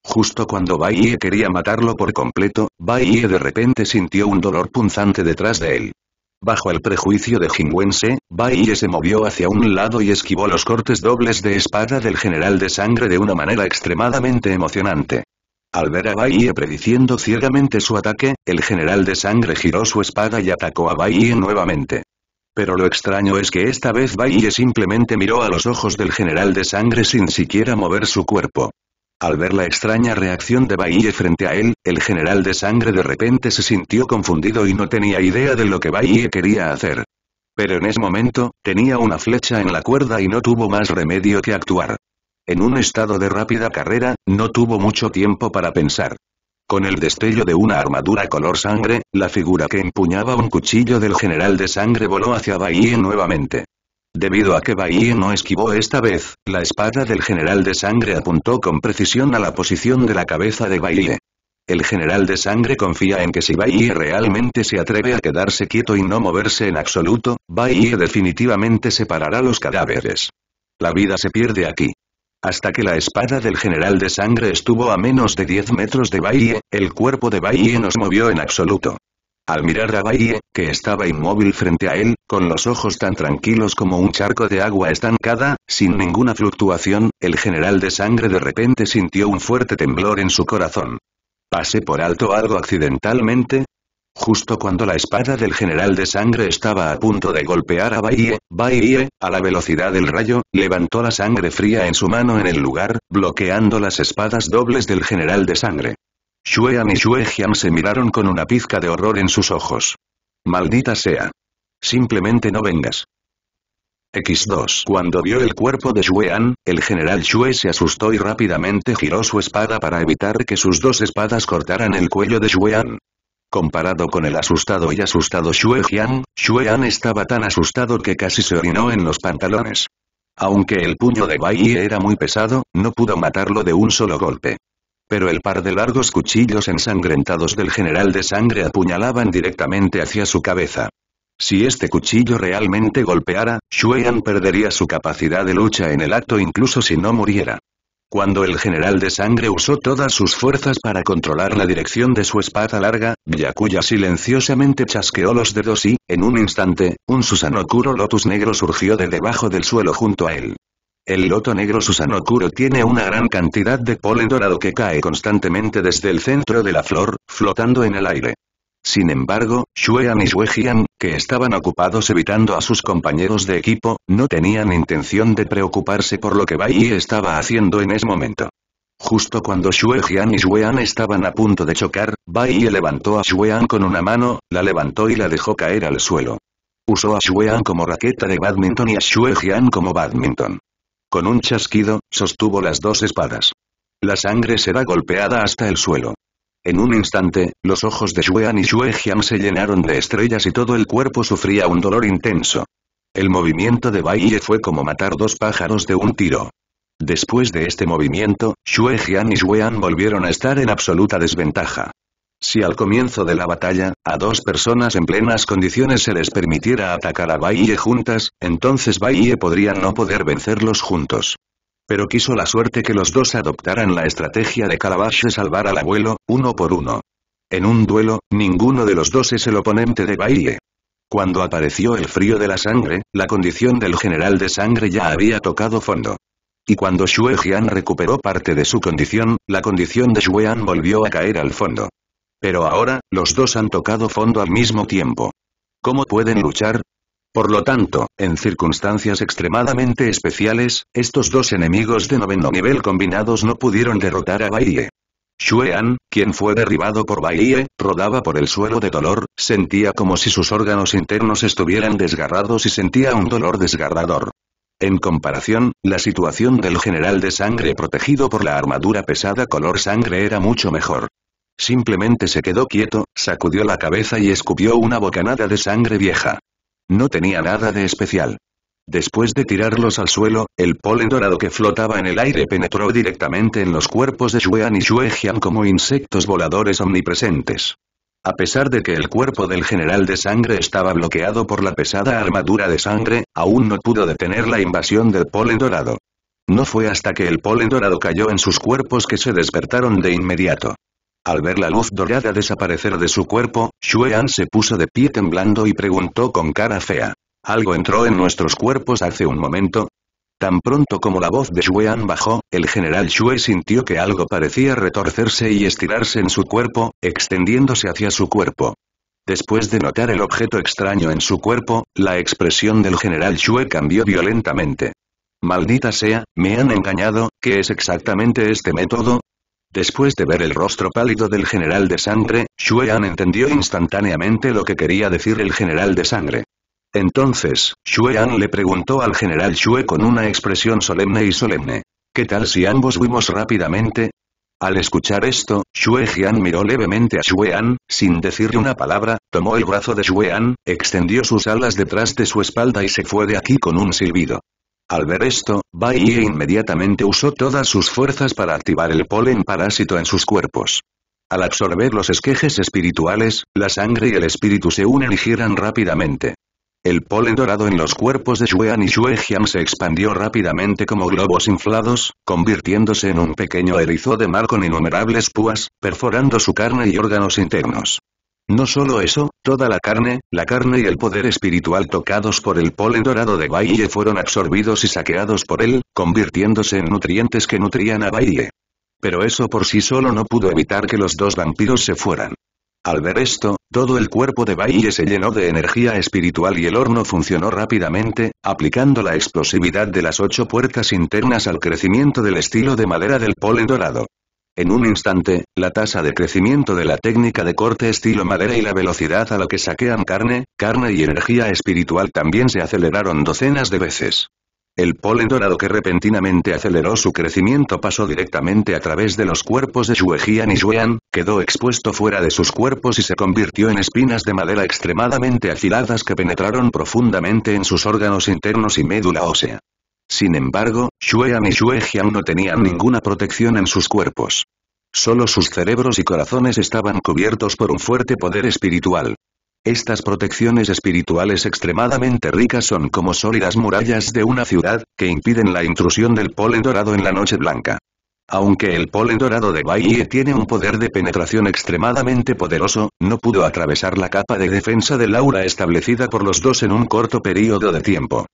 Justo cuando Baiye quería matarlo por completo, Baiye de repente sintió un dolor punzante detrás de él. Bajo el prejuicio de Jingüense, Baile se movió hacia un lado y esquivó los cortes dobles de espada del general de sangre de una manera extremadamente emocionante. Al ver a Baie prediciendo ciegamente su ataque, el general de sangre giró su espada y atacó a Baiye nuevamente. Pero lo extraño es que esta vez Baiye simplemente miró a los ojos del general de sangre sin siquiera mover su cuerpo. Al ver la extraña reacción de Baiye frente a él, el general de sangre de repente se sintió confundido y no tenía idea de lo que Baiye quería hacer. Pero en ese momento, tenía una flecha en la cuerda y no tuvo más remedio que actuar. En un estado de rápida carrera, no tuvo mucho tiempo para pensar. Con el destello de una armadura color sangre, la figura que empuñaba un cuchillo del general de sangre voló hacia Bahie nuevamente. Debido a que Bahie no esquivó esta vez, la espada del general de sangre apuntó con precisión a la posición de la cabeza de Bahie. El general de sangre confía en que si Bahie realmente se atreve a quedarse quieto y no moverse en absoluto, Bahie definitivamente separará los cadáveres. La vida se pierde aquí. Hasta que la espada del general de sangre estuvo a menos de 10 metros de Baie, el cuerpo de Baie no se movió en absoluto. Al mirar a Baie, que estaba inmóvil frente a él, con los ojos tan tranquilos como un charco de agua estancada, sin ninguna fluctuación, el general de sangre de repente sintió un fuerte temblor en su corazón. Pasé por alto algo accidentalmente, Justo cuando la espada del general de sangre estaba a punto de golpear a Baiye, Baiye, a la velocidad del rayo, levantó la sangre fría en su mano en el lugar, bloqueando las espadas dobles del general de sangre. Xuean y Xuejian se miraron con una pizca de horror en sus ojos. Maldita sea. Simplemente no vengas. X2 Cuando vio el cuerpo de Xuean, el general Xue se asustó y rápidamente giró su espada para evitar que sus dos espadas cortaran el cuello de Xuean. Comparado con el asustado y asustado Xue Jian, Xue An estaba tan asustado que casi se orinó en los pantalones. Aunque el puño de Bai Yi era muy pesado, no pudo matarlo de un solo golpe. Pero el par de largos cuchillos ensangrentados del general de sangre apuñalaban directamente hacia su cabeza. Si este cuchillo realmente golpeara, Han perdería su capacidad de lucha en el acto incluso si no muriera. Cuando el general de sangre usó todas sus fuerzas para controlar la dirección de su espada larga, Byakuya silenciosamente chasqueó los dedos y, en un instante, un Susanokuro Lotus negro surgió de debajo del suelo junto a él. El loto negro Susanokuro tiene una gran cantidad de polen dorado que cae constantemente desde el centro de la flor, flotando en el aire. Sin embargo, Xuehan y Xuejian, que estaban ocupados evitando a sus compañeros de equipo, no tenían intención de preocuparse por lo que Bai estaba haciendo en ese momento. Justo cuando Xuejian y Xuehan estaban a punto de chocar, Bai levantó a Xuehan con una mano, la levantó y la dejó caer al suelo. Usó a Xuehan como raqueta de badminton y a Jian como badminton. Con un chasquido, sostuvo las dos espadas. La sangre será golpeada hasta el suelo. En un instante, los ojos de An y Xue se llenaron de estrellas y todo el cuerpo sufría un dolor intenso. El movimiento de Bai Ye fue como matar dos pájaros de un tiro. Después de este movimiento, Xue Jian y Xuean volvieron a estar en absoluta desventaja. Si al comienzo de la batalla, a dos personas en plenas condiciones se les permitiera atacar a Bai Ye juntas, entonces Bai Ye podría no poder vencerlos juntos. Pero quiso la suerte que los dos adoptaran la estrategia de Calabash de salvar al abuelo, uno por uno. En un duelo, ninguno de los dos es el oponente de Baile. Cuando apareció el frío de la sangre, la condición del general de sangre ya había tocado fondo. Y cuando Xue Jian recuperó parte de su condición, la condición de Xue volvió a caer al fondo. Pero ahora, los dos han tocado fondo al mismo tiempo. ¿Cómo pueden luchar? Por lo tanto, en circunstancias extremadamente especiales, estos dos enemigos de noveno nivel combinados no pudieron derrotar a Baie. An, quien fue derribado por Baiye, rodaba por el suelo de dolor, sentía como si sus órganos internos estuvieran desgarrados y sentía un dolor desgarrador. En comparación, la situación del general de sangre protegido por la armadura pesada color sangre era mucho mejor. Simplemente se quedó quieto, sacudió la cabeza y escupió una bocanada de sangre vieja. No tenía nada de especial. Después de tirarlos al suelo, el polen dorado que flotaba en el aire penetró directamente en los cuerpos de Xuean y Xuejian como insectos voladores omnipresentes. A pesar de que el cuerpo del general de sangre estaba bloqueado por la pesada armadura de sangre, aún no pudo detener la invasión del polen dorado. No fue hasta que el polen dorado cayó en sus cuerpos que se despertaron de inmediato. Al ver la luz dorada desaparecer de su cuerpo, An se puso de pie temblando y preguntó con cara fea. ¿Algo entró en nuestros cuerpos hace un momento? Tan pronto como la voz de An bajó, el general Xue sintió que algo parecía retorcerse y estirarse en su cuerpo, extendiéndose hacia su cuerpo. Después de notar el objeto extraño en su cuerpo, la expresión del general Xue cambió violentamente. Maldita sea, me han engañado, ¿qué es exactamente este método? Después de ver el rostro pálido del general de sangre, An entendió instantáneamente lo que quería decir el general de sangre. Entonces, An le preguntó al general Xue con una expresión solemne y solemne. ¿Qué tal si ambos fuimos rápidamente? Al escuchar esto, Xue Jian miró levemente a An, sin decirle una palabra, tomó el brazo de An, extendió sus alas detrás de su espalda y se fue de aquí con un silbido. Al ver esto, Bai inmediatamente usó todas sus fuerzas para activar el polen parásito en sus cuerpos. Al absorber los esquejes espirituales, la sangre y el espíritu se unen y giran rápidamente. El polen dorado en los cuerpos de Xuean y Xuejian se expandió rápidamente como globos inflados, convirtiéndose en un pequeño erizo de mar con innumerables púas, perforando su carne y órganos internos. No solo eso, toda la carne, la carne y el poder espiritual tocados por el polen dorado de Baille fueron absorbidos y saqueados por él, convirtiéndose en nutrientes que nutrían a Baille. Pero eso por sí solo no pudo evitar que los dos vampiros se fueran. Al ver esto, todo el cuerpo de Baille se llenó de energía espiritual y el horno funcionó rápidamente, aplicando la explosividad de las ocho puertas internas al crecimiento del estilo de madera del polen dorado. En un instante, la tasa de crecimiento de la técnica de corte estilo madera y la velocidad a la que saquean carne, carne y energía espiritual también se aceleraron docenas de veces. El polen dorado que repentinamente aceleró su crecimiento pasó directamente a través de los cuerpos de Xuejian y Xuean, quedó expuesto fuera de sus cuerpos y se convirtió en espinas de madera extremadamente afiladas que penetraron profundamente en sus órganos internos y médula ósea. Sin embargo, Xuean y Xuejian no tenían ninguna protección en sus cuerpos. Solo sus cerebros y corazones estaban cubiertos por un fuerte poder espiritual. Estas protecciones espirituales extremadamente ricas son como sólidas murallas de una ciudad, que impiden la intrusión del polen dorado en la noche blanca. Aunque el polen dorado de Baiye tiene un poder de penetración extremadamente poderoso, no pudo atravesar la capa de defensa del aura establecida por los dos en un corto periodo de tiempo.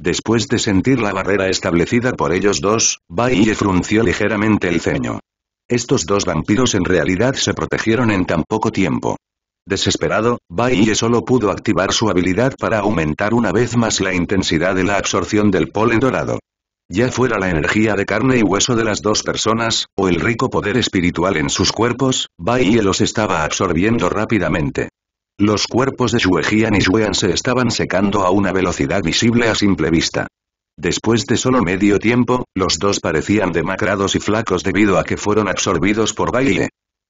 Después de sentir la barrera establecida por ellos dos, Baiye frunció ligeramente el ceño. Estos dos vampiros en realidad se protegieron en tan poco tiempo. Desesperado, Baiye solo pudo activar su habilidad para aumentar una vez más la intensidad de la absorción del polen dorado. Ya fuera la energía de carne y hueso de las dos personas, o el rico poder espiritual en sus cuerpos, Baiye los estaba absorbiendo rápidamente. Los cuerpos de Xuejian y Xuean se estaban secando a una velocidad visible a simple vista. Después de solo medio tiempo, los dos parecían demacrados y flacos debido a que fueron absorbidos por baile.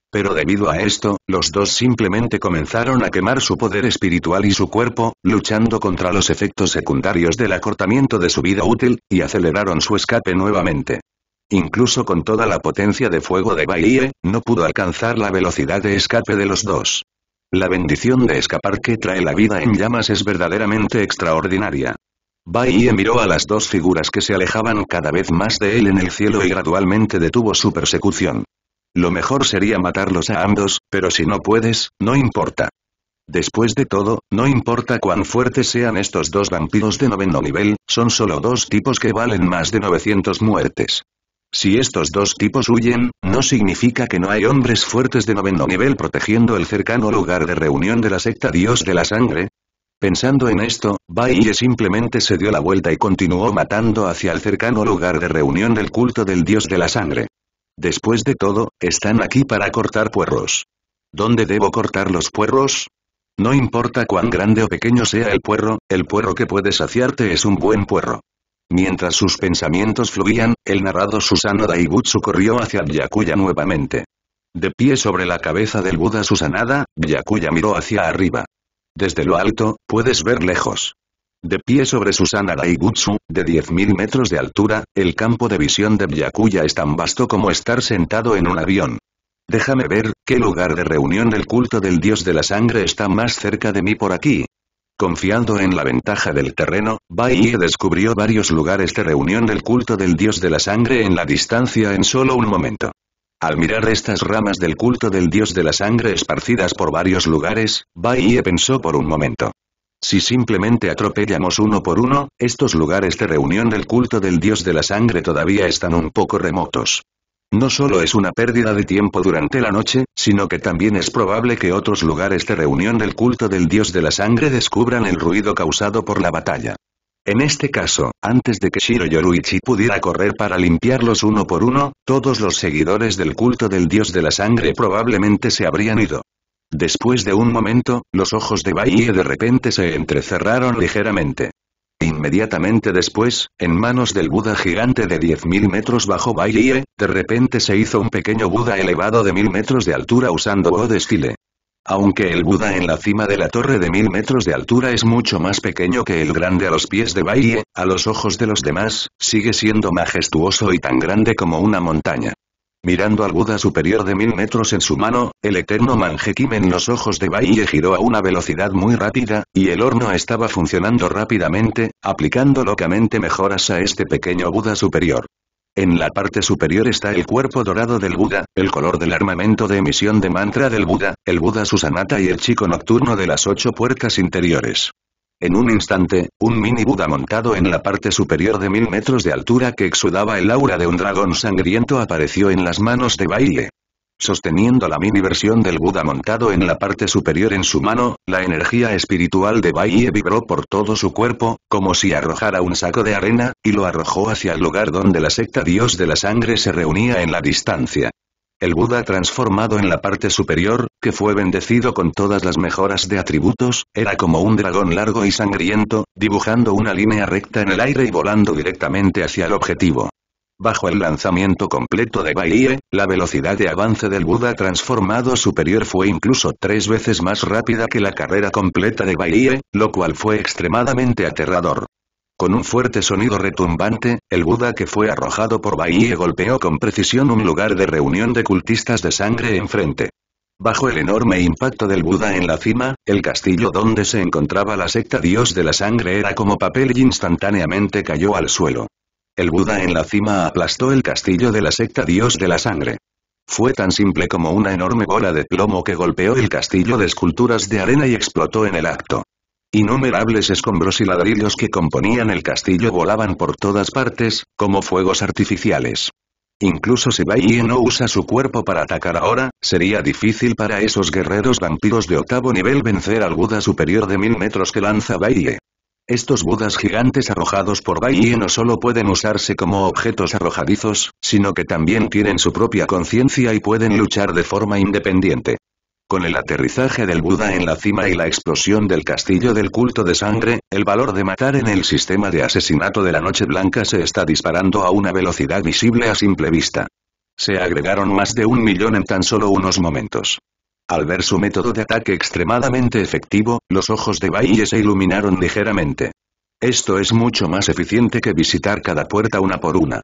Pero debido a esto, los dos simplemente comenzaron a quemar su poder espiritual y su cuerpo, luchando contra los efectos secundarios del acortamiento de su vida útil, y aceleraron su escape nuevamente. Incluso con toda la potencia de fuego de Baile, no pudo alcanzar la velocidad de escape de los dos. La bendición de escapar que trae la vida en llamas es verdaderamente extraordinaria. Bai miró a las dos figuras que se alejaban cada vez más de él en el cielo y gradualmente detuvo su persecución. Lo mejor sería matarlos a ambos, pero si no puedes, no importa. Después de todo, no importa cuán fuertes sean estos dos vampiros de noveno nivel, son solo dos tipos que valen más de 900 muertes. Si estos dos tipos huyen, no significa que no hay hombres fuertes de noveno nivel protegiendo el cercano lugar de reunión de la secta Dios de la Sangre. Pensando en esto, Baille simplemente se dio la vuelta y continuó matando hacia el cercano lugar de reunión del culto del Dios de la Sangre. Después de todo, están aquí para cortar puerros. ¿Dónde debo cortar los puerros? No importa cuán grande o pequeño sea el puerro, el puerro que puede saciarte es un buen puerro. Mientras sus pensamientos fluían, el narrado Susano Daibutsu corrió hacia Byakuya nuevamente. De pie sobre la cabeza del Buda Susanada, Byakuya miró hacia arriba. Desde lo alto, puedes ver lejos. De pie sobre Susana Daigutsu, de 10.000 metros de altura, el campo de visión de Byakuya es tan vasto como estar sentado en un avión. Déjame ver, ¿qué lugar de reunión del culto del dios de la sangre está más cerca de mí por aquí? Confiando en la ventaja del terreno, Bai descubrió varios lugares de reunión del culto del dios de la sangre en la distancia en solo un momento. Al mirar estas ramas del culto del dios de la sangre esparcidas por varios lugares, Bai pensó por un momento. Si simplemente atropellamos uno por uno, estos lugares de reunión del culto del dios de la sangre todavía están un poco remotos. No solo es una pérdida de tiempo durante la noche, sino que también es probable que otros lugares de reunión del culto del dios de la sangre descubran el ruido causado por la batalla. En este caso, antes de que Shiro Yoruichi pudiera correr para limpiarlos uno por uno, todos los seguidores del culto del dios de la sangre probablemente se habrían ido. Después de un momento, los ojos de Baie de repente se entrecerraron ligeramente. Inmediatamente después, en manos del Buda gigante de 10.000 metros bajo Baiyue, de repente se hizo un pequeño Buda elevado de 1.000 metros de altura usando O de Aunque el Buda en la cima de la torre de 1.000 metros de altura es mucho más pequeño que el grande a los pies de Baiyue, a los ojos de los demás, sigue siendo majestuoso y tan grande como una montaña. Mirando al Buda superior de mil metros en su mano, el eterno en los ojos de Baiye giró a una velocidad muy rápida, y el horno estaba funcionando rápidamente, aplicando locamente mejoras a este pequeño Buda superior. En la parte superior está el cuerpo dorado del Buda, el color del armamento de emisión de mantra del Buda, el Buda Susanata y el chico nocturno de las ocho puertas interiores. En un instante, un mini Buda montado en la parte superior de mil metros de altura que exudaba el aura de un dragón sangriento apareció en las manos de Baile. Sosteniendo la mini versión del Buda montado en la parte superior en su mano, la energía espiritual de Baile vibró por todo su cuerpo, como si arrojara un saco de arena, y lo arrojó hacia el lugar donde la secta dios de la sangre se reunía en la distancia el Buda transformado en la parte superior, que fue bendecido con todas las mejoras de atributos, era como un dragón largo y sangriento, dibujando una línea recta en el aire y volando directamente hacia el objetivo. Bajo el lanzamiento completo de Baiye, la velocidad de avance del Buda transformado superior fue incluso tres veces más rápida que la carrera completa de Baiye, lo cual fue extremadamente aterrador. Con un fuerte sonido retumbante, el Buda que fue arrojado por Bahie golpeó con precisión un lugar de reunión de cultistas de sangre enfrente. Bajo el enorme impacto del Buda en la cima, el castillo donde se encontraba la secta Dios de la Sangre era como papel y instantáneamente cayó al suelo. El Buda en la cima aplastó el castillo de la secta Dios de la Sangre. Fue tan simple como una enorme bola de plomo que golpeó el castillo de esculturas de arena y explotó en el acto. Innumerables escombros y ladrillos que componían el castillo volaban por todas partes, como fuegos artificiales. Incluso si Baiye no usa su cuerpo para atacar ahora, sería difícil para esos guerreros vampiros de octavo nivel vencer al Buda superior de mil metros que lanza Baiye. Estos Budas gigantes arrojados por Baiye no solo pueden usarse como objetos arrojadizos, sino que también tienen su propia conciencia y pueden luchar de forma independiente. Con el aterrizaje del Buda en la cima y la explosión del castillo del culto de sangre, el valor de matar en el sistema de asesinato de la Noche Blanca se está disparando a una velocidad visible a simple vista. Se agregaron más de un millón en tan solo unos momentos. Al ver su método de ataque extremadamente efectivo, los ojos de Baille se iluminaron ligeramente. Esto es mucho más eficiente que visitar cada puerta una por una.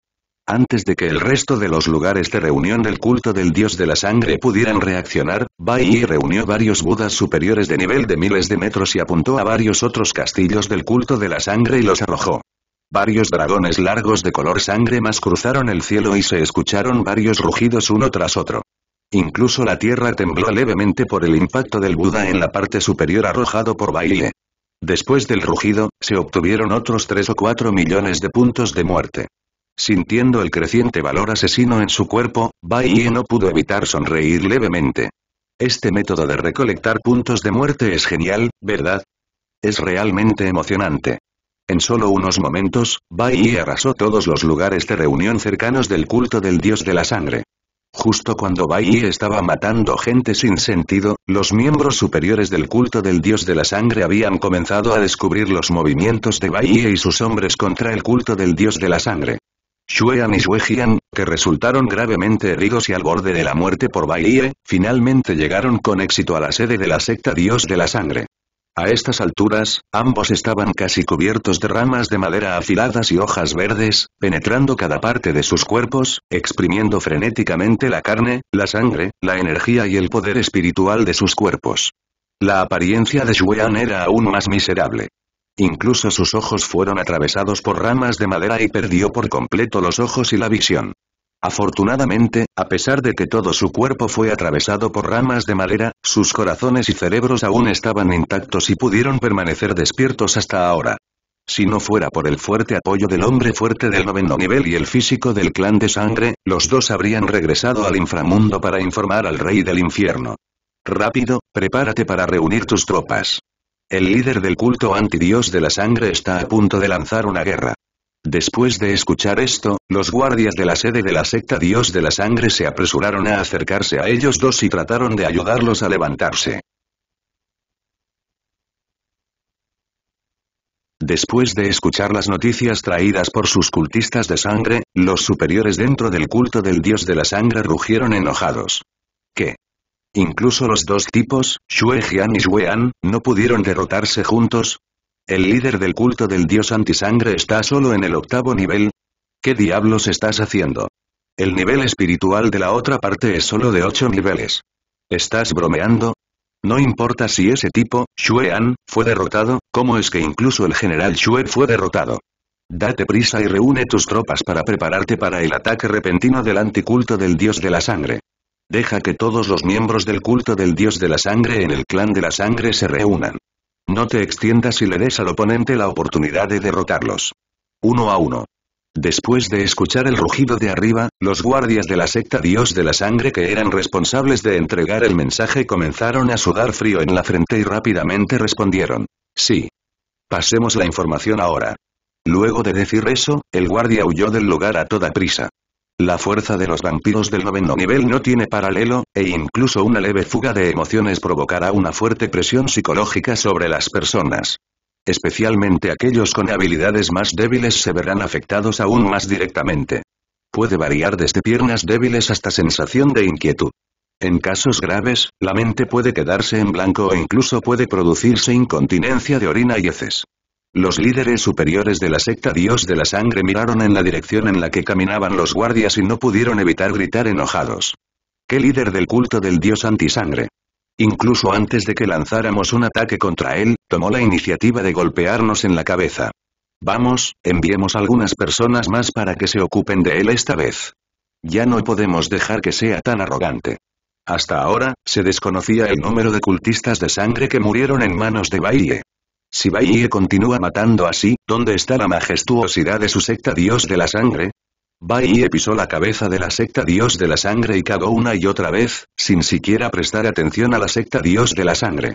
Antes de que el resto de los lugares de reunión del culto del dios de la sangre pudieran reaccionar, Bai Yi reunió varios budas superiores de nivel de miles de metros y apuntó a varios otros castillos del culto de la sangre y los arrojó. Varios dragones largos de color sangre más cruzaron el cielo y se escucharon varios rugidos uno tras otro. Incluso la tierra tembló levemente por el impacto del Buda en la parte superior arrojado por Yi. Después del rugido, se obtuvieron otros 3 o 4 millones de puntos de muerte. Sintiendo el creciente valor asesino en su cuerpo, Bai no pudo evitar sonreír levemente. Este método de recolectar puntos de muerte es genial, ¿verdad? Es realmente emocionante. En solo unos momentos, Bai arrasó todos los lugares de reunión cercanos del culto del dios de la sangre. Justo cuando Bai estaba matando gente sin sentido, los miembros superiores del culto del dios de la sangre habían comenzado a descubrir los movimientos de Bai y sus hombres contra el culto del dios de la sangre. Xuean y Xuejian, que resultaron gravemente heridos y al borde de la muerte por Baiye, finalmente llegaron con éxito a la sede de la secta Dios de la Sangre. A estas alturas, ambos estaban casi cubiertos de ramas de madera afiladas y hojas verdes, penetrando cada parte de sus cuerpos, exprimiendo frenéticamente la carne, la sangre, la energía y el poder espiritual de sus cuerpos. La apariencia de Shuean era aún más miserable. Incluso sus ojos fueron atravesados por ramas de madera y perdió por completo los ojos y la visión. Afortunadamente, a pesar de que todo su cuerpo fue atravesado por ramas de madera, sus corazones y cerebros aún estaban intactos y pudieron permanecer despiertos hasta ahora. Si no fuera por el fuerte apoyo del hombre fuerte del noveno nivel y el físico del clan de sangre, los dos habrían regresado al inframundo para informar al rey del infierno. Rápido, prepárate para reunir tus tropas. El líder del culto anti-Dios de la sangre está a punto de lanzar una guerra. Después de escuchar esto, los guardias de la sede de la secta Dios de la Sangre se apresuraron a acercarse a ellos dos y trataron de ayudarlos a levantarse. Después de escuchar las noticias traídas por sus cultistas de sangre, los superiores dentro del culto del Dios de la Sangre rugieron enojados. ¿Qué? Incluso los dos tipos, Xue Jian y Xue An, no pudieron derrotarse juntos. El líder del culto del dios antisangre está solo en el octavo nivel. ¿Qué diablos estás haciendo? El nivel espiritual de la otra parte es solo de ocho niveles. ¿Estás bromeando? No importa si ese tipo, Xue An, fue derrotado, ¿cómo es que incluso el general Xue fue derrotado? Date prisa y reúne tus tropas para prepararte para el ataque repentino del anticulto del dios de la sangre. Deja que todos los miembros del culto del dios de la sangre en el clan de la sangre se reúnan. No te extiendas y le des al oponente la oportunidad de derrotarlos. Uno a uno. Después de escuchar el rugido de arriba, los guardias de la secta Dios de la Sangre que eran responsables de entregar el mensaje comenzaron a sudar frío en la frente y rápidamente respondieron. Sí. Pasemos la información ahora. Luego de decir eso, el guardia huyó del lugar a toda prisa. La fuerza de los vampiros del noveno nivel no tiene paralelo, e incluso una leve fuga de emociones provocará una fuerte presión psicológica sobre las personas. Especialmente aquellos con habilidades más débiles se verán afectados aún más directamente. Puede variar desde piernas débiles hasta sensación de inquietud. En casos graves, la mente puede quedarse en blanco o e incluso puede producirse incontinencia de orina y heces. Los líderes superiores de la secta Dios de la Sangre miraron en la dirección en la que caminaban los guardias y no pudieron evitar gritar enojados. ¿Qué líder del culto del Dios antisangre? Incluso antes de que lanzáramos un ataque contra él, tomó la iniciativa de golpearnos en la cabeza. Vamos, enviemos algunas personas más para que se ocupen de él esta vez. Ya no podemos dejar que sea tan arrogante. Hasta ahora, se desconocía el número de cultistas de sangre que murieron en manos de Baile. Si Baiye continúa matando así, ¿dónde está la majestuosidad de su secta Dios de la Sangre? Baiye pisó la cabeza de la secta Dios de la Sangre y cagó una y otra vez, sin siquiera prestar atención a la secta Dios de la Sangre.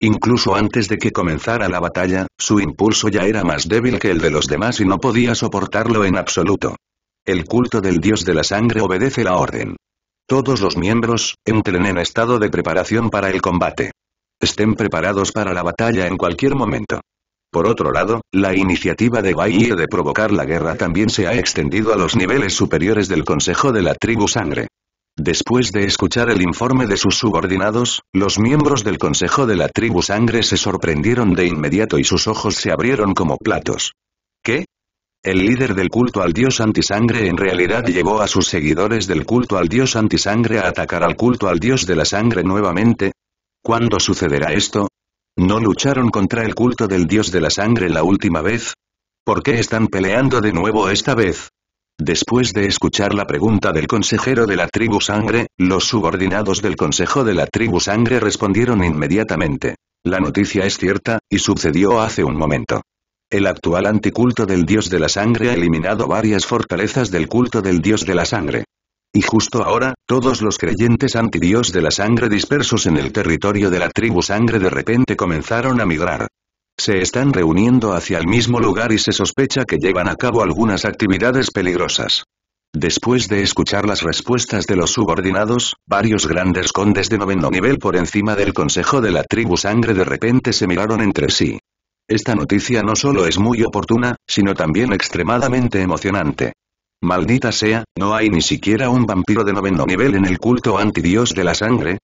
Incluso antes de que comenzara la batalla, su impulso ya era más débil que el de los demás y no podía soportarlo en absoluto. El culto del dios de la sangre obedece la orden. Todos los miembros, entren en estado de preparación para el combate. Estén preparados para la batalla en cualquier momento. Por otro lado, la iniciativa de y de provocar la guerra también se ha extendido a los niveles superiores del Consejo de la Tribu Sangre. Después de escuchar el informe de sus subordinados, los miembros del Consejo de la Tribu Sangre se sorprendieron de inmediato y sus ojos se abrieron como platos. ¿Qué? El líder del culto al dios antisangre en realidad llevó a sus seguidores del culto al dios antisangre a atacar al culto al dios de la sangre nuevamente, ¿Cuándo sucederá esto? ¿No lucharon contra el culto del dios de la sangre la última vez? ¿Por qué están peleando de nuevo esta vez? Después de escuchar la pregunta del consejero de la tribu sangre, los subordinados del consejo de la tribu sangre respondieron inmediatamente. La noticia es cierta, y sucedió hace un momento. El actual anticulto del dios de la sangre ha eliminado varias fortalezas del culto del dios de la sangre. Y justo ahora, todos los creyentes antidios de la sangre dispersos en el territorio de la tribu sangre de repente comenzaron a migrar. Se están reuniendo hacia el mismo lugar y se sospecha que llevan a cabo algunas actividades peligrosas. Después de escuchar las respuestas de los subordinados, varios grandes condes de noveno nivel por encima del consejo de la tribu sangre de repente se miraron entre sí. Esta noticia no solo es muy oportuna, sino también extremadamente emocionante. Maldita sea, ¿no hay ni siquiera un vampiro de noveno nivel en el culto dios de la sangre?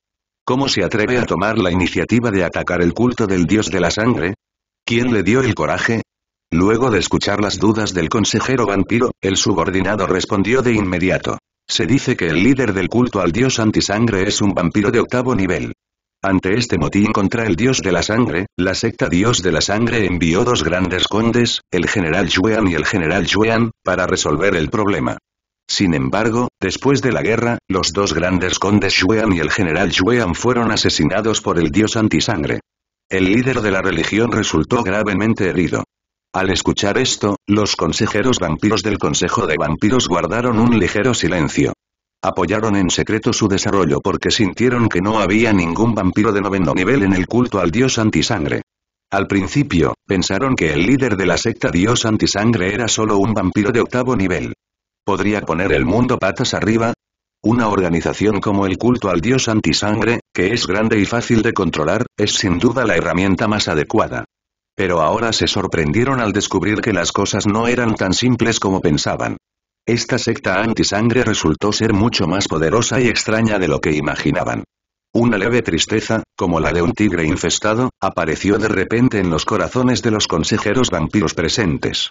¿Cómo se atreve a tomar la iniciativa de atacar el culto del dios de la sangre? ¿Quién le dio el coraje? Luego de escuchar las dudas del consejero vampiro, el subordinado respondió de inmediato. Se dice que el líder del culto al dios antisangre es un vampiro de octavo nivel. Ante este motín contra el dios de la sangre, la secta dios de la sangre envió dos grandes condes, el general Yuan y el general Yuan, para resolver el problema. Sin embargo, después de la guerra, los dos grandes condes Yuan y el general Yuan fueron asesinados por el dios antisangre. El líder de la religión resultó gravemente herido. Al escuchar esto, los consejeros vampiros del Consejo de Vampiros guardaron un ligero silencio. Apoyaron en secreto su desarrollo porque sintieron que no había ningún vampiro de noveno nivel en el culto al dios antisangre. Al principio, pensaron que el líder de la secta dios antisangre era solo un vampiro de octavo nivel. ¿Podría poner el mundo patas arriba? Una organización como el culto al dios antisangre, que es grande y fácil de controlar, es sin duda la herramienta más adecuada. Pero ahora se sorprendieron al descubrir que las cosas no eran tan simples como pensaban. Esta secta antisangre resultó ser mucho más poderosa y extraña de lo que imaginaban. Una leve tristeza, como la de un tigre infestado, apareció de repente en los corazones de los consejeros vampiros presentes.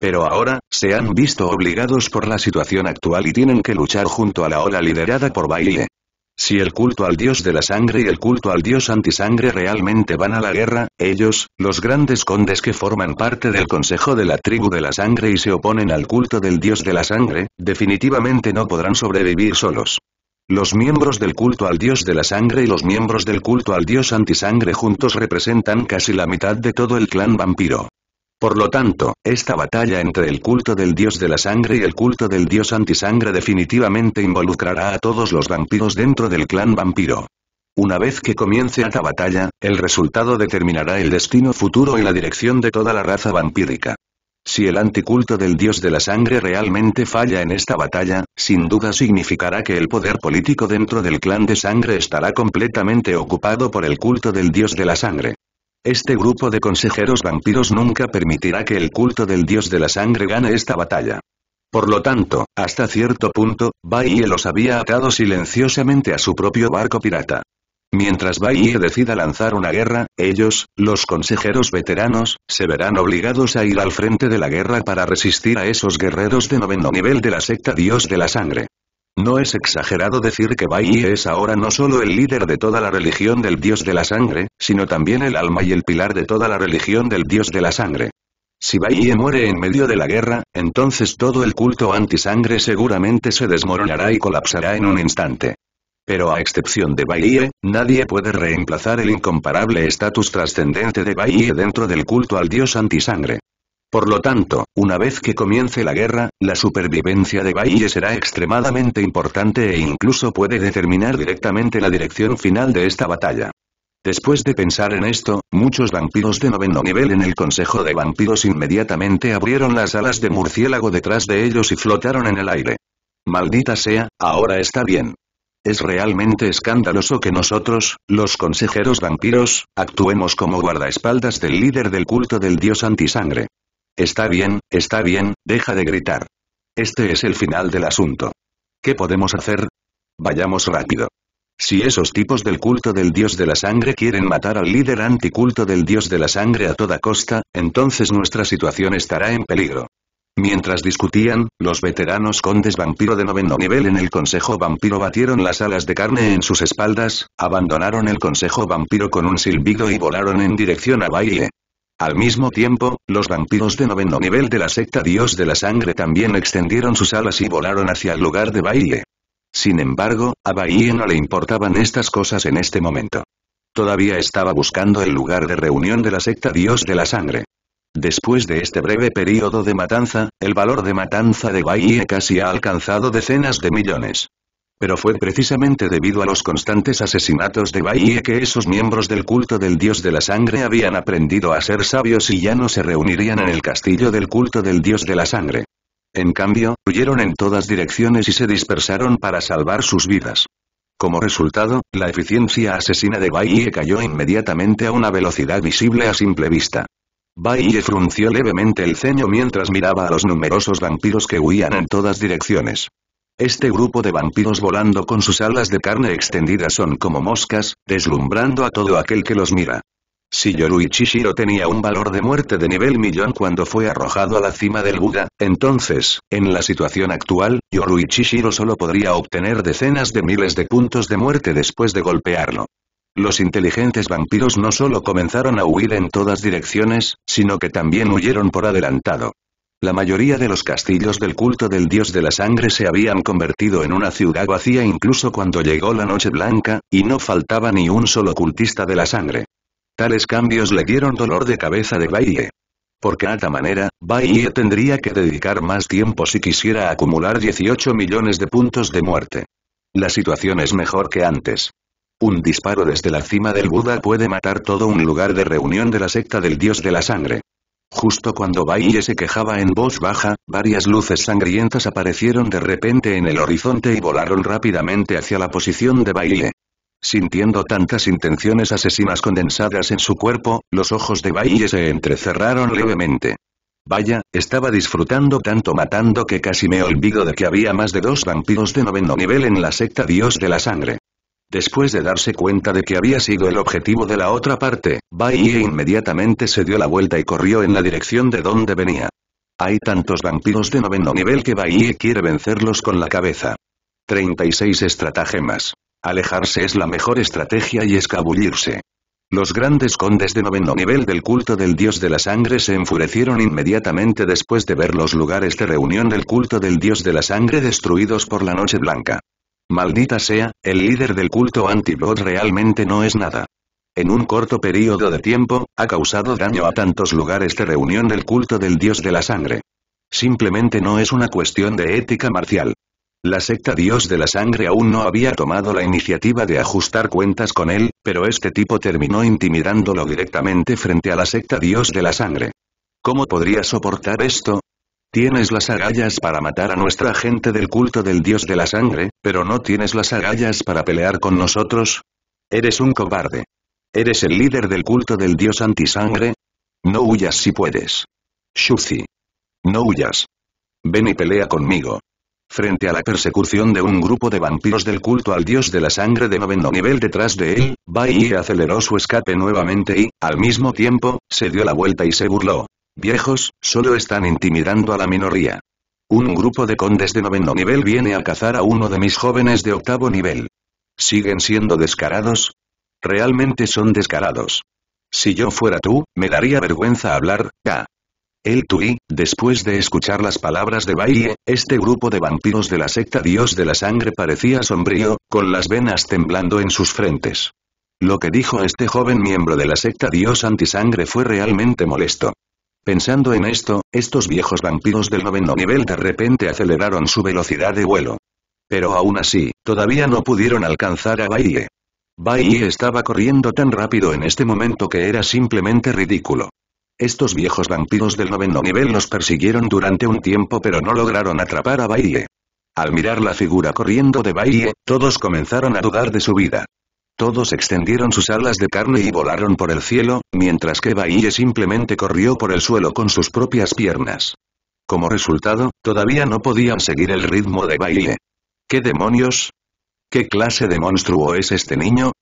Pero ahora, se han visto obligados por la situación actual y tienen que luchar junto a la ola liderada por Baile. Si el culto al dios de la sangre y el culto al dios antisangre realmente van a la guerra, ellos, los grandes condes que forman parte del consejo de la tribu de la sangre y se oponen al culto del dios de la sangre, definitivamente no podrán sobrevivir solos. Los miembros del culto al dios de la sangre y los miembros del culto al dios antisangre juntos representan casi la mitad de todo el clan vampiro. Por lo tanto, esta batalla entre el culto del dios de la sangre y el culto del dios antisangre definitivamente involucrará a todos los vampiros dentro del clan vampiro. Una vez que comience esta batalla, el resultado determinará el destino futuro y la dirección de toda la raza vampírica. Si el anticulto del dios de la sangre realmente falla en esta batalla, sin duda significará que el poder político dentro del clan de sangre estará completamente ocupado por el culto del dios de la sangre. Este grupo de consejeros vampiros nunca permitirá que el culto del dios de la sangre gane esta batalla. Por lo tanto, hasta cierto punto, Baie los había atado silenciosamente a su propio barco pirata. Mientras Baie decida lanzar una guerra, ellos, los consejeros veteranos, se verán obligados a ir al frente de la guerra para resistir a esos guerreros de noveno nivel de la secta Dios de la Sangre. No es exagerado decir que Bai es ahora no solo el líder de toda la religión del dios de la sangre, sino también el alma y el pilar de toda la religión del dios de la sangre. Si Bai muere en medio de la guerra, entonces todo el culto antisangre seguramente se desmoronará y colapsará en un instante. Pero a excepción de Baiye, nadie puede reemplazar el incomparable estatus trascendente de Baiye dentro del culto al dios antisangre. Por lo tanto, una vez que comience la guerra, la supervivencia de Baille será extremadamente importante e incluso puede determinar directamente la dirección final de esta batalla. Después de pensar en esto, muchos vampiros de noveno nivel en el Consejo de Vampiros inmediatamente abrieron las alas de murciélago detrás de ellos y flotaron en el aire. Maldita sea, ahora está bien. Es realmente escandaloso que nosotros, los consejeros vampiros, actuemos como guardaespaldas del líder del culto del dios antisangre. Está bien, está bien, deja de gritar. Este es el final del asunto. ¿Qué podemos hacer? Vayamos rápido. Si esos tipos del culto del dios de la sangre quieren matar al líder anticulto del dios de la sangre a toda costa, entonces nuestra situación estará en peligro. Mientras discutían, los veteranos condes vampiro de noveno nivel en el Consejo Vampiro batieron las alas de carne en sus espaldas, abandonaron el Consejo Vampiro con un silbido y volaron en dirección a Baile. Al mismo tiempo, los vampiros de noveno nivel de la secta Dios de la Sangre también extendieron sus alas y volaron hacia el lugar de baile. Sin embargo, a Baie no le importaban estas cosas en este momento. Todavía estaba buscando el lugar de reunión de la secta Dios de la Sangre. Después de este breve periodo de matanza, el valor de matanza de Baie casi ha alcanzado decenas de millones. Pero fue precisamente debido a los constantes asesinatos de Baie que esos miembros del culto del dios de la sangre habían aprendido a ser sabios y ya no se reunirían en el castillo del culto del dios de la sangre. En cambio, huyeron en todas direcciones y se dispersaron para salvar sus vidas. Como resultado, la eficiencia asesina de Baie cayó inmediatamente a una velocidad visible a simple vista. Baie frunció levemente el ceño mientras miraba a los numerosos vampiros que huían en todas direcciones. Este grupo de vampiros volando con sus alas de carne extendidas son como moscas, deslumbrando a todo aquel que los mira. Si Yorui Chishiro tenía un valor de muerte de nivel millón cuando fue arrojado a la cima del Buda, entonces, en la situación actual, Yorui Chishiro solo podría obtener decenas de miles de puntos de muerte después de golpearlo. Los inteligentes vampiros no solo comenzaron a huir en todas direcciones, sino que también huyeron por adelantado. La mayoría de los castillos del culto del dios de la sangre se habían convertido en una ciudad vacía incluso cuando llegó la noche blanca, y no faltaba ni un solo cultista de la sangre. Tales cambios le dieron dolor de cabeza de Baie. Porque a manera, Baie tendría que dedicar más tiempo si quisiera acumular 18 millones de puntos de muerte. La situación es mejor que antes. Un disparo desde la cima del Buda puede matar todo un lugar de reunión de la secta del dios de la sangre. Justo cuando Baille se quejaba en voz baja, varias luces sangrientas aparecieron de repente en el horizonte y volaron rápidamente hacia la posición de Baille. Sintiendo tantas intenciones asesinas condensadas en su cuerpo, los ojos de Baille se entrecerraron levemente. Vaya, estaba disfrutando tanto matando que casi me olvido de que había más de dos vampiros de noveno nivel en la secta Dios de la Sangre. Después de darse cuenta de que había sido el objetivo de la otra parte, Baiye inmediatamente se dio la vuelta y corrió en la dirección de donde venía. Hay tantos vampiros de noveno nivel que Bai quiere vencerlos con la cabeza. 36 estratagemas. Alejarse es la mejor estrategia y escabullirse. Los grandes condes de noveno nivel del culto del dios de la sangre se enfurecieron inmediatamente después de ver los lugares de reunión del culto del dios de la sangre destruidos por la noche blanca. Maldita sea, el líder del culto anti-blood realmente no es nada. En un corto periodo de tiempo, ha causado daño a tantos lugares de reunión del culto del dios de la sangre. Simplemente no es una cuestión de ética marcial. La secta Dios de la Sangre aún no había tomado la iniciativa de ajustar cuentas con él, pero este tipo terminó intimidándolo directamente frente a la secta Dios de la Sangre. ¿Cómo podría soportar esto? Tienes las agallas para matar a nuestra gente del culto del dios de la sangre, pero no tienes las agallas para pelear con nosotros. Eres un cobarde. Eres el líder del culto del dios antisangre. No huyas si puedes. Shuzi. No huyas. Ven y pelea conmigo. Frente a la persecución de un grupo de vampiros del culto al dios de la sangre de noveno nivel detrás de él, Bai aceleró su escape nuevamente y, al mismo tiempo, se dio la vuelta y se burló. Viejos, solo están intimidando a la minoría. Un grupo de condes de noveno nivel viene a cazar a uno de mis jóvenes de octavo nivel. ¿Siguen siendo descarados? Realmente son descarados. Si yo fuera tú, me daría vergüenza hablar, ya. El tui, después de escuchar las palabras de Baile, este grupo de vampiros de la secta Dios de la Sangre parecía sombrío, con las venas temblando en sus frentes. Lo que dijo este joven miembro de la secta Dios Antisangre fue realmente molesto. Pensando en esto, estos viejos vampiros del noveno nivel de repente aceleraron su velocidad de vuelo. Pero aún así, todavía no pudieron alcanzar a Baiye. Baiye estaba corriendo tan rápido en este momento que era simplemente ridículo. Estos viejos vampiros del noveno nivel los persiguieron durante un tiempo pero no lograron atrapar a Baie. Al mirar la figura corriendo de Baie, todos comenzaron a dudar de su vida. Todos extendieron sus alas de carne y volaron por el cielo, mientras que Baille simplemente corrió por el suelo con sus propias piernas. Como resultado, todavía no podían seguir el ritmo de Baile. ¿Qué demonios? ¿Qué clase de monstruo es este niño?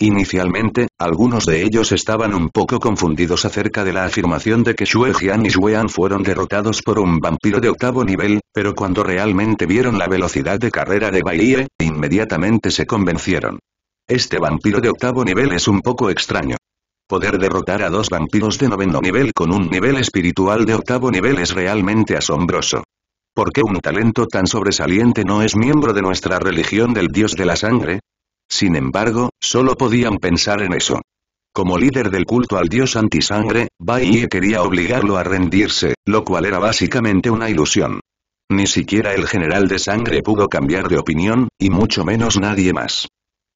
Inicialmente, algunos de ellos estaban un poco confundidos acerca de la afirmación de que Xue Jian y Xuean fueron derrotados por un vampiro de octavo nivel, pero cuando realmente vieron la velocidad de carrera de Baiye, inmediatamente se convencieron. Este vampiro de octavo nivel es un poco extraño. Poder derrotar a dos vampiros de noveno nivel con un nivel espiritual de octavo nivel es realmente asombroso. ¿Por qué un talento tan sobresaliente no es miembro de nuestra religión del dios de la sangre? Sin embargo, solo podían pensar en eso. Como líder del culto al dios antisangre, Bai quería obligarlo a rendirse, lo cual era básicamente una ilusión. Ni siquiera el general de sangre pudo cambiar de opinión, y mucho menos nadie más.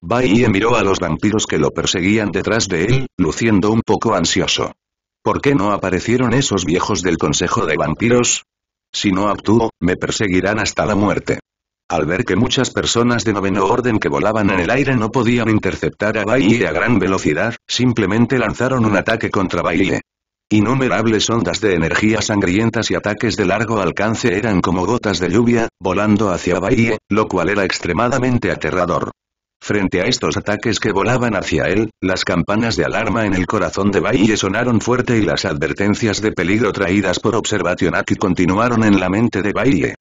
Baiye miró a los vampiros que lo perseguían detrás de él, luciendo un poco ansioso. ¿Por qué no aparecieron esos viejos del Consejo de Vampiros? Si no actúo, me perseguirán hasta la muerte. Al ver que muchas personas de noveno orden que volaban en el aire no podían interceptar a Baiye a gran velocidad, simplemente lanzaron un ataque contra Bahía. Innumerables ondas de energía sangrientas y ataques de largo alcance eran como gotas de lluvia, volando hacia Baille, lo cual era extremadamente aterrador. Frente a estos ataques que volaban hacia él, las campanas de alarma en el corazón de Baille sonaron fuerte y las advertencias de peligro traídas por Aki continuaron en la mente de Baille.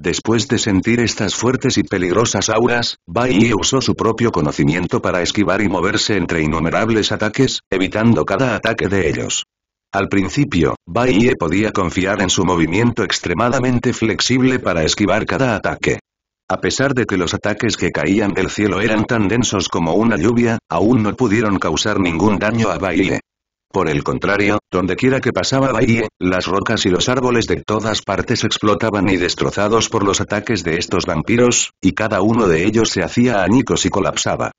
Después de sentir estas fuertes y peligrosas auras, Baille usó su propio conocimiento para esquivar y moverse entre innumerables ataques, evitando cada ataque de ellos. Al principio, Baille podía confiar en su movimiento extremadamente flexible para esquivar cada ataque. A pesar de que los ataques que caían del cielo eran tan densos como una lluvia, aún no pudieron causar ningún daño a Baile. Por el contrario, dondequiera que pasaba Baile, las rocas y los árboles de todas partes explotaban y destrozados por los ataques de estos vampiros, y cada uno de ellos se hacía anicos y colapsaba.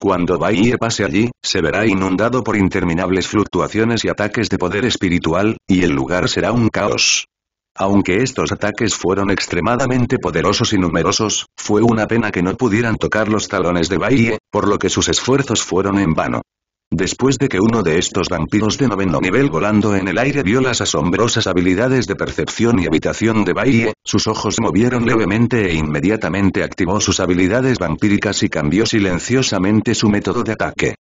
Cuando Baile pase allí, se verá inundado por interminables fluctuaciones y ataques de poder espiritual, y el lugar será un caos. Aunque estos ataques fueron extremadamente poderosos y numerosos, fue una pena que no pudieran tocar los talones de Baye, por lo que sus esfuerzos fueron en vano. Después de que uno de estos vampiros de noveno nivel volando en el aire vio las asombrosas habilidades de percepción y habitación de Baye, sus ojos movieron levemente e inmediatamente activó sus habilidades vampíricas y cambió silenciosamente su método de ataque.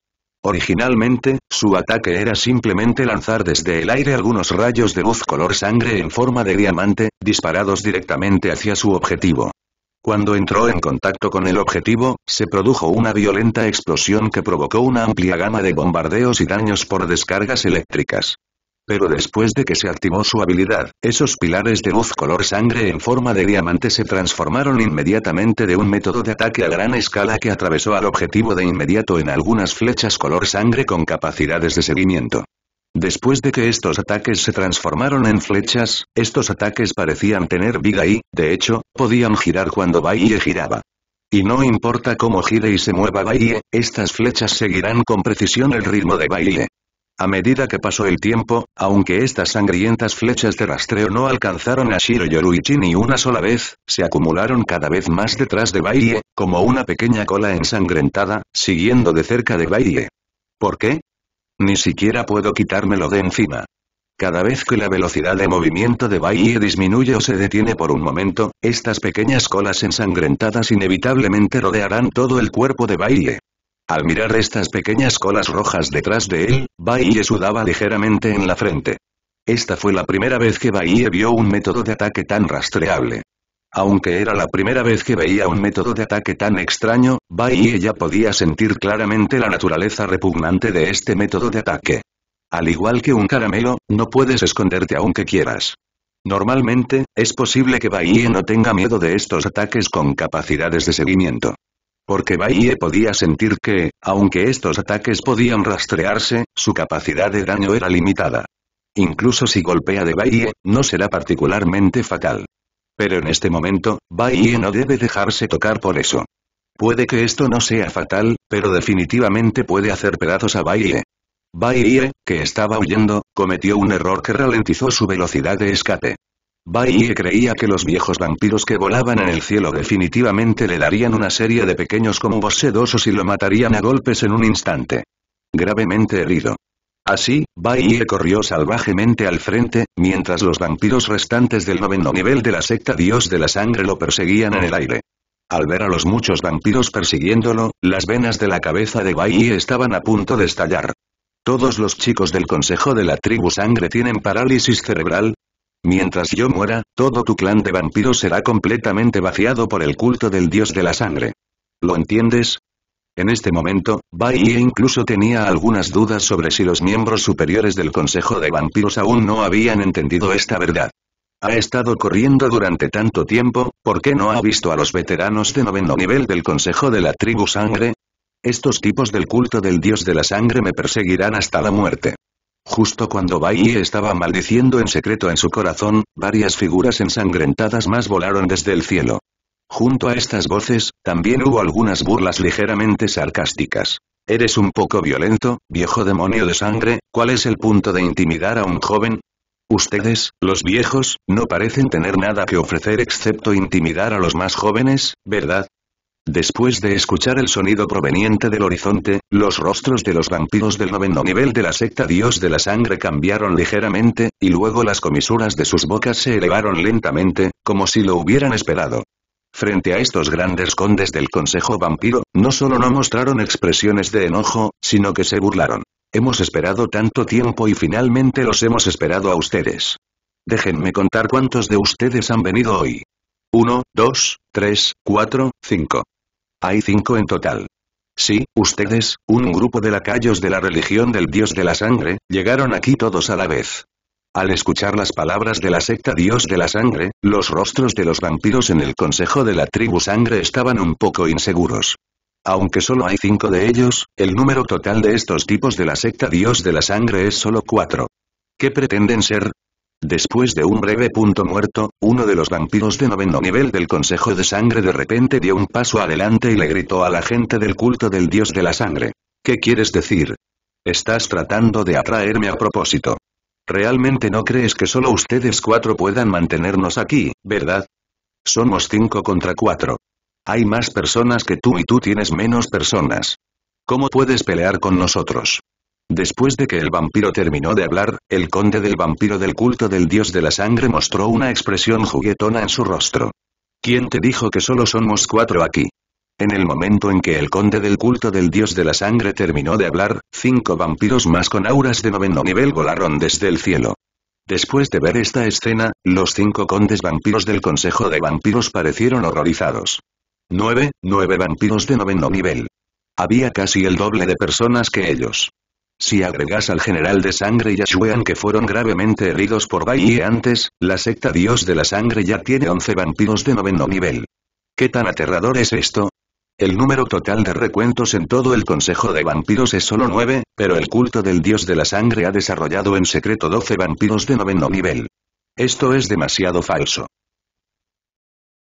Originalmente, su ataque era simplemente lanzar desde el aire algunos rayos de luz color sangre en forma de diamante, disparados directamente hacia su objetivo. Cuando entró en contacto con el objetivo, se produjo una violenta explosión que provocó una amplia gama de bombardeos y daños por descargas eléctricas pero después de que se activó su habilidad, esos pilares de luz color sangre en forma de diamante se transformaron inmediatamente de un método de ataque a gran escala que atravesó al objetivo de inmediato en algunas flechas color sangre con capacidades de seguimiento. Después de que estos ataques se transformaron en flechas, estos ataques parecían tener vida y, de hecho, podían girar cuando Baile giraba. Y no importa cómo gire y se mueva Baile, estas flechas seguirán con precisión el ritmo de Baile. A medida que pasó el tiempo, aunque estas sangrientas flechas de rastreo no alcanzaron a Shiro Yoruichi ni una sola vez, se acumularon cada vez más detrás de Baile, como una pequeña cola ensangrentada, siguiendo de cerca de Baile. ¿Por qué? Ni siquiera puedo quitármelo de encima. Cada vez que la velocidad de movimiento de Baie disminuye o se detiene por un momento, estas pequeñas colas ensangrentadas inevitablemente rodearán todo el cuerpo de Baile. Al mirar estas pequeñas colas rojas detrás de él, Baille sudaba ligeramente en la frente. Esta fue la primera vez que Baille vio un método de ataque tan rastreable. Aunque era la primera vez que veía un método de ataque tan extraño, Baille ya podía sentir claramente la naturaleza repugnante de este método de ataque. Al igual que un caramelo, no puedes esconderte aunque quieras. Normalmente, es posible que Baille no tenga miedo de estos ataques con capacidades de seguimiento porque Baie podía sentir que, aunque estos ataques podían rastrearse, su capacidad de daño era limitada. Incluso si golpea de Baie, no será particularmente fatal. Pero en este momento, Baie no debe dejarse tocar por eso. Puede que esto no sea fatal, pero definitivamente puede hacer pedazos a Baie. Baie, que estaba huyendo, cometió un error que ralentizó su velocidad de escape. Bai creía que los viejos vampiros que volaban en el cielo definitivamente le darían una serie de pequeños como sedosos y lo matarían a golpes en un instante. Gravemente herido. Así, Bai corrió salvajemente al frente, mientras los vampiros restantes del noveno nivel de la secta Dios de la Sangre lo perseguían en el aire. Al ver a los muchos vampiros persiguiéndolo, las venas de la cabeza de Bai estaban a punto de estallar. Todos los chicos del Consejo de la Tribu Sangre tienen parálisis cerebral, Mientras yo muera, todo tu clan de vampiros será completamente vaciado por el culto del dios de la sangre. ¿Lo entiendes? En este momento, Bai incluso tenía algunas dudas sobre si los miembros superiores del Consejo de Vampiros aún no habían entendido esta verdad. Ha estado corriendo durante tanto tiempo, ¿por qué no ha visto a los veteranos de noveno nivel del Consejo de la Tribu Sangre? Estos tipos del culto del dios de la sangre me perseguirán hasta la muerte. Justo cuando Bai estaba maldiciendo en secreto en su corazón, varias figuras ensangrentadas más volaron desde el cielo. Junto a estas voces, también hubo algunas burlas ligeramente sarcásticas. Eres un poco violento, viejo demonio de sangre, ¿cuál es el punto de intimidar a un joven? Ustedes, los viejos, no parecen tener nada que ofrecer excepto intimidar a los más jóvenes, ¿verdad? Después de escuchar el sonido proveniente del horizonte, los rostros de los vampiros del noveno nivel de la secta Dios de la Sangre cambiaron ligeramente, y luego las comisuras de sus bocas se elevaron lentamente, como si lo hubieran esperado. Frente a estos grandes condes del Consejo Vampiro, no solo no mostraron expresiones de enojo, sino que se burlaron. Hemos esperado tanto tiempo y finalmente los hemos esperado a ustedes. Déjenme contar cuántos de ustedes han venido hoy. Uno, dos, tres, cuatro, cinco. Hay cinco en total. Sí, ustedes, un grupo de lacayos de la religión del dios de la sangre, llegaron aquí todos a la vez. Al escuchar las palabras de la secta Dios de la Sangre, los rostros de los vampiros en el consejo de la tribu Sangre estaban un poco inseguros. Aunque solo hay cinco de ellos, el número total de estos tipos de la secta Dios de la Sangre es solo cuatro. ¿Qué pretenden ser? Después de un breve punto muerto, uno de los vampiros de noveno nivel del Consejo de Sangre de repente dio un paso adelante y le gritó a la gente del culto del dios de la sangre. ¿Qué quieres decir? Estás tratando de atraerme a propósito. Realmente no crees que solo ustedes cuatro puedan mantenernos aquí, ¿verdad? Somos cinco contra cuatro. Hay más personas que tú y tú tienes menos personas. ¿Cómo puedes pelear con nosotros? Después de que el vampiro terminó de hablar, el conde del vampiro del culto del dios de la sangre mostró una expresión juguetona en su rostro. ¿Quién te dijo que solo somos cuatro aquí? En el momento en que el conde del culto del dios de la sangre terminó de hablar, cinco vampiros más con auras de noveno nivel volaron desde el cielo. Después de ver esta escena, los cinco condes vampiros del consejo de vampiros parecieron horrorizados. Nueve, nueve vampiros de noveno nivel. Había casi el doble de personas que ellos. Si agregas al general de sangre Yashuan que fueron gravemente heridos por Bai y antes, la secta Dios de la Sangre ya tiene 11 vampiros de noveno nivel. ¿Qué tan aterrador es esto? El número total de recuentos en todo el Consejo de Vampiros es solo 9, pero el culto del Dios de la Sangre ha desarrollado en secreto 12 vampiros de noveno nivel. Esto es demasiado falso.